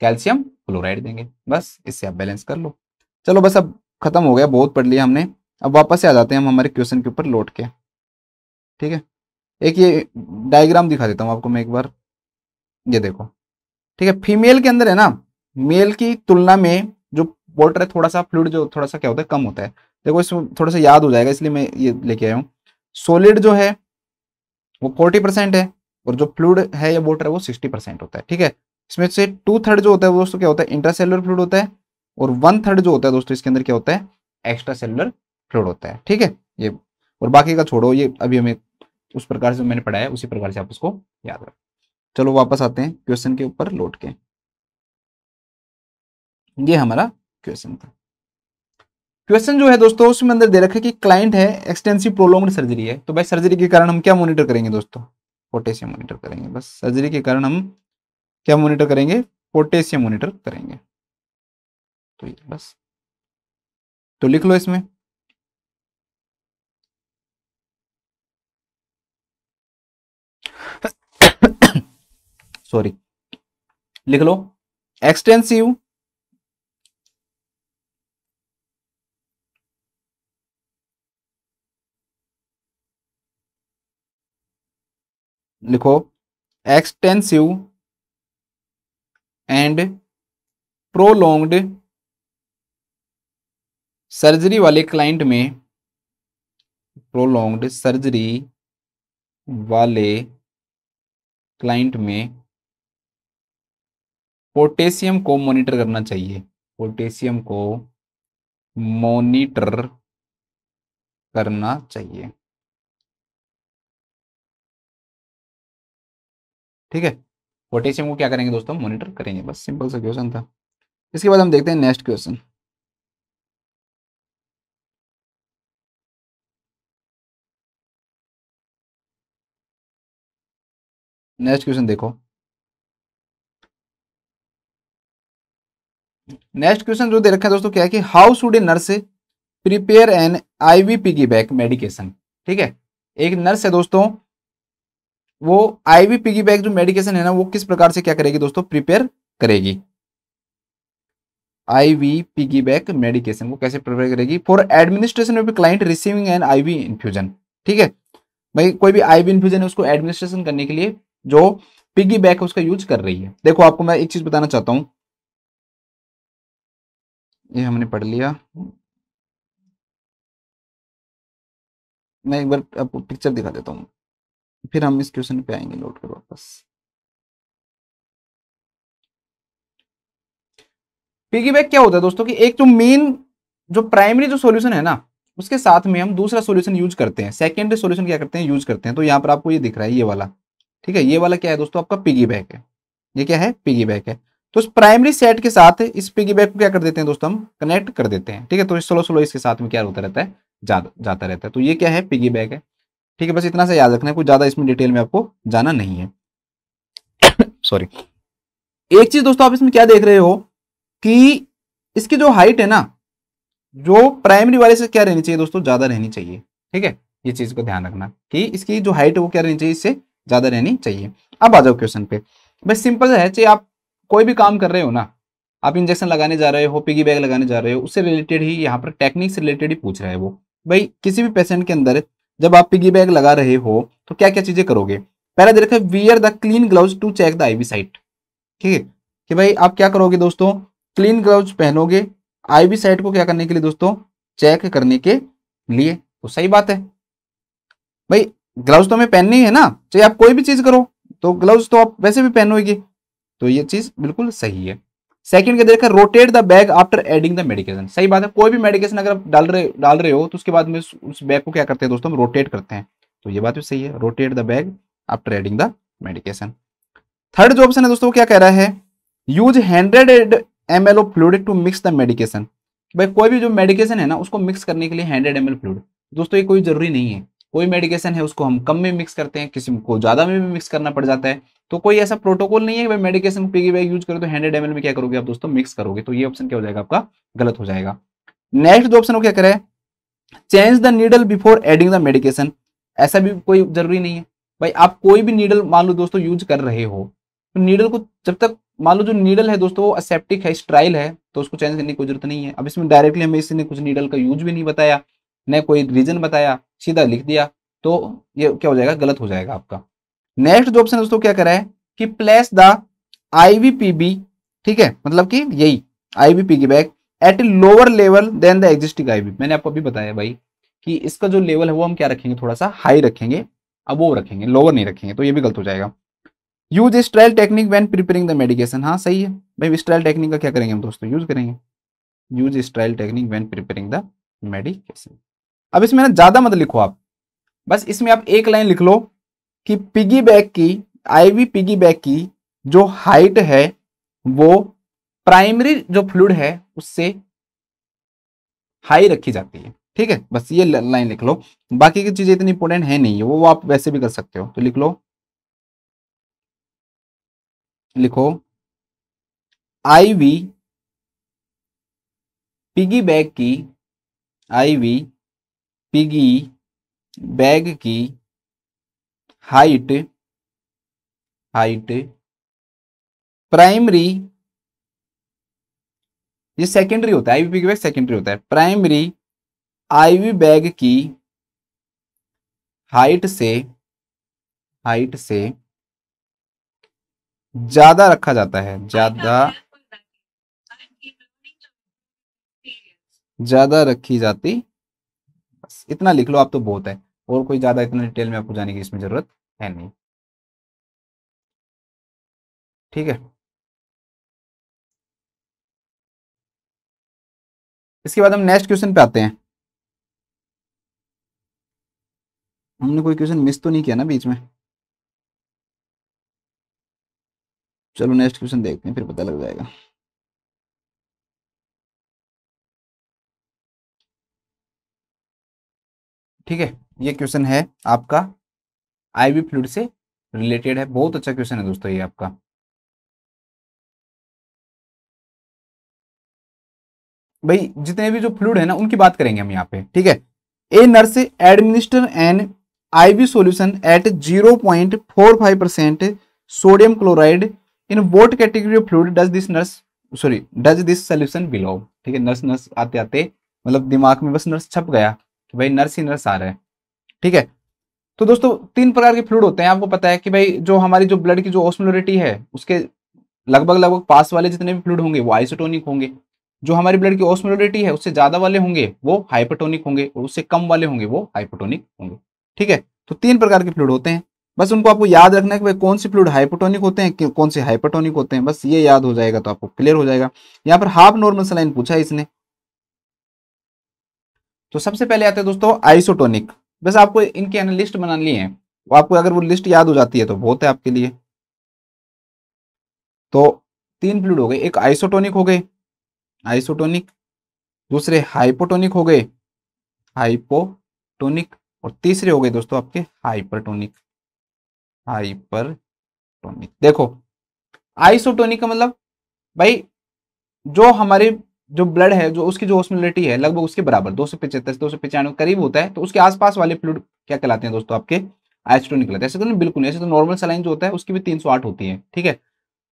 कैल्शियम क्लोराइड देंगे बस इससे आप बैलेंस कर लो चलो बस अब खत्म हो गया बहुत पढ़ लिया हमने अब वापस से आ जाते हैं हम हमारे क्वेश्चन के ऊपर लौट के ठीक है एक ये डायग्राम दिखा देता हूँ आपको मैं एक बार ये देखो ठीक है फीमेल के अंदर है ना मेल की तुलना में जो वाटर है थोड़ा सा फ्लूड जो थोड़ा सा क्या होता है कम होता है देखो इसमें थोड़ा सा याद हो जाएगा इसलिए मैं ये लेके आया हूँ सोलिड जो है वो फोर्टी परसेंट है और जो फ्लूड है या वाटर है वो सिक्सटी परसेंट होता है ठीक है इसमें से टू थर्ड जो होता है दोस्तों क्या होता है इंट्रासेलुलर फ्लूड होता है और वन थर्ड जो होता है दोस्तों इसके अंदर क्या होता है एक्स्ट्रा सेलुलर फ्लूड होता है ठीक है ये और बाकी का छोड़ो ये अभी हमें उस प्रकार से मैंने पढ़ाया उसी प्रकार से आप उसको याद रखें चलो वापस आते हैं क्वेश्चन के ऊपर लौट के ये हमारा क्वेश्चन था क्वेश्चन जो है दोस्तों उसमें अंदर दे रखा है कि क्लाइंट है एक्सटेंसिव प्रोलोंग्ड सर्जरी है तो भाई सर्जरी के कारण हम क्या मॉनिटर करेंगे दोस्तों पोटेशियम मॉनिटर करेंगे बस सर्जरी के कारण हम क्या मोनिटर करेंगे पोटेशियम मोनिटर करेंगे तो ये बस तो लिख लो इसमें सॉरी लिख लो एक्सटेंसिव लिखो एक्सटेंसिव एंड प्रोलोंग्ड सर्जरी वाले क्लाइंट में प्रोलोंग्ड सर्जरी वाले क्लाइंट में पोटेशियम को मॉनिटर करना चाहिए पोटेशियम को मॉनिटर करना चाहिए ठीक है पोटेशियम को क्या करेंगे दोस्तों मॉनिटर करेंगे बस सिंपल सा क्वेश्चन था इसके बाद हम देखते हैं नेक्स्ट क्वेश्चन नेक्स्ट क्वेश्चन देखो नेक्स्ट क्वेश्चन जो दे रखा है दोस्तों क्या है कि how should a nurse prepare an IV piggyback medication ठीक है एक नर्स है दोस्तों वो आईवी पिगी बैग जो मेडिकेशन है ना वो किस प्रकार से क्या करेगी दोस्तों प्रिपेयर करेगी आईवी पिगी बैग मेडिकेशन वो कैसे प्रिपेयर करेगी for administration of client receiving an IV infusion ठीक है भाई कोई भी आईवी इन्फ्यूजन है उसको एडमिनिस्ट्रेशन करने के लिए जो पिगी बैग उसका यूज कर रही है देखो आपको मैं एक चीज बताना चाहता हूँ ये हमने पढ़ लिया मैं एक बार आपको पिक्चर दिखा देता हूँ फिर हम इस क्वेश्चन पे आएंगे लौट कर वापस पिगी बैक क्या होता है दोस्तों कि एक जो मेन जो प्राइमरी जो सॉल्यूशन है ना उसके साथ में हम दूसरा सॉल्यूशन यूज करते हैं सेकेंडरी सॉल्यूशन क्या करते हैं यूज करते हैं तो यहाँ पर आपको ये दिख रहा है ये वाला ठीक है ये वाला क्या है दोस्तों आपका पिगी बैक है ये क्या है पिगी बैक है तो उस प्राइमरी सेट के साथ इस पिगी बैक को क्या कर देते हैं दोस्तों हम कनेक्ट कर देते हैं ठीक है तो स्लो स्लो इसके साथ में क्या होता रहता है जा, जाता रहता है तो ये क्या है पिगी बैक है ठीक है बस इतना से याद रखना है कुछ ज्यादा इसमें डिटेल में आपको जाना नहीं है सॉरी एक चीज दोस्तों आप इसमें क्या देख रहे हो कि इसकी जो हाइट है ना जो प्राइमरी वाले से क्या रहनी चाहिए दोस्तों ज्यादा रहनी चाहिए ठीक है ये चीज को ध्यान रखना कि इसकी जो हाइट है वो क्या रहनी चाहिए इससे ज्यादा रहनी चाहिए अब आ जाओ क्वेश्चन पे बस सिंपल है चाहे आप कोई भी काम कर रहे हो ना आप इंजेक्शन लगाने जा रहे हो पिगी बैग लगाने जा रहे हो उससे रिलेटेड ही यहाँ पर टेक्निक से रिलेटेड ही पूछ रहे हैं वो भाई किसी भी पेशेंट के अंदर जब आप पिगी बैग लगा रहे हो तो क्या क्या चीजें करोगे पहला दे रखा है wear the clean glove to check the IV site ठीक है कि भाई आप क्या करोगे दोस्तों क्लीन ग्लव पहनोगे आईवी साइट को क्या करने के लिए दोस्तों चेक करने के लिए तो सही बात है भाई ग्लव्स तो हमें पहननी है ना चाहे तो आप कोई भी चीज करो तो ग्लव्स तो आप वैसे भी पहनोगे तो ये चीज बिल्कुल सही है सेकंड क्या देखा rotate the bag after adding the medication सही बात है कोई भी मेडिकेशन अगर आप डाल रहे डाल रहे हो तो उसके बाद में उस बैग को क्या करते हैं दोस्तों हम रोटेट करते हैं तो ये बात भी सही है rotate the bag after adding the medication third जो ऑप्शन है दोस्तों क्या कह रहा है use hundred M L of fluid to mix the medication भाई कोई भी जो मेडिकेशन है ना उसको मिक्स करने के लिए हंड्रेड एम एल फ्लूड दोस्तों ये कोई जरूरी नहीं है कोई मेडिकेशन है उसको हम कम में मिक्स करते हैं किसी को ज़्यादा में भी मिक्स करना पड़ जाता है तो कोई ऐसा प्रोटोकॉल नहीं है भाई मेडिकेशन पीगी बैग यूज करो तो हंड्रेड एमएल में क्या करोगे आप दोस्तों मिक्स करोगे तो ये ऑप्शन क्या हो जाएगा आपका गलत हो जाएगा नेक्स्ट जो ऑप्शन क्या करे change the needle before adding the medication ऐसा भी कोई जरूरी नहीं है भाई आप कोई भी नीडल मान लो दोस्तों यूज कर रहे हो तो नीडल को जब तक मान लो जो नीडल है दोस्तों वो असेप्टिक है स्ट्राइल है तो उसको चेंज करने की जरूरत नहीं है अब इसमें डायरेक्टली हमें इसने कुछ नीडल का यूज भी नहीं बताया ने कोई रीजन बताया सीधा लिख दिया तो ये क्या हो जाएगा गलत हो जाएगा आपका नेक्स्ट जो ऑप्शन दोस्तों क्या करा है कि प्लेस द आईवीपीबी ठीक है मतलब कि यही आईवीपी की bag at lower level than the existing IV मैंने आपको अभी बताया भाई कि इसका जो लेवल है वो हम क्या रखेंगे थोड़ा सा हाई रखेंगे अब वो रखेंगे लोअर नहीं रखेंगे तो ये भी गलत हो जाएगा use sterile technique when preparing the medication हाँ सही है भाई स्ट्रायल टेक्निक का क्या करेंगे हम दोस्तों यूज करेंगे use sterile technique when preparing the medication अब इसमें ना ज़्यादा मत लिखो आप बस इसमें आप एक लाइन लिख लो कि पिगी बैग की आईवी पिगी बैग की जो हाइट है वो प्राइमरी जो फ्लूड है उससे हाई रखी जाती है ठीक है बस ये लाइन लिख लो बाकी की चीज़ें इतनी इंपॉर्टेंट है नहीं वो आप वैसे भी कर सकते हो तो लिख लो लिखो आईवी पिगी बैग की आईवी पिगी बैग की हाइट हाइट प्राइमरी ये सेकेंडरी होता है आईवी पिगी बैग सेकेंडरी होता है प्राइमरी आईवी बैग की हाइट से हाइट से ज्यादा रखा जाता है ज्यादा ज्यादा रखी जाती इतना लिख लो आप तो बहुत है और कोई ज़्यादा इतना डिटेल में आपको जाने की इसमें ज़रूरत है नहीं ठीक है इसके बाद हम नेक्स्ट क्वेश्चन पे आते हैं हमने कोई क्वेश्चन मिस तो नहीं किया ना बीच में चलो नेक्स्ट क्वेश्चन देखते हैं फिर पता लग जाएगा ठीक है ये क्वेश्चन है आपका आईवी फ्लूड से रिलेटेड है बहुत अच्छा क्वेश्चन है दोस्तों ये आपका भाई जितने भी जो फ्लूड है ना उनकी बात करेंगे हम यहाँ पे ठीक है a nurse administer an IV solution at zero point four five percent sodium chloride in what category of fluid does this nurse sorry does this solution belong ठीक है नर्स नर्स आते आते मतलब दिमाग में बस नर्स छप गया भाई नर्स ही नर्स आ रहे हैं ठीक है तो दोस्तों तीन प्रकार के फ्लूड होते हैं आपको पता है कि भाई जो हमारी जो ब्लड की जो ऑस्मोलरिटी है उसके लगभग लगभग पास वाले जितने भी फ्लूड होंगे वो आइसोटोनिक होंगे जो हमारी ब्लड की ऑस्मोलरिटी है उससे ज्यादा वाले होंगे वो हाइपोटोनिक होंगे और उससे कम वाले होंगे वो हाइपोटोनिक होंगे ठीक है तो तीन प्रकार के फ्लूड होते हैं बस उनको आपको याद रखना है कि भाई कौन से फ्लूड हाइपोटोनिक होते हैं कौन से हाइपोटोनिक होते हैं बस ये याद हो जाएगा तो आपको क्लियर हो जाएगा यहाँ पर हाफ नॉर्मल सलाइन पूछा है इसने तो सबसे पहले आते हैं दोस्तों आइसोटोनिक बस आपको इनके है लिस्ट बनानी है वो आपको अगर वो लिस्ट याद हो जाती है तो बहुत है आपके लिए तो तीन फ्लूड हो गए एक आइसोटोनिक हो गए आइसोटोनिक दूसरे हाइपोटोनिक हो गए हाइपोटोनिक और तीसरे हो गए दोस्तों आपके हाइपरटोनिक हाइपरटोनिक देखो आइसोटोनिक का मतलब भाई जो हमारे जो ब्लड है जो उसकी जो ऑस्मोलिटी है लगभग उसके बराबर दो सौ पिछहत्तर से दो सौ पचानवे करीब होता है तो उसके आसपास वाले फ्लूड क्या कहलाते हैं दोस्तों आपके आइस्टो निकलते हैं ऐसे तो नहीं बिल्कुल नहीं ऐसे तो नॉर्मल सलाइन जो होता है उसकी भी तीन सौ आठ होती है ठीक है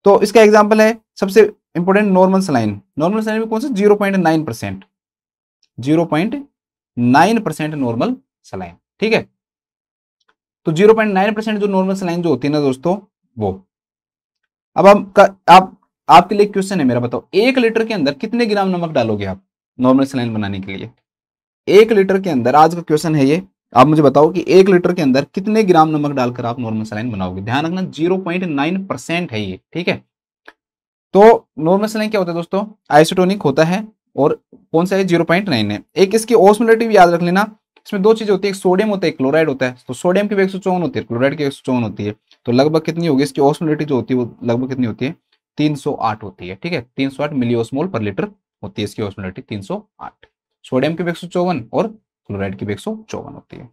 तो इसका एग्जाम्पल है सबसे important normal saline normal saline में कौन सा zero point nine percent zero point nine percent normal saline ठीक है तो जीरो पॉइंट नाइन परसेंट जो नॉर्मल सलाइन जो होती है ना दोस्तों वो अब हम आप आपके लिए क्वेश्चन है मेरा बताओ एक लीटर के अंदर कितने ग्राम नमक डालोगे आप नॉर्मल सलाइन बनाने के लिए एक लीटर के अंदर आज का क्वेश्चन है ये आप मुझे बताओ कि एक लीटर के अंदर कितने ग्राम नमक डालकर आप नॉर्मल सलाइन बनाओगे ध्यान रखना जीरो पॉइंट नाइन परसेंट है ये ठीक है तो नॉर्मल सलाइन क्या होता है दोस्तों आइसोटोनिक होता है और कौन सा है जीरो पॉइंट नाइन है एक इसकी ओस्मोलिटी याद रख लेना इसमें दो चीजें होती है एक सोडियम होता है क्लोराइड होता है तो सोडियम की एक सौ चौवन होती है क्लोराइड की एक सौ चौवन होती है तो लगभग कितनी होगी इसकी ओस्मोलिटी जो होती है वो लगभग कितनी होती है 308 होती है ठीक है 308 मिलियोस्मोल पर लीटर होती है इसकी ऑस्मोलिटी 308 सोडियम की एक और क्लोराइड की एक होती है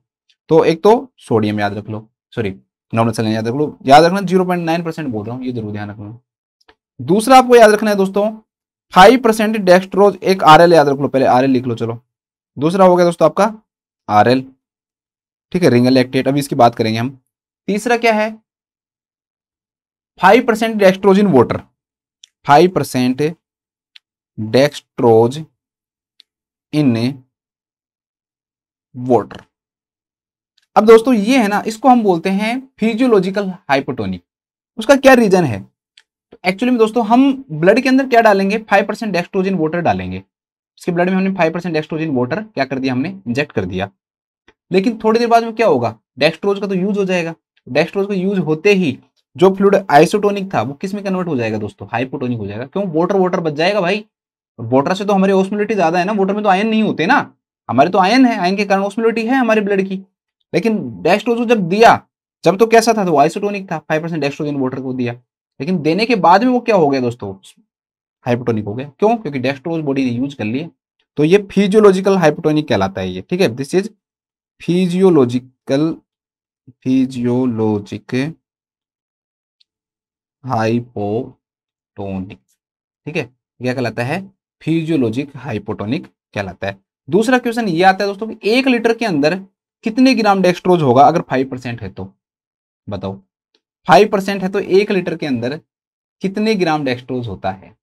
तो एक तो सोडियम याद रख लो सॉरी नॉर्मल सेलेन याद रख लो याद रखना जीरो पॉइंट नाइन परसेंट बोल रहा हूँ ये जरूर ध्यान रखना दूसरा आपको याद रखना है दोस्तों फाइव परसेंट डेक्स्ट्रोज एक आरएल याद रख लो पहले आरएल लिख लो चलो दूसरा हो गया दोस्तों आपका आरएल ठीक है रिंगल एक्टेट अभी इसकी बात करेंगे हम तीसरा क्या है five percent dextrose in five percent dextrose in water अब दोस्तों ये है ना इसको हम बोलते हैं फिजियोलॉजिकल हाइपोटोनिक उसका क्या रीजन है तो एक्चुअली में दोस्तों हम ब्लड के अंदर क्या डालेंगे फाइव परसेंट डेक्सट्रोजिन वोटर डालेंगे उसके ब्लड में हमने फाइव परसेंट डेक्स्ट्रोजिन वोटर क्या कर दिया हमने इंजेक्ट कर दिया लेकिन थोड़ी देर बाद में क्या होगा डेक्सट्रोज का तो यूज हो जाएगा डेक्सट्रोज का यूज होते ही जो फ्लूड आइसोटोनिक था वो किस में कन्वर्ट हो जाएगा दोस्तों हाइपोटोनिक हो जाएगा क्यों वोटर वोटर बच जाएगा भाई वोटर से तो हमारे ओस्मोलिटी ज्यादा है ना वोटर में तो आयन नहीं होते ना हमारे तो आयन है आयन के कारण ओस्मोलिटी है हमारे ब्लड की लेकिन डेस्ट्रोजो जब दिया जब तो कैसा था तो आइसोटोनिक था फाइव परसेंट डेस्ट्रोजन वोटर को दिया लेकिन देने के बाद में वो क्या हो गया दोस्तों हाइपोटोनिक हो गया क्यों क्योंकि डेस्ट्रोज बॉडी ने यूज कर लिया तो ये फिजियोलॉजिकल हाइपोटोनिक कहलाता है ये ठीक है this is physiological physiologic hypotonic ठीक है क्या कहलाता है फिजियोलॉजिक हाइपोटोनिक कहलाता है दूसरा क्वेश्चन ये आता है दोस्तों कि एक लीटर के अंदर कितने ग्राम डेक्स्ट्रोज होगा अगर फाइव परसेंट है तो बताओ फाइव परसेंट है तो एक लीटर के अंदर कितने ग्राम डेक्स्ट्रोज होता है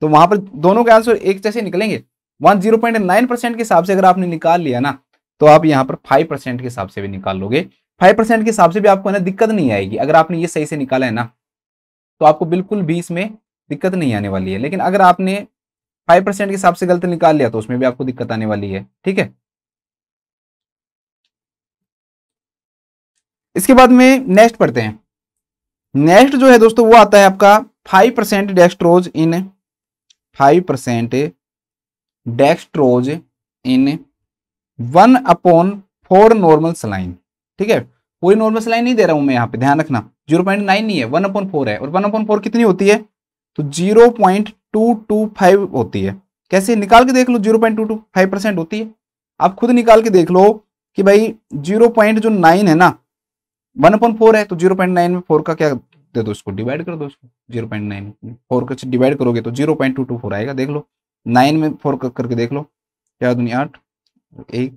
तो वहां पर दोनों के आंसर एक जैसे निकलेंगे one zero point nine percent के हिसाब से अगर आपने निकाल लिया ना तो आप यहाँ पर फाइव परसेंट के हिसाब से भी निकाल लोगे फाइव परसेंट के हिसाब से भी आपको ना दिक्कत नहीं आएगी अगर आपने ये सही से निकाला है ना तो आपको बिल्कुल भी इसमें दिक्कत नहीं आने वाली है लेकिन अगर आपने फाइव परसेंट के हिसाब से गलत निकाल लिया तो उसमें भी आपको दिक्कत आने वाली है ठीक है इसके बाद में नेक्स्ट पढ़ते हैं नेक्स्ट जो है दोस्तों वो आता है आपका five percent dextrose in five percent dextrose in one upon four normal saline ठीक है पूरी नॉर्मल लाइन नहीं दे रहा हूं मैं यहाँ पे ध्यान रखना जीरो पॉइंट नाइन नहीं है वन अपॉइंट फोर है और वन अपॉइंट फोर कितनी होती है तो zero point two two five होती है कैसे निकाल के देख लो zero point two two five percent होती है आप खुद निकाल के देख लो कि भाई जीरो पॉइंट जो नाइन है ना वन अपॉइंट फोर है तो जीरो पॉइंट नाइन में फोर का क्या दे दो इसको डिवाइड कर दो उसको जीरो पॉइंट नाइन फोर का डिवाइड करोगे तो zero point two two four आएगा देख लो नाइन में फोर करके देख लो क्या दुनिया आठ एक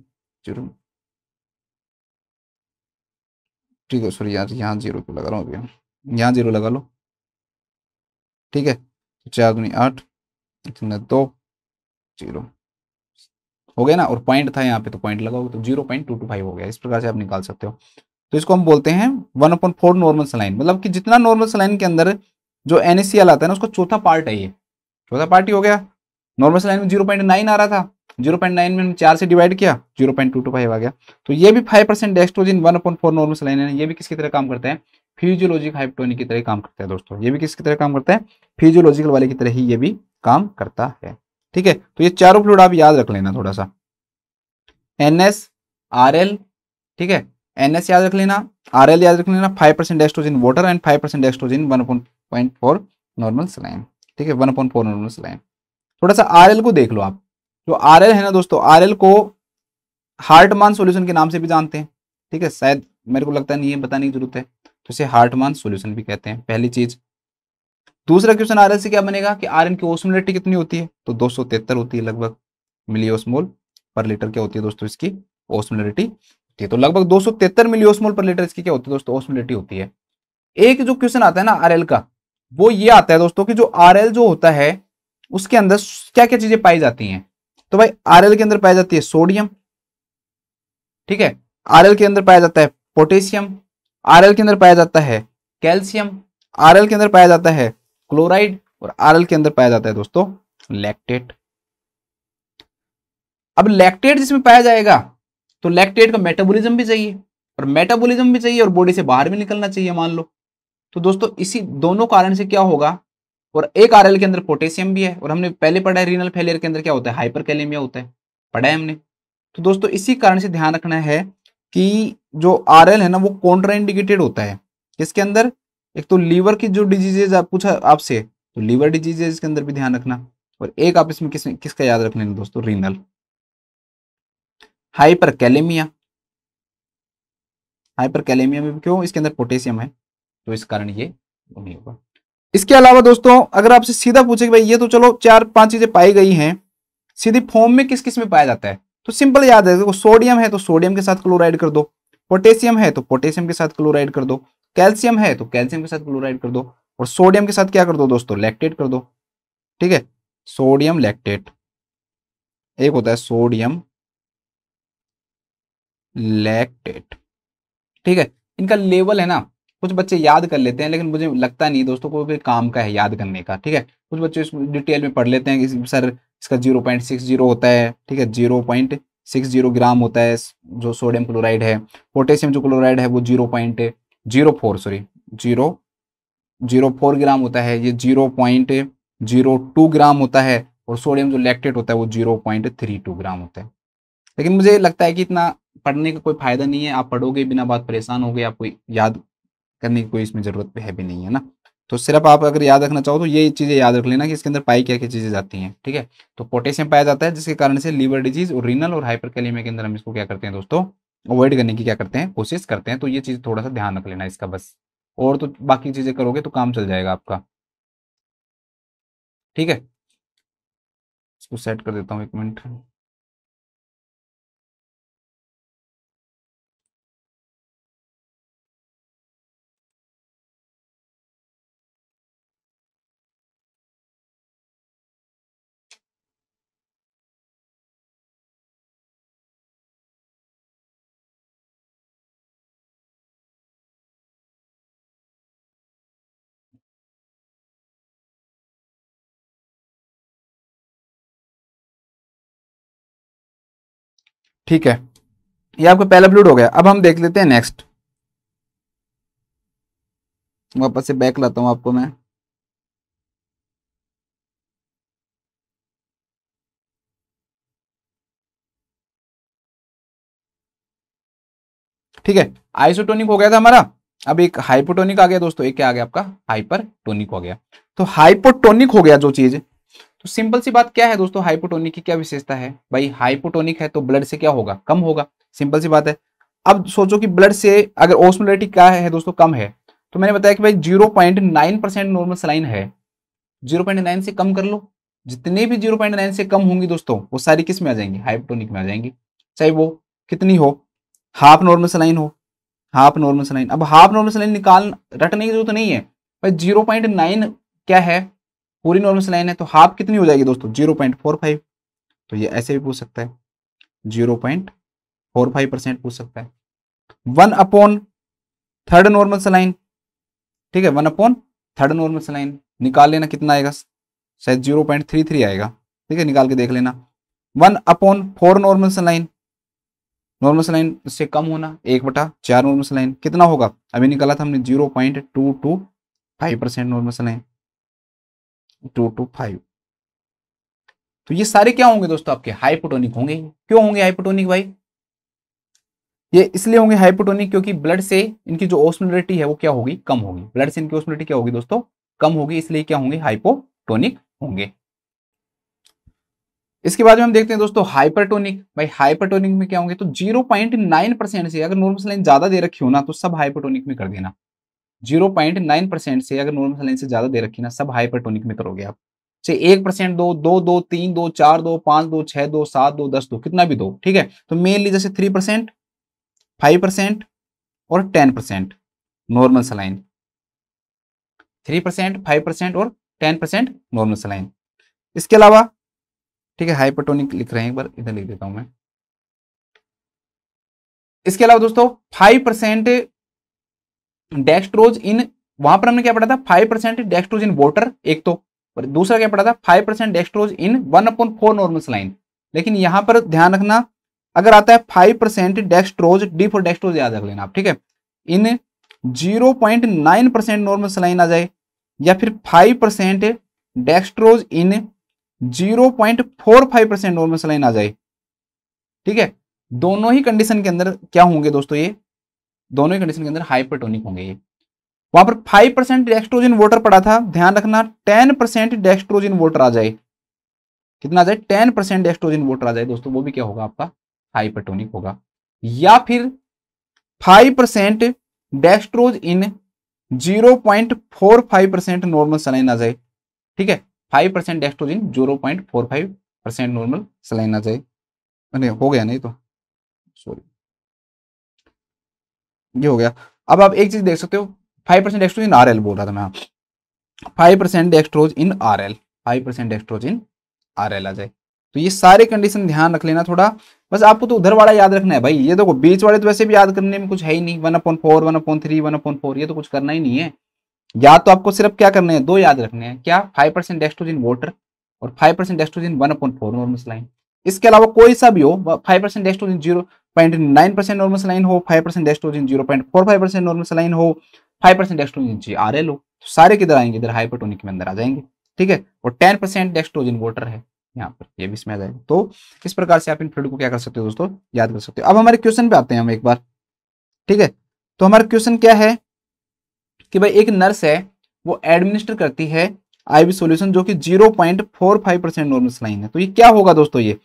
जीरो ठीक है सॉरी यहाँ यहाँ जीरो तो को लगा रहा हूँ अभी यहाँ जीरो लगा लो ठीक है तो चार दुनी आठ इतने दो जीरो हो गया ना और पॉइंट था यहाँ पे तो पॉइंट लगाओ तो zero point two two five हो गया इस प्रकार से आप निकाल सकते हो तो इसको हम बोलते हैं one upon four normal saline मतलब कि जितना नॉर्मल सलाइन के अंदर जो एन आता है ना उसका चौथा पार्ट है ये चौथा पार्ट ही हो गया नॉर्मल सलाइन में जीरो पॉइंट नाइन आ रहा था जीरो पॉइंट नाइन में चार से डिवाइड किया zero point two two five आ गया तो ये भी five percent dextrose in one point four normal saline है ये भी किसकी तरह काम करते हैं फिजियोलॉजिक हाइपटोनिक की तरह काम करता है दोस्तों ये भी किसकी तरह काम करता है फिजियोलॉजिकल वाले की तरह ही ये भी काम करता है ठीक है तो ये चारों फ्लूड आप याद रख लेना थोड़ा सा एन एस आर एल ठीक है एन एस याद रख लेना आर एल याद रख लेना five percent dextrose in water and five percent dextrose in one point four normal saline ठीक है one point four normal saline थोड़ा सा आर एल को देख लो आप जो तो आर है ना दोस्तों आर को हार्टमान सोल्यूशन के नाम से भी जानते हैं ठीक है शायद मेरे को लगता नहीं है बताने की जरूरत है तो इसे हार्टमान सोल्यूशन भी कहते हैं पहली चीज दूसरा क्वेश्चन आर से क्या बनेगा कि आर की ओसमोलिटी कितनी होती है तो दो होती है लगभग मिलियोसमोल पर लीटर क्या होती है दोस्तों इसकी ओसमोलिटी होती है तो लगभग दो सौ तेहत्तर मिलियोसमोल पर लीटर इसकी क्या होती है दोस्तों ओसमोलिटी होती है एक जो क्वेश्चन आता है ना आर का वो ये आता है दोस्तों की जो आर जो होता है उसके अंदर क्या क्या चीजें पाई जाती है तो भाई आरएल के अंदर पाया जाती है सोडियम ठीक है आरएल के अंदर पाया जाता है पोटेशियम आरएल के अंदर पाया जाता है कैल्शियम आरएल के अंदर पाया जाता है क्लोराइड और आरएल के अंदर पाया जाता है दोस्तों लैक्टेट अब लैक्टेट जिसमें पाया जाएगा तो लैक्टेट का मेटाबॉलिज्म भी चाहिए और मेटाबॉलिज्म भी चाहिए और बॉडी से बाहर भी निकलना चाहिए मान लो तो दोस्तों इसी दोनों कारण से क्या होगा और एक आरएल के अंदर पोटेशियम भी है और हमने पहले पढ़ा है रीनल फेलियर के अंदर क्या होता है हाइपरकैलेमिया होता है पढ़ा है हमने तो दोस्तों इसी कारण से ध्यान रखना है कि जो आर है ना वो कॉन्ट्रा इंडिकेटेड होता है इसके अंदर एक तो लीवर की जो डिजीजेज आप पूछा आपसे तो लीवर डिजीजेज के अंदर भी ध्यान रखना और एक आप इसमें किस किसका याद रख लेना दोस्तों renal hyperkalemia hyperkalemia में क्यों इसके अंदर पोटेशियम है तो इस कारण ये नहीं होगा इसके अलावा दोस्तों अगर आपसे सीधा पूछे कि भाई ये तो चलो चार पांच चीजें पाई गई हैं सीधी फॉर्म में किस किस में पाया जाता है तो सिंपल याद है देखो सोडियम है तो सोडियम के साथ क्लोराइड कर दो पोटेशियम है तो पोटेशियम के साथ क्लोराइड कर दो कैल्शियम है तो कैल्शियम के साथ क्लोराइड कर दो और सोडियम के साथ क्या कर दो दोस्तों लैक्टेट कर दो ठीक है सोडियम लैक्टेट एक होता है सोडियम लैक्टेट ठीक है इनका लेवल है ना कुछ बच्चे याद कर लेते हैं लेकिन मुझे लगता नहीं दोस्तों को काम का है याद करने का ठीक है कुछ बच्चे इस डिटेल में पढ़ लेते हैं कि सर इसका जीरो पॉइंट सिक्स जीरो होता है ठीक है zero point six zero gram होता है जो सोडियम क्लोराइड है पोटेशियम जो क्लोराइड है वो zero point zero four sorry zero zero four gram होता है ये zero point zero two gram होता है और सोडियम जो लैक्टेट होता है वो zero point three two gram होता है लेकिन मुझे लगता है कि इतना पढ़ने का कोई फायदा नहीं है आप पढ़ोगे बिना बात परेशान हो गए आपको याद करने की कोई इसमें ज़रूरत है भी नहीं है ना तो सिर्फ आप अगर याद रखना चाहो तो ये चीज़ें याद रख लेना कि इसके अंदर पाई क्या क्या चीज़ें जाती हैं ठीक है तो पोटेशियम पाया जाता है जिसके कारण से लीवर डिजीज और रीनल और हाइपर के अंदर हम इसको क्या करते हैं दोस्तों अवॉइड करने की क्या करते हैं कोशिश करते हैं तो ये चीज़ थोड़ा सा ध्यान रख लेना इसका बस और तो बाकी चीज़ें करोगे तो काम चल जाएगा आपका ठीक है इसको सेट कर देता हूँ एक मिनट ठीक है ये आपका पहला फ्लूड हो गया अब हम देख लेते हैं नेक्स्ट वापस से बैक लाता हूं आपको मैं ठीक है आइसोटोनिक हो गया था हमारा अब एक हाइपोटोनिक आ गया दोस्तों एक क्या आ गया आपका हाइपरटोनिक हो गया तो हाइपोटोनिक हो गया जो चीज तो सिंपल सी बात क्या है दोस्तों हाइपोटोनिक की क्या विशेषता है भाई हाइपोटोनिक है तो ब्लड से क्या होगा कम होगा सिंपल सी बात है अब सोचो कि ब्लड से अगर ओस्मोलिटी क्या है दोस्तों कम है तो मैंने बताया कि भाई zero point nine percent normal saline है जीरो पॉइंट नाइन से कम कर लो जितने भी जीरो पॉइंट नाइन से कम होंगी दोस्तों वो सारी किस में आ जाएंगी हाइपोटोनिक में आ जाएंगी चाहे वो कितनी हो हाफ नॉर्मल सलाइन हो हाफ नॉर्मल सलाइन अब हाफ नॉर्मल सलाइन निकाल रटने की जरूरत तो नहीं है भाई जीरो पॉइंट नाइन क्या है पूरी नॉर्मल से लाइन है तो हाफ कितनी हो जाएगी दोस्तों जीरो पॉइंट फोर फाइव तो ये ऐसे भी पूछ सकता है zero point four five percent पूछ सकता है one upon third normal saline ठीक है one upon third normal saline निकाल लेना कितना आएगा शायद जीरो पॉइंट थ्री थ्री आएगा ठीक है निकाल के देख लेना one upon four normal saline normal saline से कम होना एक बटा चार नॉर्मल से लाइन कितना होगा अभी निकाला था हमने zero point two two five percent normal saline two two five तो ये सारे क्या होंगे दोस्तों आपके हाइपोटोनिक होंगे क्यों होंगे हाइपोटोनिक भाई ये इसलिए होंगे हाइपोटोनिक क्योंकि ब्लड से इनकी जो ओस्मोलिटी है वो क्या होगी कम होगी ब्लड से इनकी ओस्मोलिटी क्या होगी दोस्तों कम होगी इसलिए क्या होंगे हाइपोटोनिक होंगे इसके बाद में हम देखते हैं दोस्तों हाइपरटोनिक भाई हाइपरटोनिक में क्या होंगे तो 0.9 परसेंट से अगर नॉर्मल लाइन ज्यादा दे रखी हो ना तो सब हाइपरटोनिक में कर देना जीरो पॉइंट नाइन परसेंट से अगर नॉर्मल सलाइन से ज्यादा दे रखी ना सब हाइपरटोनिक में करोगे आप से एक परसेंट दो दो दो तीन दो चार दो पांच दो छह दो सात दो दस दो कितना भी दो ठीक है तो मेनली जैसे थ्री परसेंट फाइव परसेंट और ten percent normal saline three percent five percent और टेन परसेंट नॉर्मल सलाइन इसके अलावा ठीक है हाइपरटोनिक लिख रहे हैं एक बार इधर लिख देता हूं मैं इसके अलावा दोस्तों फाइव परसेंट डेक्स्ट्रोज इन वहां पर हमने क्या पढ़ा था five percent dextrose in water एक तो और दूसरा क्या पढ़ा था five percent dextrose in one upon four normal saline लेकिन यहां पर ध्यान रखना अगर आता है five percent dextrose D for dextrose याद रख लेना आप ठीक है in zero point nine percent normal saline आ जाए या फिर five percent dextrose in zero point four five percent normal saline आ जाए ठीक है दोनों ही कंडीशन के अंदर क्या होंगे दोस्तों ये दोनों ही कंडीशन के अंदर हाइपरटोनिक होंगे वहां पर फाइव परसेंट डेक्स्ट्रोजन वोटर पड़ा था ध्यान रखना टेन परसेंट डेक्स्ट्रोजन वोटर आ जाए कितना आ जाए टेन परसेंट डेक्स्ट्रोजन वोटर आ जाए दोस्तों वो भी क्या होगा आपका हाइपरटोनिक होगा या फिर five percent dextrose in zero point four five percent normal saline आ जाए ठीक है five percent dextrose in zero point four five percent normal saline आ जाए नहीं हो गया नहीं तो ये हो गया अब आप एक चीज देख सकते हो five percent dextrose in R L बोल रहा था मैं five percent dextrose in R L five percent dextrose in R L आ जाए तो ये सारे कंडीशन ध्यान रख लेना थोड़ा बस आपको तो उधर वाला याद रखना है भाई ये देखो तो बीच वाले तो वैसे भी याद करने में कुछ है ही नहीं one upon four one upon three one upon four ये तो कुछ करना ही नहीं है याद तो आपको सिर्फ क्या करने हैं दो याद रखने हैं क्या five percent dextrose in water और five percent in one upon four normal saline इसके अलावा कोई सा भी हो five percent in zero point nine percent normal saline हो five percent dextrose in zero point four five percent normal saline हो five percent dextrose in जी आर एल हो तो सारे किधर आएंगे इधर हाइपोटोनिक में अंदर आ जाएंगे ठीक है और टेन परसेंट डेस्ट्रोजिन वोटर है यहाँ पर ये भी इसमें आ जाएगा तो इस प्रकार से आप इन फील्ड को क्या कर सकते हो दोस्तों याद कर सकते हो अब हमारे क्वेश्चन पे आते हैं हम एक बार ठीक है तो हमारा क्वेश्चन क्या है कि भाई एक नर्स है वो एडमिनिस्टर करती है आईवी सॉल्यूशन जो कि 0.45 परसेंट नॉर्मल सलाइन है तो ये क्या होगा दोस्तों ये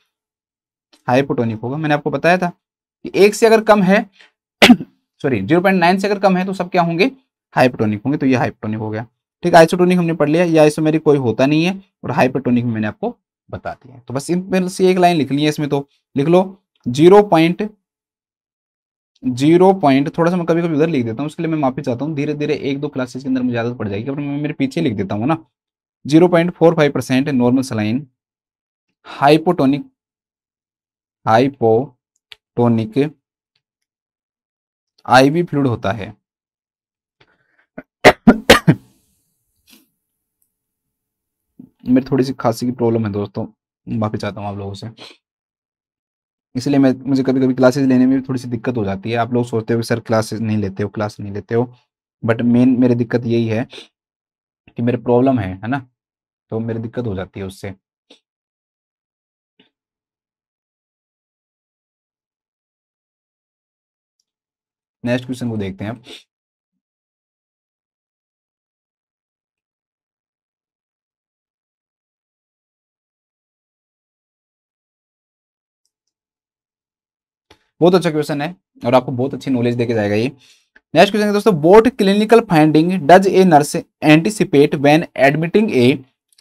हाइपोटोनिक होगा मैंने आपको बताया था एक से अगर कम है सॉरी जीरो पॉइंट नाइन से अगर कम है तो सब क्या होंगे हाइपोटोनिक होंगे तो ये हाइपोटोनिक हो गया ठीक आइसोटोनिक हमने पढ़ लिया या आइसोमेरिक कोई होता नहीं है और हाइपोटोनिक मैंने आपको बता दिया तो बस इन से एक लाइन लिख ली है इसमें तो लिख लो जीरो पॉइंट जीरो पॉइंट थोड़ा सा मैं कभी कभी उधर लिख देता हूँ उसके लिए मैं माफी चाहता हूँ धीरे धीरे एक दो क्लासेस के अंदर मुझे आदत पड़ जाएगी मैं मेरे पीछे लिख देता हूँ ना zero point four five percent normal saline hypotonic hypotonic IV fluid होता है मेरी थोड़ी सी खांसी की प्रॉब्लम है दोस्तों माफी चाहता हूँ आप लोगों से इसलिए मैं मुझे कभी कभी क्लासेस लेने में भी थोड़ी सी दिक्कत हो जाती है आप लोग सोचते हो कि सर क्लासेस नहीं लेते हो क्लास नहीं लेते हो बट मेन मेरी दिक्कत यही है कि मेरे प्रॉब्लम है है ना तो मेरी दिक्कत हो जाती है उससे नेक्स्ट क्वेश्चन को देखते हैं बहुत अच्छा क्वेश्चन है और आपको बहुत अच्छी नॉलेज देके जाएगा ये नेक्स्ट क्वेश्चन है दोस्तों what clinical finding does a nurse anticipate when admitting a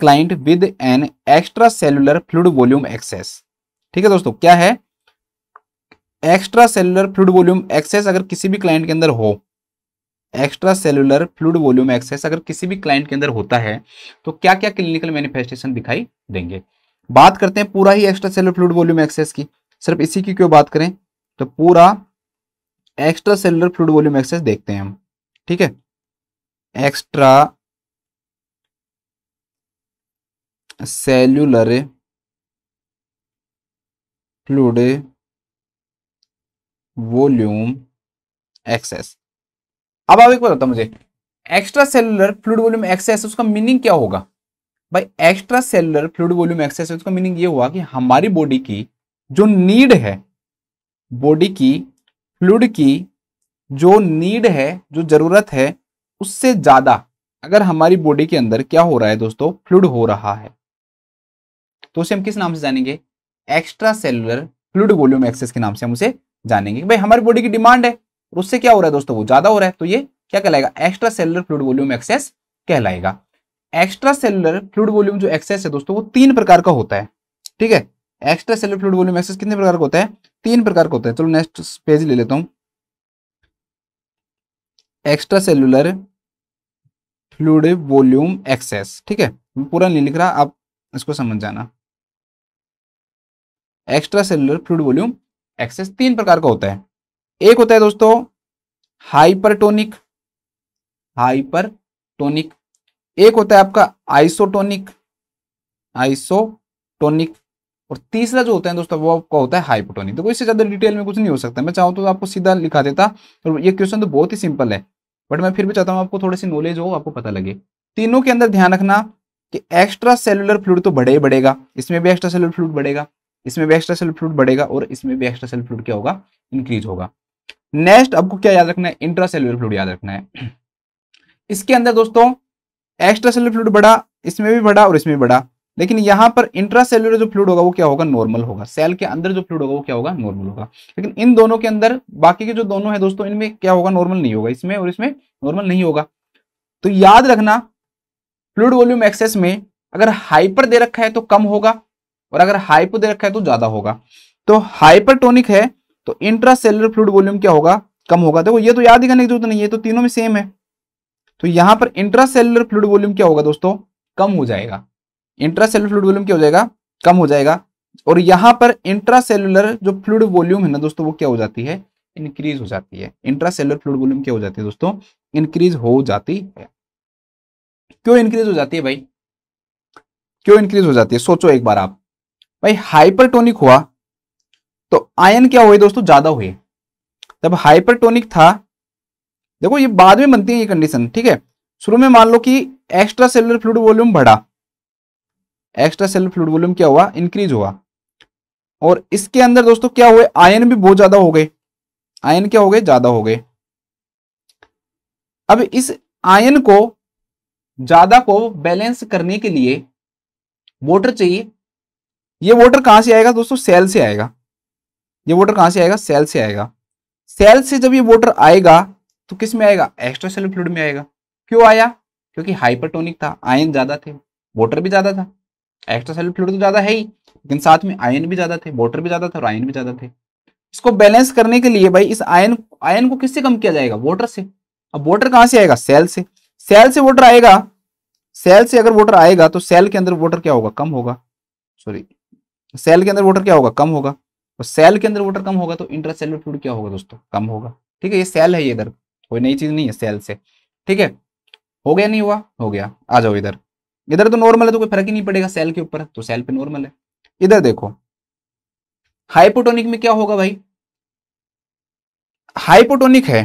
client with an extra cellular fluid volume excess ठीक है दोस्तों क्या है extra cellular fluid volume excess अगर किसी भी क्लाइंट के अंदर हो extra cellular fluid volume excess अगर किसी भी क्लाइंट के अंदर होता है तो क्या क्या क्लिनिकल मैनिफेस्टेशन दिखाई देंगे बात करते हैं पूरा ही extra cellular fluid volume excess की सिर्फ इसी की क्यों बात करें तो पूरा extra cellular fluid volume excess देखते हैं हम ठीक है extracellular fluid volume excess अब आप एक बताता बताओ मुझे extra cellular fluid volume excess उसका मीनिंग क्या होगा भाई extra cellular fluid volume excess उसका मीनिंग ये हुआ कि हमारी बॉडी की जो नीड है बॉडी की फ्लूड की जो नीड है जो जरूरत है उससे ज्यादा अगर हमारी बॉडी के अंदर क्या हो रहा है दोस्तों फ्लूड हो रहा है तो उसे हम किस नाम से जानेंगे extra cellular fluid volume excess के नाम से हम उसे जानेंगे भाई हमारी बॉडी की डिमांड है उससे क्या हो रहा है दोस्तों वो ज्यादा हो रहा है तो ये क्या कहलाएगा extra cellular fluid volume excess कहलाएगा एक्स्ट्रा सेलर फ्लूड वॉल्यूम जो एक्सेस है दोस्तों वो तीन प्रकार का होता है ठीक है extra cellular fluid volume excess कितने प्रकार का होता है तीन प्रकार का होता है चलो नेक्स्ट पेज ले लेता हूं extra cellular fluid volume excess ठीक है पूरा नहीं लिख रहा आप इसको समझ जाना extra cellular fluid volume excess तीन प्रकार का होता है एक होता है दोस्तों हाइपरटोनिक हाइपरटोनिक एक होता है आपका आइसोटोनिक आइसोटोनिक और तीसरा जो होता है दोस्तों वो आपका होता है हाइपोटोनिक देखो तो इससे ज्यादा डिटेल में कुछ नहीं हो सकता मैं चाहूँ तो आपको सीधा लिखा देता और ये क्वेश्चन तो बहुत ही सिंपल है बट मैं फिर भी चाहता हूँ आपको थोड़ी सी नॉलेज हो आपको पता लगे तीनों के अंदर ध्यान रखना कि एक्स्ट्रा सेलुलर फ्लूड तो बढ़े ही बढ़ेगा इसमें भी एक्स्ट्रा सेलुलर फ्लूड बढ़ेगा इसमें भी एक्स्ट्रा सेल फ्लूड बढ़ेगा और इसमें भी एक्स्ट्रा सेल फ्लूड क्या होगा इंक्रीज होगा नेक्स्ट आपको क्या याद रखना है इंट्रा सेलुलर फ्लूड याद रखना है इसके अंदर दोस्तों एक्स्ट्रा सेलुलर फ्लूड बढ़ा इसमें भी बढ़ा और इसमें बढ़ा लेकिन यहाँ पर इंट्रा सेलुलर जो फ्लूड होगा वो क्या होगा नॉर्मल होगा सेल के अंदर जो फ्लूड होगा वो क्या होगा नॉर्मल होगा लेकिन इन दोनों के अंदर बाकी के जो दोनों है दोस्तों इनमें क्या होगा नॉर्मल नहीं होगा इसमें और इसमें नॉर्मल नहीं होगा तो याद रखना फ्लूड वॉल्यूम एक्सेस में अगर हाइपर दे रखा है तो कम होगा और अगर हाइपो दे रखा है तो ज्यादा होगा तो हाइपरटोनिक है तो इंट्रा सेलुलर फ्लूड वॉल्यूम क्या होगा कम होगा देखो ये तो याद ही करने की जरूरत नहीं है तो तीनों में सेम है तो यहां पर इंट्रा फ्लूड वॉल्यूम क्या होगा दोस्तों कम हो जाएगा इंट्रा फ्लूड वॉल्यूम क्या हो जाएगा कम हो जाएगा और यहां पर इंट्रा सेलुलर जो फ्लूड वॉल्यूम है ना दोस्तों वो क्या हो जाती है इंक्रीज हो जाती है इंट्रा सेलर फ्लूड वॉल्यूम क्या हो जाती है दोस्तों इंक्रीज हो जाती है क्यों इंक्रीज हो जाती है भाई क्यों इंक्रीज हो जाती है सोचो एक बार आप भाई हाइपरटोनिक हुआ तो आयन क्या हुए दोस्तों ज्यादा हुए जब हाइपरटोनिक था देखो ये बाद में बनती है ये कंडीशन ठीक है शुरू में मान लो कि एक्स्ट्रा सेलर फ्लूड वॉल्यूम बढ़ा एक्स्ट्रा सेलर फ्लूड वॉल्यूम क्या हुआ इंक्रीज हुआ और इसके अंदर दोस्तों क्या हुए आयन भी बहुत ज्यादा हो गए आयन क्या हो गए ज्यादा हो गए अब इस आयन को ज्यादा को बैलेंस करने के लिए वोटर चाहिए ये वोटर कहाँ से आएगा दोस्तों सेल से आएगा ये वोटर कहाँ से आएगा सेल से आएगा सेल से जब ये वोटर आएगा तो किस में आएगा एक्स्ट्रा सेल फ्लूड में आएगा क्यों आया क्योंकि हाइपरटोनिक था आयन ज़्यादा थे वोटर भी ज़्यादा था एक्स्ट्रा सेल फ्लूड तो ज़्यादा है ही लेकिन साथ में आयन भी ज़्यादा थे वोटर भी ज़्यादा था और आयन भी ज़्यादा थे इसको बैलेंस करने के लिए भाई इस आयन आयन को किससे कम किया जाएगा वोटर से अब वोटर कहाँ से आएगा सेल से सेल से वोटर आएगा सेल से अगर वोटर आएगा तो सेल के अंदर वोटर क्या होगा कम होगा सॉरी सेल के अंदर वोटर क्या होगा कम होगा तो सेल के अंदर वोटर कम होगा तो सेलर फ्लूड क्या होगा दोस्तों कम होगा ठीक है ये सेल है ये इधर कोई नई चीज नहीं है सेल से ठीक है हो गया नहीं हुआ हो गया आ जाओ इधर इधर तो नॉर्मल है तो कोई फर्क ही नहीं पड़ेगा सेल के ऊपर तो सेल पे नॉर्मल है इधर देखो हाइपोटोनिक में क्या होगा भाई हाइपोटोनिक है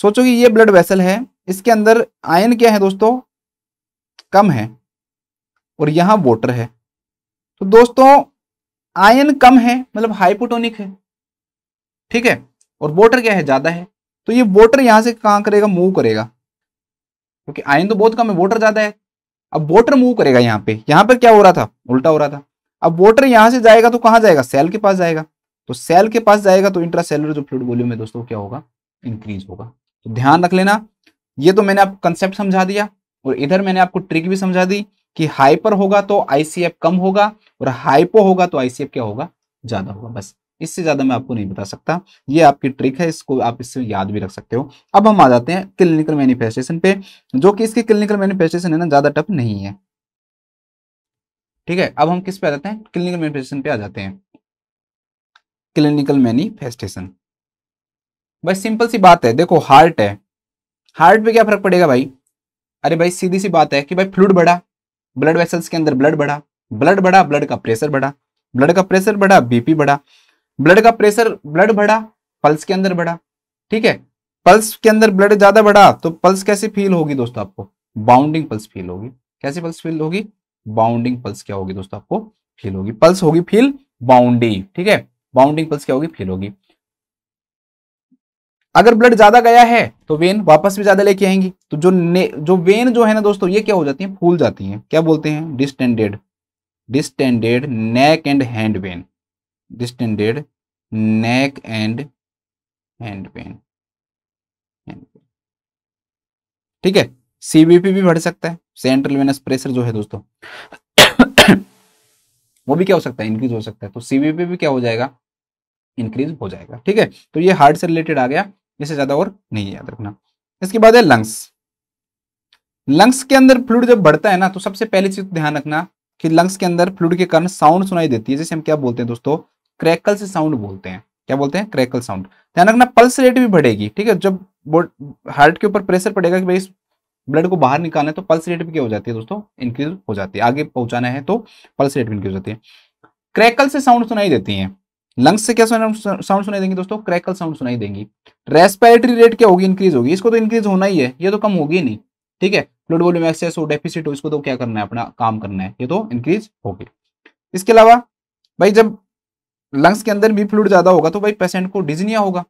सोचो कि ये ब्लड वेसल है इसके अंदर आयन क्या है दोस्तों कम है और यहां वोटर है तो दोस्तों आयन कम है मतलब हाइपोटोनिक है ठीक है और वोटर क्या है ज्यादा है तो ये वोटर यहां से कहां करेगा मूव करेगा क्योंकि तो आयन तो बहुत कम है वोटर ज्यादा है अब वोटर मूव करेगा यहां पे यहां पर क्या हो रहा था उल्टा हो रहा था अब वोटर यहां से जाएगा तो कहां जाएगा सेल के पास जाएगा तो सेल के पास जाएगा तो इंट्रा सेलुलर जो फ्लूड वॉल्यूम है दोस्तों क्या होगा इंक्रीज होगा तो ध्यान रख लेना ये तो मैंने आपको कंसेप्ट समझा दिया और इधर मैंने आपको ट्रिक भी समझा दी कि हाइपर होगा तो आईसीएफ कम होगा और हाइपो होगा तो आईसीएफ क्या होगा ज्यादा होगा बस इससे ज्यादा मैं आपको नहीं बता सकता ये आपकी ट्रिक है इसको आप इससे याद भी रख सकते हो अब हम आ जाते हैं क्लिनिकल मैनिफेस्टेशन पे जो कि इसकी क्लिनिकल मैनिफेस्टेशन है ना ज्यादा टफ नहीं है ठीक है अब हम किस पे आ जाते हैं क्लिनिकल मैनिफेस्टेशन पे आ जाते हैं क्लिनिकल मैनिफेस्टेशन बस सिंपल सी बात है देखो हार्ट है हार्ट पे क्या फर्क पड़ेगा भाई अरे भाई सीधी सी बात है कि भाई फ्लूड बढ़ा ब्लड वेसल्स के अंदर ब्लड बढ़ा ब्लड बढ़ा ब्लड का प्रेशर बढ़ा ब्लड का प्रेशर बढ़ा बीपी बढ़ा ब्लड का प्रेशर ब्लड बढ़ा पल्स के अंदर बढ़ा ठीक है पल्स के अंदर ब्लड ज्यादा बढ़ा तो पल्स कैसी फील होगी दोस्तों आपको बाउंडिंग पल्स फील होगी कैसी पल्स फील होगी बाउंडिंग पल्स क्या होगी दोस्तों आपको फील होगी पल्स होगी फील बाउंडी ठीक है बाउंडिंग पल्स क्या होगी फील होगी अगर ब्लड ज्यादा गया है तो वेन वापस भी ज्यादा लेके आएंगी तो जो ने, जो वेन जो है ना दोस्तों ये क्या हो जाती है फूल जाती है क्या बोलते हैं distended distended neck and hand vein distended neck and hand vein ठीक है सीबीपी भी बढ़ सकता है सेंट्रल वेनस प्रेशर जो है दोस्तों वो भी क्या हो सकता है इंक्रीज हो सकता है तो सीबीपी भी क्या हो जाएगा इंक्रीज हो जाएगा ठीक है तो ये हार्ट से रिलेटेड आ गया इससे ज्यादा और नहीं याद रखना इसके बाद है लंग्स लंग्स के अंदर फ्लूड जब बढ़ता है ना तो सबसे पहली चीज तो ध्यान रखना कि लंग्स के अंदर फ्लूड के कारण साउंड सुनाई देती है जैसे हम क्या बोलते हैं दोस्तों क्रैकल से साउंड बोलते हैं क्या बोलते हैं क्रैकल साउंड ध्यान रखना पल्स रेट भी बढ़ेगी ठीक है जब हार्ट के ऊपर प्रेशर पड़ेगा कि भाई इस ब्लड को बाहर निकालना है तो पल्स रेट भी क्या हो जाती है दोस्तों इंक्रीज हो जाती है आगे पहुंचाना है तो पल्स रेट भी इंक्रीज होती है क्रैकल से साउंड सुनाई देती है लंग्स से क्या साउंड सुनाई देंगे दोस्तों क्रैकल साउंड सुनाई देंगी रेस्पिरेटरी रेट क्या होगी इंक्रीज होगी इसको तो इंक्रीज होना ही है ये तो कम होगी नहीं ठीक है ब्लड वॉल्यूम एक्सेस हो डेफिसिट हो इसको तो क्या करना है अपना काम करना है ये तो इंक्रीज होगी इसके अलावा भाई जब लंग्स के अंदर भी फ्लूड ज्यादा होगा तो भाई पेशेंट को डिजनिया होगा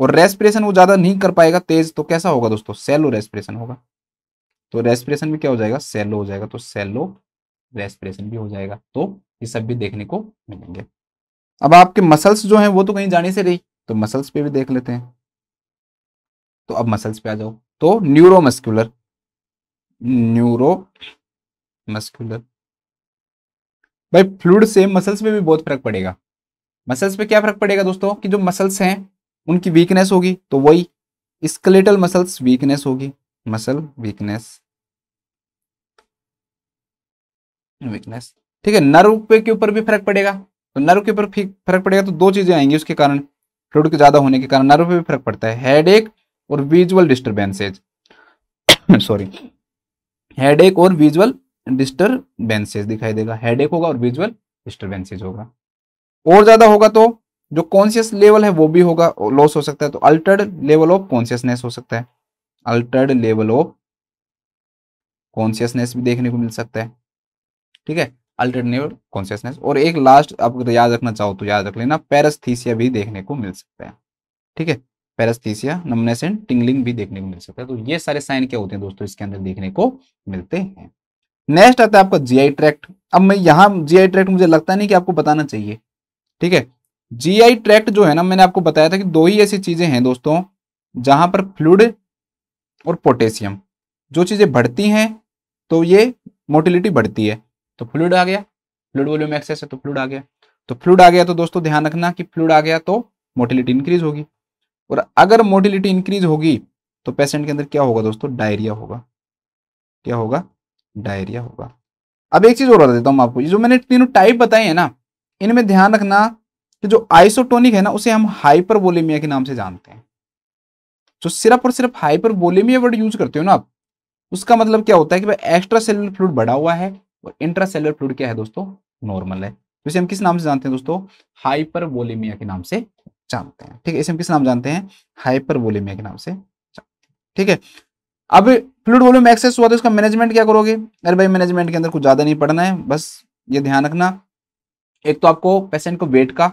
और रेस्पिरेशन वो ज्यादा नहीं कर पाएगा तेज तो कैसा होगा दोस्तों सेलो रेस्पिरेशन होगा तो रेस्पिरेशन भी क्या हो जाएगा सेलो हो जाएगा तो सेलो रेस्पिरेशन भी हो जाएगा तो ये सब भी देखने को मिलेंगे अब आपके मसल्स जो हैं वो तो कहीं जाने से रही तो मसल्स पे भी देख लेते हैं तो अब मसल्स पे आ जाओ तो न्यूरोमस्कुलर न्यूरो मस्कुलर भाई फ्लूड से मसल्स पे भी बहुत फर्क पड़ेगा मसल्स पे क्या फर्क पड़ेगा दोस्तों कि जो मसल्स हैं उनकी वीकनेस होगी तो वही स्केलेटल मसल्स वीकनेस होगी मसल वीकनेस वीकनेस ठीक है नर्व पे के ऊपर भी फर्क पड़ेगा तो नर्व के ऊपर फर्क पड़ेगा तो दो चीजें आएंगी उसके कारण फ्लूड के ज्यादा होने के कारण नर्व पे भी फर्क पड़ता है हेडेक और विजुअल डिस्टर्बेंसेज सॉरी एक और विजुअल डिस्टर्बेंसेज दिखाई देगा हेडेक होगा और विजुअल डिस्टर्बेंसेज होगा और ज्यादा होगा तो जो कॉन्शियस लेवल है वो भी होगा लॉस हो सकता है तो अल्टर्ड लेवल ऑफ कॉन्शियसनेस हो सकता है अल्टर्ड लेवल ऑफ कॉन्शियसनेस भी देखने को मिल सकता है ठीक है अल्टरनेटिव कॉन्शियसनेस और एक लास्ट आप याद रखना चाहो तो याद रख लेना पैरस्थीसिया भी देखने को मिल सकता है ठीक है पैरस्थीसिया नमनेस एंड टिंगलिंग भी देखने को मिल सकता है तो ये सारे साइन क्या होते हैं दोस्तों इसके अंदर देखने को मिलते हैं नेक्स्ट आता है आपका जीआई ट्रैक्ट अब मैं यहाँ जीआई ट्रैक्ट मुझे लगता नहीं कि आपको बताना चाहिए ठीक है जीआई ट्रैक्ट जो है ना मैंने आपको बताया था कि दो ही ऐसी चीजें हैं दोस्तों जहां पर फ्लूड और पोटेशियम जो चीजें बढ़ती हैं तो ये मोटिलिटी बढ़ती है तो फ्लूड आ गया फ्लूड वॉल्यूम एक्सेस है तो फ्लूड आ गया तो फ्लूड आ गया तो दोस्तों ध्यान रखना कि फ्लूड आ गया तो मोटिलिटी इंक्रीज होगी और अगर मोटिलिटी इंक्रीज होगी तो पेशेंट के अंदर क्या होगा दोस्तों डायरिया होगा क्या होगा डायरिया होगा अब एक चीज और बता देता हूँ आपको ये जो मैंने तीनों टाइप बताए हैं ना इनमें ध्यान रखना कि जो आइसोटोनिक है ना उसे हम हाइपरबोलेमिया के नाम से जानते हैं जो सिर्फ और सिर्फ हाइपरबोलेमिया वर्ड यूज करते हो ना आप उसका मतलब क्या होता है कि भाई एक्स्ट्रा सेलुलर फ्लूड बढ़ा हुआ है और इंट्रासेलर फ्लूड क्या है दोस्तों नॉर्मल है तो इसे हम किस नाम से जानते हैं दोस्तों हाइपरवोलेमिया के नाम से जानते हैं ठीक है इसे हम किस नाम जानते हैं हाइपरवोलेमिया के नाम से ठीक है अब फ्लूड वॉल्यूम एक्सेस हुआ तो इसका मैनेजमेंट क्या करोगे अरे भाई मैनेजमेंट के अंदर कुछ ज्यादा नहीं पढ़ना है बस ये ध्यान रखना एक तो आपको पेशेंट को वेट का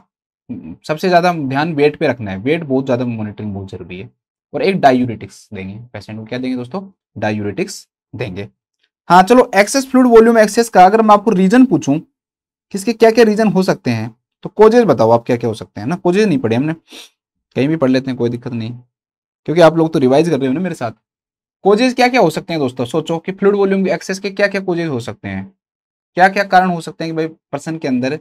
हम्म, सबसे ज्यादा ध्यान वेट पे रखना है वेट बहुत ज्यादा मॉनिटरिंग बहुत जरूरी है और एक डायूरेटिक्स देंगे पेशेंट को क्या देंगे दोस्तों डायूरेटिक्स देंगे हाँ चलो एक्सेस फ्लूड वॉल्यूम एक्सेस का अगर मैं आपको रीजन पूछूं कि इसके क्या क्या रीजन हो सकते हैं तो कोजेज बताओ आप क्या क्या हो सकते हैं ना कोजेज नहीं पढ़े हमने कहीं भी पढ़ लेते हैं कोई दिक्कत नहीं क्योंकि आप लोग तो रिवाइज कर रहे हो ना मेरे साथ कोजेज क्या क्या हो सकते हैं दोस्तों सोचो कि फ्लूड वॉल्यूम एक्सेस के क्या क्या कोजेज हो सकते हैं क्या क्या कारण हो सकते हैं कि भाई पर्सन के अंदर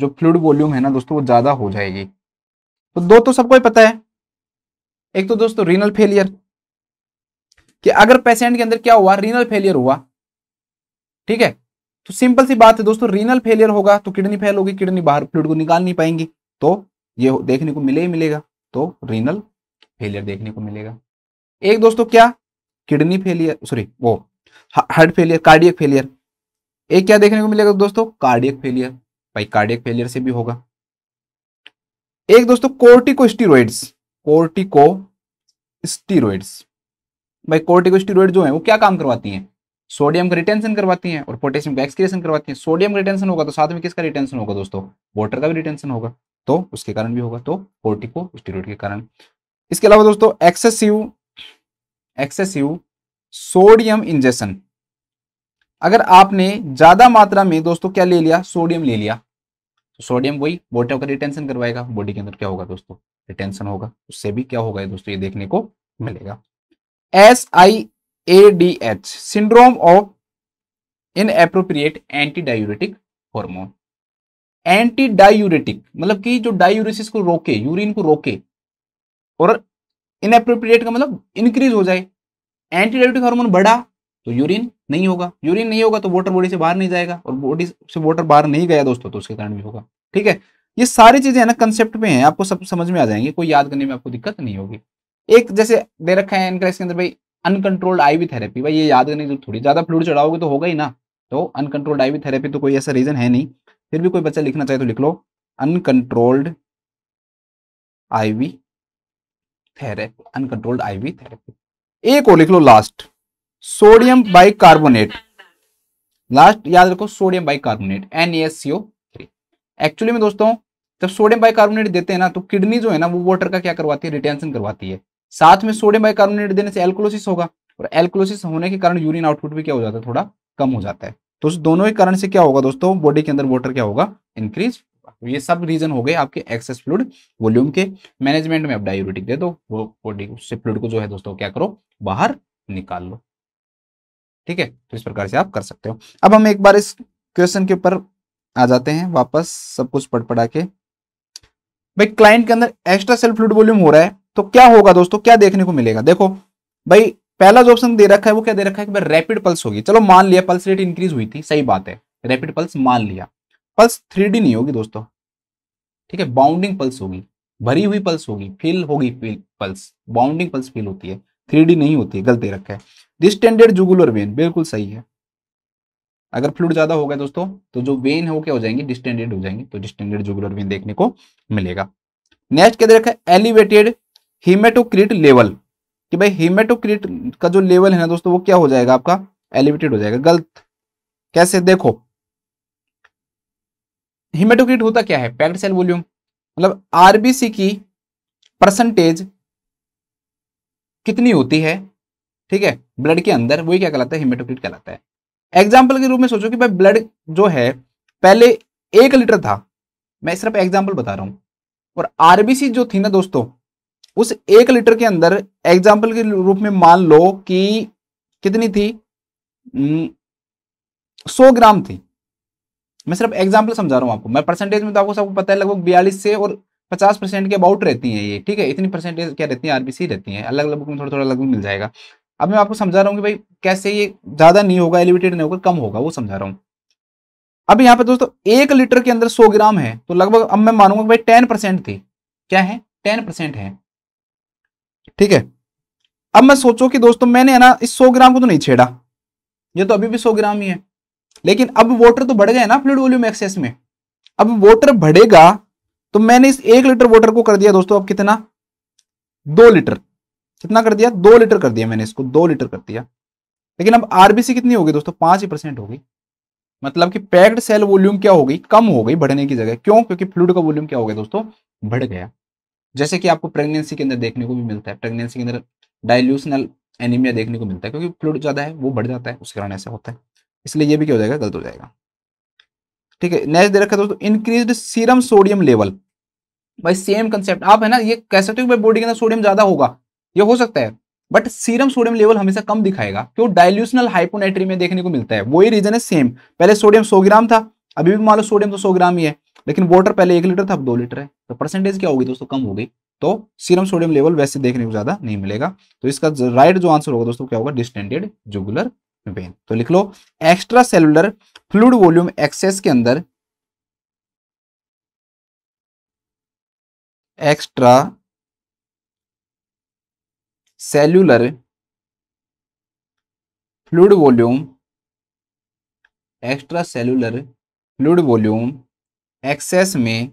जो फ्लूड वॉल्यूम है ना दोस्तों वो ज़्यादा हो जाएगी तो दो तो सबको ही पता है एक तो दोस्तों रीनल फेलियर कि अगर पेशेंट के अंदर क्या हुआ रीनल फेलियर हुआ ठीक है तो सिंपल सी बात है दोस्तों रीनल फेलियर होगा तो किडनी फेल होगी किडनी बाहर फ्लूड को निकाल नहीं पाएंगी तो ये देखने को मिले ही मिलेगा तो रीनल फेलियर देखने को मिलेगा एक दोस्तों क्या किडनी फेलियर सॉरी वो हार्ट फेलियर कार्डियक फेलियर एक क्या देखने को मिलेगा दोस्तों कार्डियक फेलियर भाई कार्डियक फेलियर से भी होगा एक दोस्तों कोर्टिको स्टीरोइड्स कोर्टिको स्टीरोइड्स भाई कोर्टिको स्टीरोइड जो है वो क्या काम करवाती हैं सोडियम का रिटेंशन करवाती हैं और पोटेशियम का एक्सक्रेशन करवाती हैं सोडियम का रिटेंशन होगा तो साथ में किसका रिटेंशन होगा दोस्तों वाटर का भी रिटेंशन होगा तो उसके कारण भी होगा तो पोर्टिको स्टेरॉइड के कारण इसके अलावा दोस्तों एक्सेसिव एक्सेसिव सोडियम इंजेक्शन अगर आपने ज्यादा मात्रा में दोस्तों क्या ले लिया सोडियम ले लिया तो सोडियम वही वाटर का रिटेंशन करवाएगा बॉडी के अंदर क्या होगा दोस्तों रिटेंशन होगा उससे भी क्या होगा दोस्तों ये देखने को मिलेगा S I ADH syndrome of inappropriate antidiuretic hormone antidiuretic मतलब कि जो डायूरेसिस को रोके यूरिन को रोके और इनएप्रोप्रिएट का मतलब इंक्रीज हो जाए एंटी डायूरेटिक हार्मोन बढ़ा तो यूरिन नहीं होगा यूरिन नहीं होगा तो वाटर बॉडी से बाहर नहीं जाएगा और बॉडी से वाटर बाहर नहीं गया दोस्तों तो उसके कारण भी होगा ठीक है ये सारी चीजें है ना कंसेप्ट में है आपको सब समझ में आ जाएंगे कोई याद करने में आपको दिक्कत नहीं होगी एक जैसे दे रखा है इनका इसके अंदर भाई अनकंट्रोल्ड आईवी थेरेपी भाई ये याद करने की थोड़ी ज़्यादा फ्लूड चढ़ाओगे तो होगा ही ना तो अनकंट्रोल्ड आईवी थेरेपी तो कोई ऐसा रीज़न है नहीं फिर भी कोई बच्चा लिखना चाहे तो लिख लो uncontrolled IV therapy uncontrolled IV therapy एक और लिख लो last sodium bicarbonate last याद रखो sodium bicarbonate three actually में दोस्तों जब सोडियम बाई कार्बोनेट देते हैं ना तो किडनी जो है ना वो वाटर का क्या करवाती है रिटेंशन करवाती है साथ में सोडियम बाइकार्बोनेट देने से एल्कोलोसिस होगा और एल्कोलोसिस होने के कारण यूरिन आउटपुट भी क्या हो जाता है थोड़ा कम हो जाता है तो दोनों ही कारण से क्या होगा दोस्तों बॉडी के अंदर वाटर क्या होगा इंक्रीज ये सब रीजन हो गए आपके एक्सेस फ्लूड वॉल्यूम के मैनेजमेंट में आप डायूरेटिक दे दो वो बॉडी से फ्लूड को जो है दोस्तों क्या करो बाहर निकाल लो ठीक है तो इस प्रकार से आप कर सकते हो अब हम एक बार इस क्वेश्चन के ऊपर आ जाते हैं वापस सब कुछ पढ़ पढ़ा के भाई क्लाइंट के अंदर एक्स्ट्रा सेल फ्लूड वॉल्यूम हो रहा है तो क्या होगा दोस्तों क्या देखने को मिलेगा देखो भाई पहला जो ऑप्शन दे रखा है वो क्या दे रखा है कि रैपिड पल्स होगी चलो मान लिया पल्स रेट इंक्रीज हुई थी सही बात है रैपिड पल्स मान लिया पल्स थ्री नहीं होगी दोस्तों ठीक है बाउंडिंग पल्स होगी भरी हुई पल्स होगी फील होगी पल्स बाउंडिंग पल्स फील होती है थ्री नहीं होती है गलती रखा है डिस्टेंडेड जुगुलर वेन बिल्कुल सही है अगर फ्लूड ज्यादा होगा दोस्तों तो जो वेन है वो क्या हो जाएंगे डिस्टेंडेड हो जाएंगे तो डिस्टेंडेड जुगुलर वेन देखने को मिलेगा नेक्स्ट क्या दे रखा है एलिवेटेड हिमेटोक्रिट लेवल कि भाई हिमेटोक्रिट का जो लेवल है ना दोस्तों वो क्या हो जाएगा आपका एलिवेटेड हो जाएगा गलत कैसे देखो हिमेटोक्रिट होता क्या है पैक्ड सेल वॉल्यूम मतलब आरबीसी की परसेंटेज कितनी होती है ठीक है ब्लड के अंदर वही क्या कहलाता है हिमेटोक्रिट कहलाता है एग्जाम्पल के रूप में सोचो कि भाई ब्लड जो है पहले एक लीटर था मैं सिर्फ एग्जाम्पल बता रहा हूं और आरबीसी जो थी ना दोस्तों उस एक लीटर के अंदर एग्जाम्पल के रूप में मान लो कि कितनी थी सौ ग्राम थी मैं सिर्फ एग्जाम्पल समझा रहा हूं आपको मैं परसेंटेज में तो आपको सबको पता है लगभग बयालीस से और पचास परसेंट के अबाउट रहती हैं ये ठीक है इतनी परसेंटेज क्या रहती है आरबीसी रहती है अलग अलग बुक में थोड़ा थोड़ा अलग मिल जाएगा अब मैं आपको समझा रहा हूँ कि भाई कैसे ये ज्यादा नहीं होगा एलिवेटेड नहीं होगा कम होगा वो समझा रहा हूँ अब यहाँ पे दोस्तों एक लीटर के अंदर सौ ग्राम है तो लगभग अब मैं मानूंगा भाई टेन परसेंट थी क्या है टेन परसेंट है ठीक है अब मैं सोचो कि दोस्तों मैंने ना इस सौ ग्राम को तो नहीं छेड़ा ये तो अभी भी सौ ग्राम ही है लेकिन अब वोटर तो बढ़ गए ना फ्लूड वॉल्यूम एक्सेस में अब वोटर बढ़ेगा तो मैंने इस एक लीटर वोटर को कर दिया दोस्तों अब कितना दो लीटर कितना कर दिया दो लीटर कर दिया मैंने इसको दो लीटर कर दिया लेकिन अब आरबीसी कितनी होगी दोस्तों पांच ही परसेंट होगी मतलब कि पैक्ड सेल वॉल्यूम क्या हो गई कम हो गई बढ़ने की जगह क्यों क्योंकि फ्लूड का वॉल्यूम क्या हो गया दोस्तों बढ़ गया जैसे कि आपको प्रेगनेंसी के अंदर देखने को भी मिलता है प्रेगनेंसी के अंदर डायल्यूशनल एनीमिया देखने को मिलता है क्योंकि फ्लूड ज़्यादा है वो बढ़ जाता है उसके कारण ऐसा होता है इसलिए ये भी क्या हो जाएगा गलत हो जाएगा ठीक है नेक्स्ट दे रखा दोस्तों इंक्रीज सीरम सोडियम लेवल भाई सेम कंसेप्ट आप है ना ये कह सकते हो भाई बॉडी के अंदर सोडियम ज्यादा होगा ये हो सकता है बट सीरम सोडियम लेवल हमेशा कम दिखाएगा क्यों डायल्यूशनल हाइपोनेट्री में देखने को मिलता है वही रीजन है सेम पहले सोडियम सौ ग्राम था अभी भी मान लो सोडियम तो सौ ग्राम ही है लेकिन वाटर पहले एक लीटर था अब दो लीटर है तो परसेंटेज क्या होगी दोस्तों कम हो गई तो सीरम सोडियम लेवल वैसे देखने को ज्यादा नहीं मिलेगा तो इसका राइट जो आंसर होगा दोस्तों क्या होगा डिस्टेंडेड जुगुलर वेन तो लिख लो extra cellular fluid volume excess के अंदर extracellular fluid volume extracellular fluid volume excess में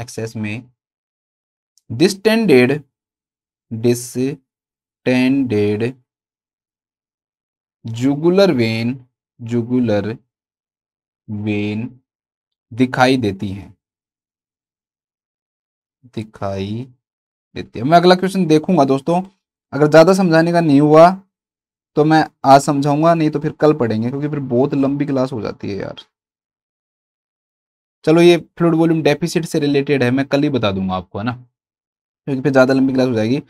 एक्सेस में distended distended jugular vein jugular vein दिखाई देती हैं दिखाई देती है मैं अगला क्वेश्चन देखूंगा दोस्तों अगर ज़्यादा समझाने का नहीं हुआ तो मैं आज समझाऊंगा नहीं तो फिर कल पढ़ेंगे क्योंकि फिर बहुत लंबी क्लास हो जाती है यार चलो ये फ्लूड वॉल्यूम डेफिसिट से रिलेटेड है मैं कल ही बता दूंगा आपको है ना क्योंकि फिर ज़्यादा लंबी क्लास हो जाएगी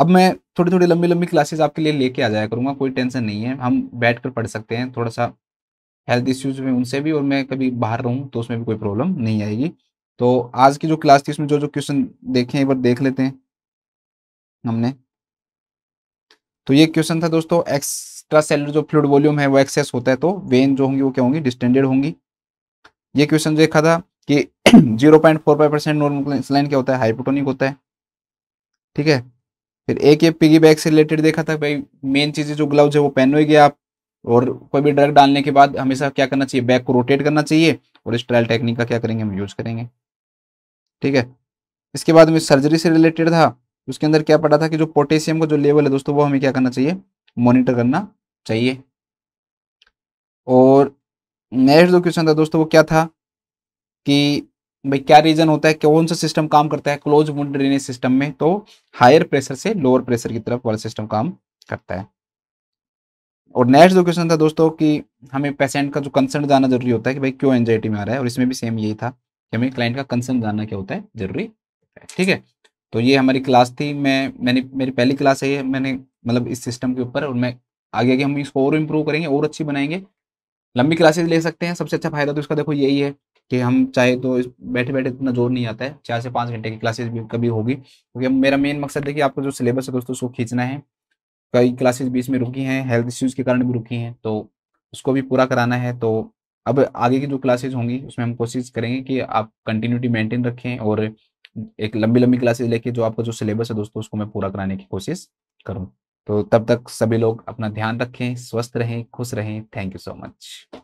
अब मैं थोड़ी थोड़ी लंबी लंबी क्लासेस आपके लिए लेके आ जाया करूँगा कोई टेंशन नहीं है हम बैठ कर पढ़ सकते हैं थोड़ा सा हेल्थ इश्यूज में उनसे भी और मैं कभी बाहर रहूँ तो उसमें भी कोई प्रॉब्लम नहीं आएगी तो आज की जो क्लास थी उसमें जो जो क्वेश्चन देखे एक बार देख लेते हैं हमने तो ये क्वेश्चन था दोस्तों एक्स्ट्रा सेलर जो फ्लूड वॉल्यूम है वो एक्सेस होता है तो वेन जो होंगी वो क्या होंगी डिस्टेंडेड होंगी ये क्वेश्चन देखा था कि zero point four five percent normal saline क्या होता है हाइपोटोनिक होता है ठीक है फिर एक ये पिगी बैग से रिलेटेड देखा था भाई मेन चीज़ें जो ग्लव्स है वो पहनो ही गया आप और कोई भी ड्रग डालने के बाद हमेशा क्या करना चाहिए बैग को रोटेट करना चाहिए और इस ट्रायल टेक्निक का क्या करेंगे हम यूज़ करेंगे ठीक है इसके बाद में सर्जरी से रिलेटेड था उसके अंदर क्या पड़ा था कि जो पोटेशियम का जो लेवल है दोस्तों वो हमें क्या करना चाहिए मॉनिटर करना चाहिए और नेक्स्ट जो क्वेश्चन था दोस्तों वो क्या था कि भाई क्या रीजन होता है कौन सा सिस्टम काम करता है क्लोज वुड ड्रेनेज सिस्टम में तो हायर प्रेशर से लोअर प्रेशर की तरफ वाला सिस्टम काम करता है और नेक्स्ट जो क्वेश्चन था दोस्तों कि हमें पेशेंट का जो कंसर्न जाना जरूरी होता है कि भाई क्यों एनजाइटी में आ रहा है और इसमें भी सेम यही था कि हमें क्लाइंट का कंसर्न जानना क्या होता है जरूरी है ठीक है तो ये हमारी क्लास थी मैं मैंने मेरी पहली क्लास है मैंने मतलब इस सिस्टम के ऊपर और मैं आगे आगे हम इसको और इम्प्रूव करेंगे और अच्छी बनाएंगे लंबी क्लासेस ले सकते हैं सबसे अच्छा फायदा तो इसका देखो यही है कि हम चाहे तो बैठे बैठे इतना जोर नहीं आता है चार से पाँच घंटे की क्लासेस भी कभी होगी क्योंकि तो मेरा मेन मकसद है कि आपको जो सिलेबस है दोस्तों उसको खींचना है कई क्लासेस बीच में रुकी हैं हेल्थ इश्यूज़ के कारण भी रुकी हैं तो उसको भी पूरा कराना है तो अब आगे की जो क्लासेज होंगी उसमें हम कोशिश करेंगे कि आप कंटिन्यूटी मेंटेन रखें और एक लंबी लंबी क्लासेज लेके जो आपका जो सिलेबस है दोस्तों उसको मैं पूरा कराने की कोशिश करूँ तो तब तक सभी लोग अपना ध्यान रखें स्वस्थ रहें खुश रहें थैंक यू सो मच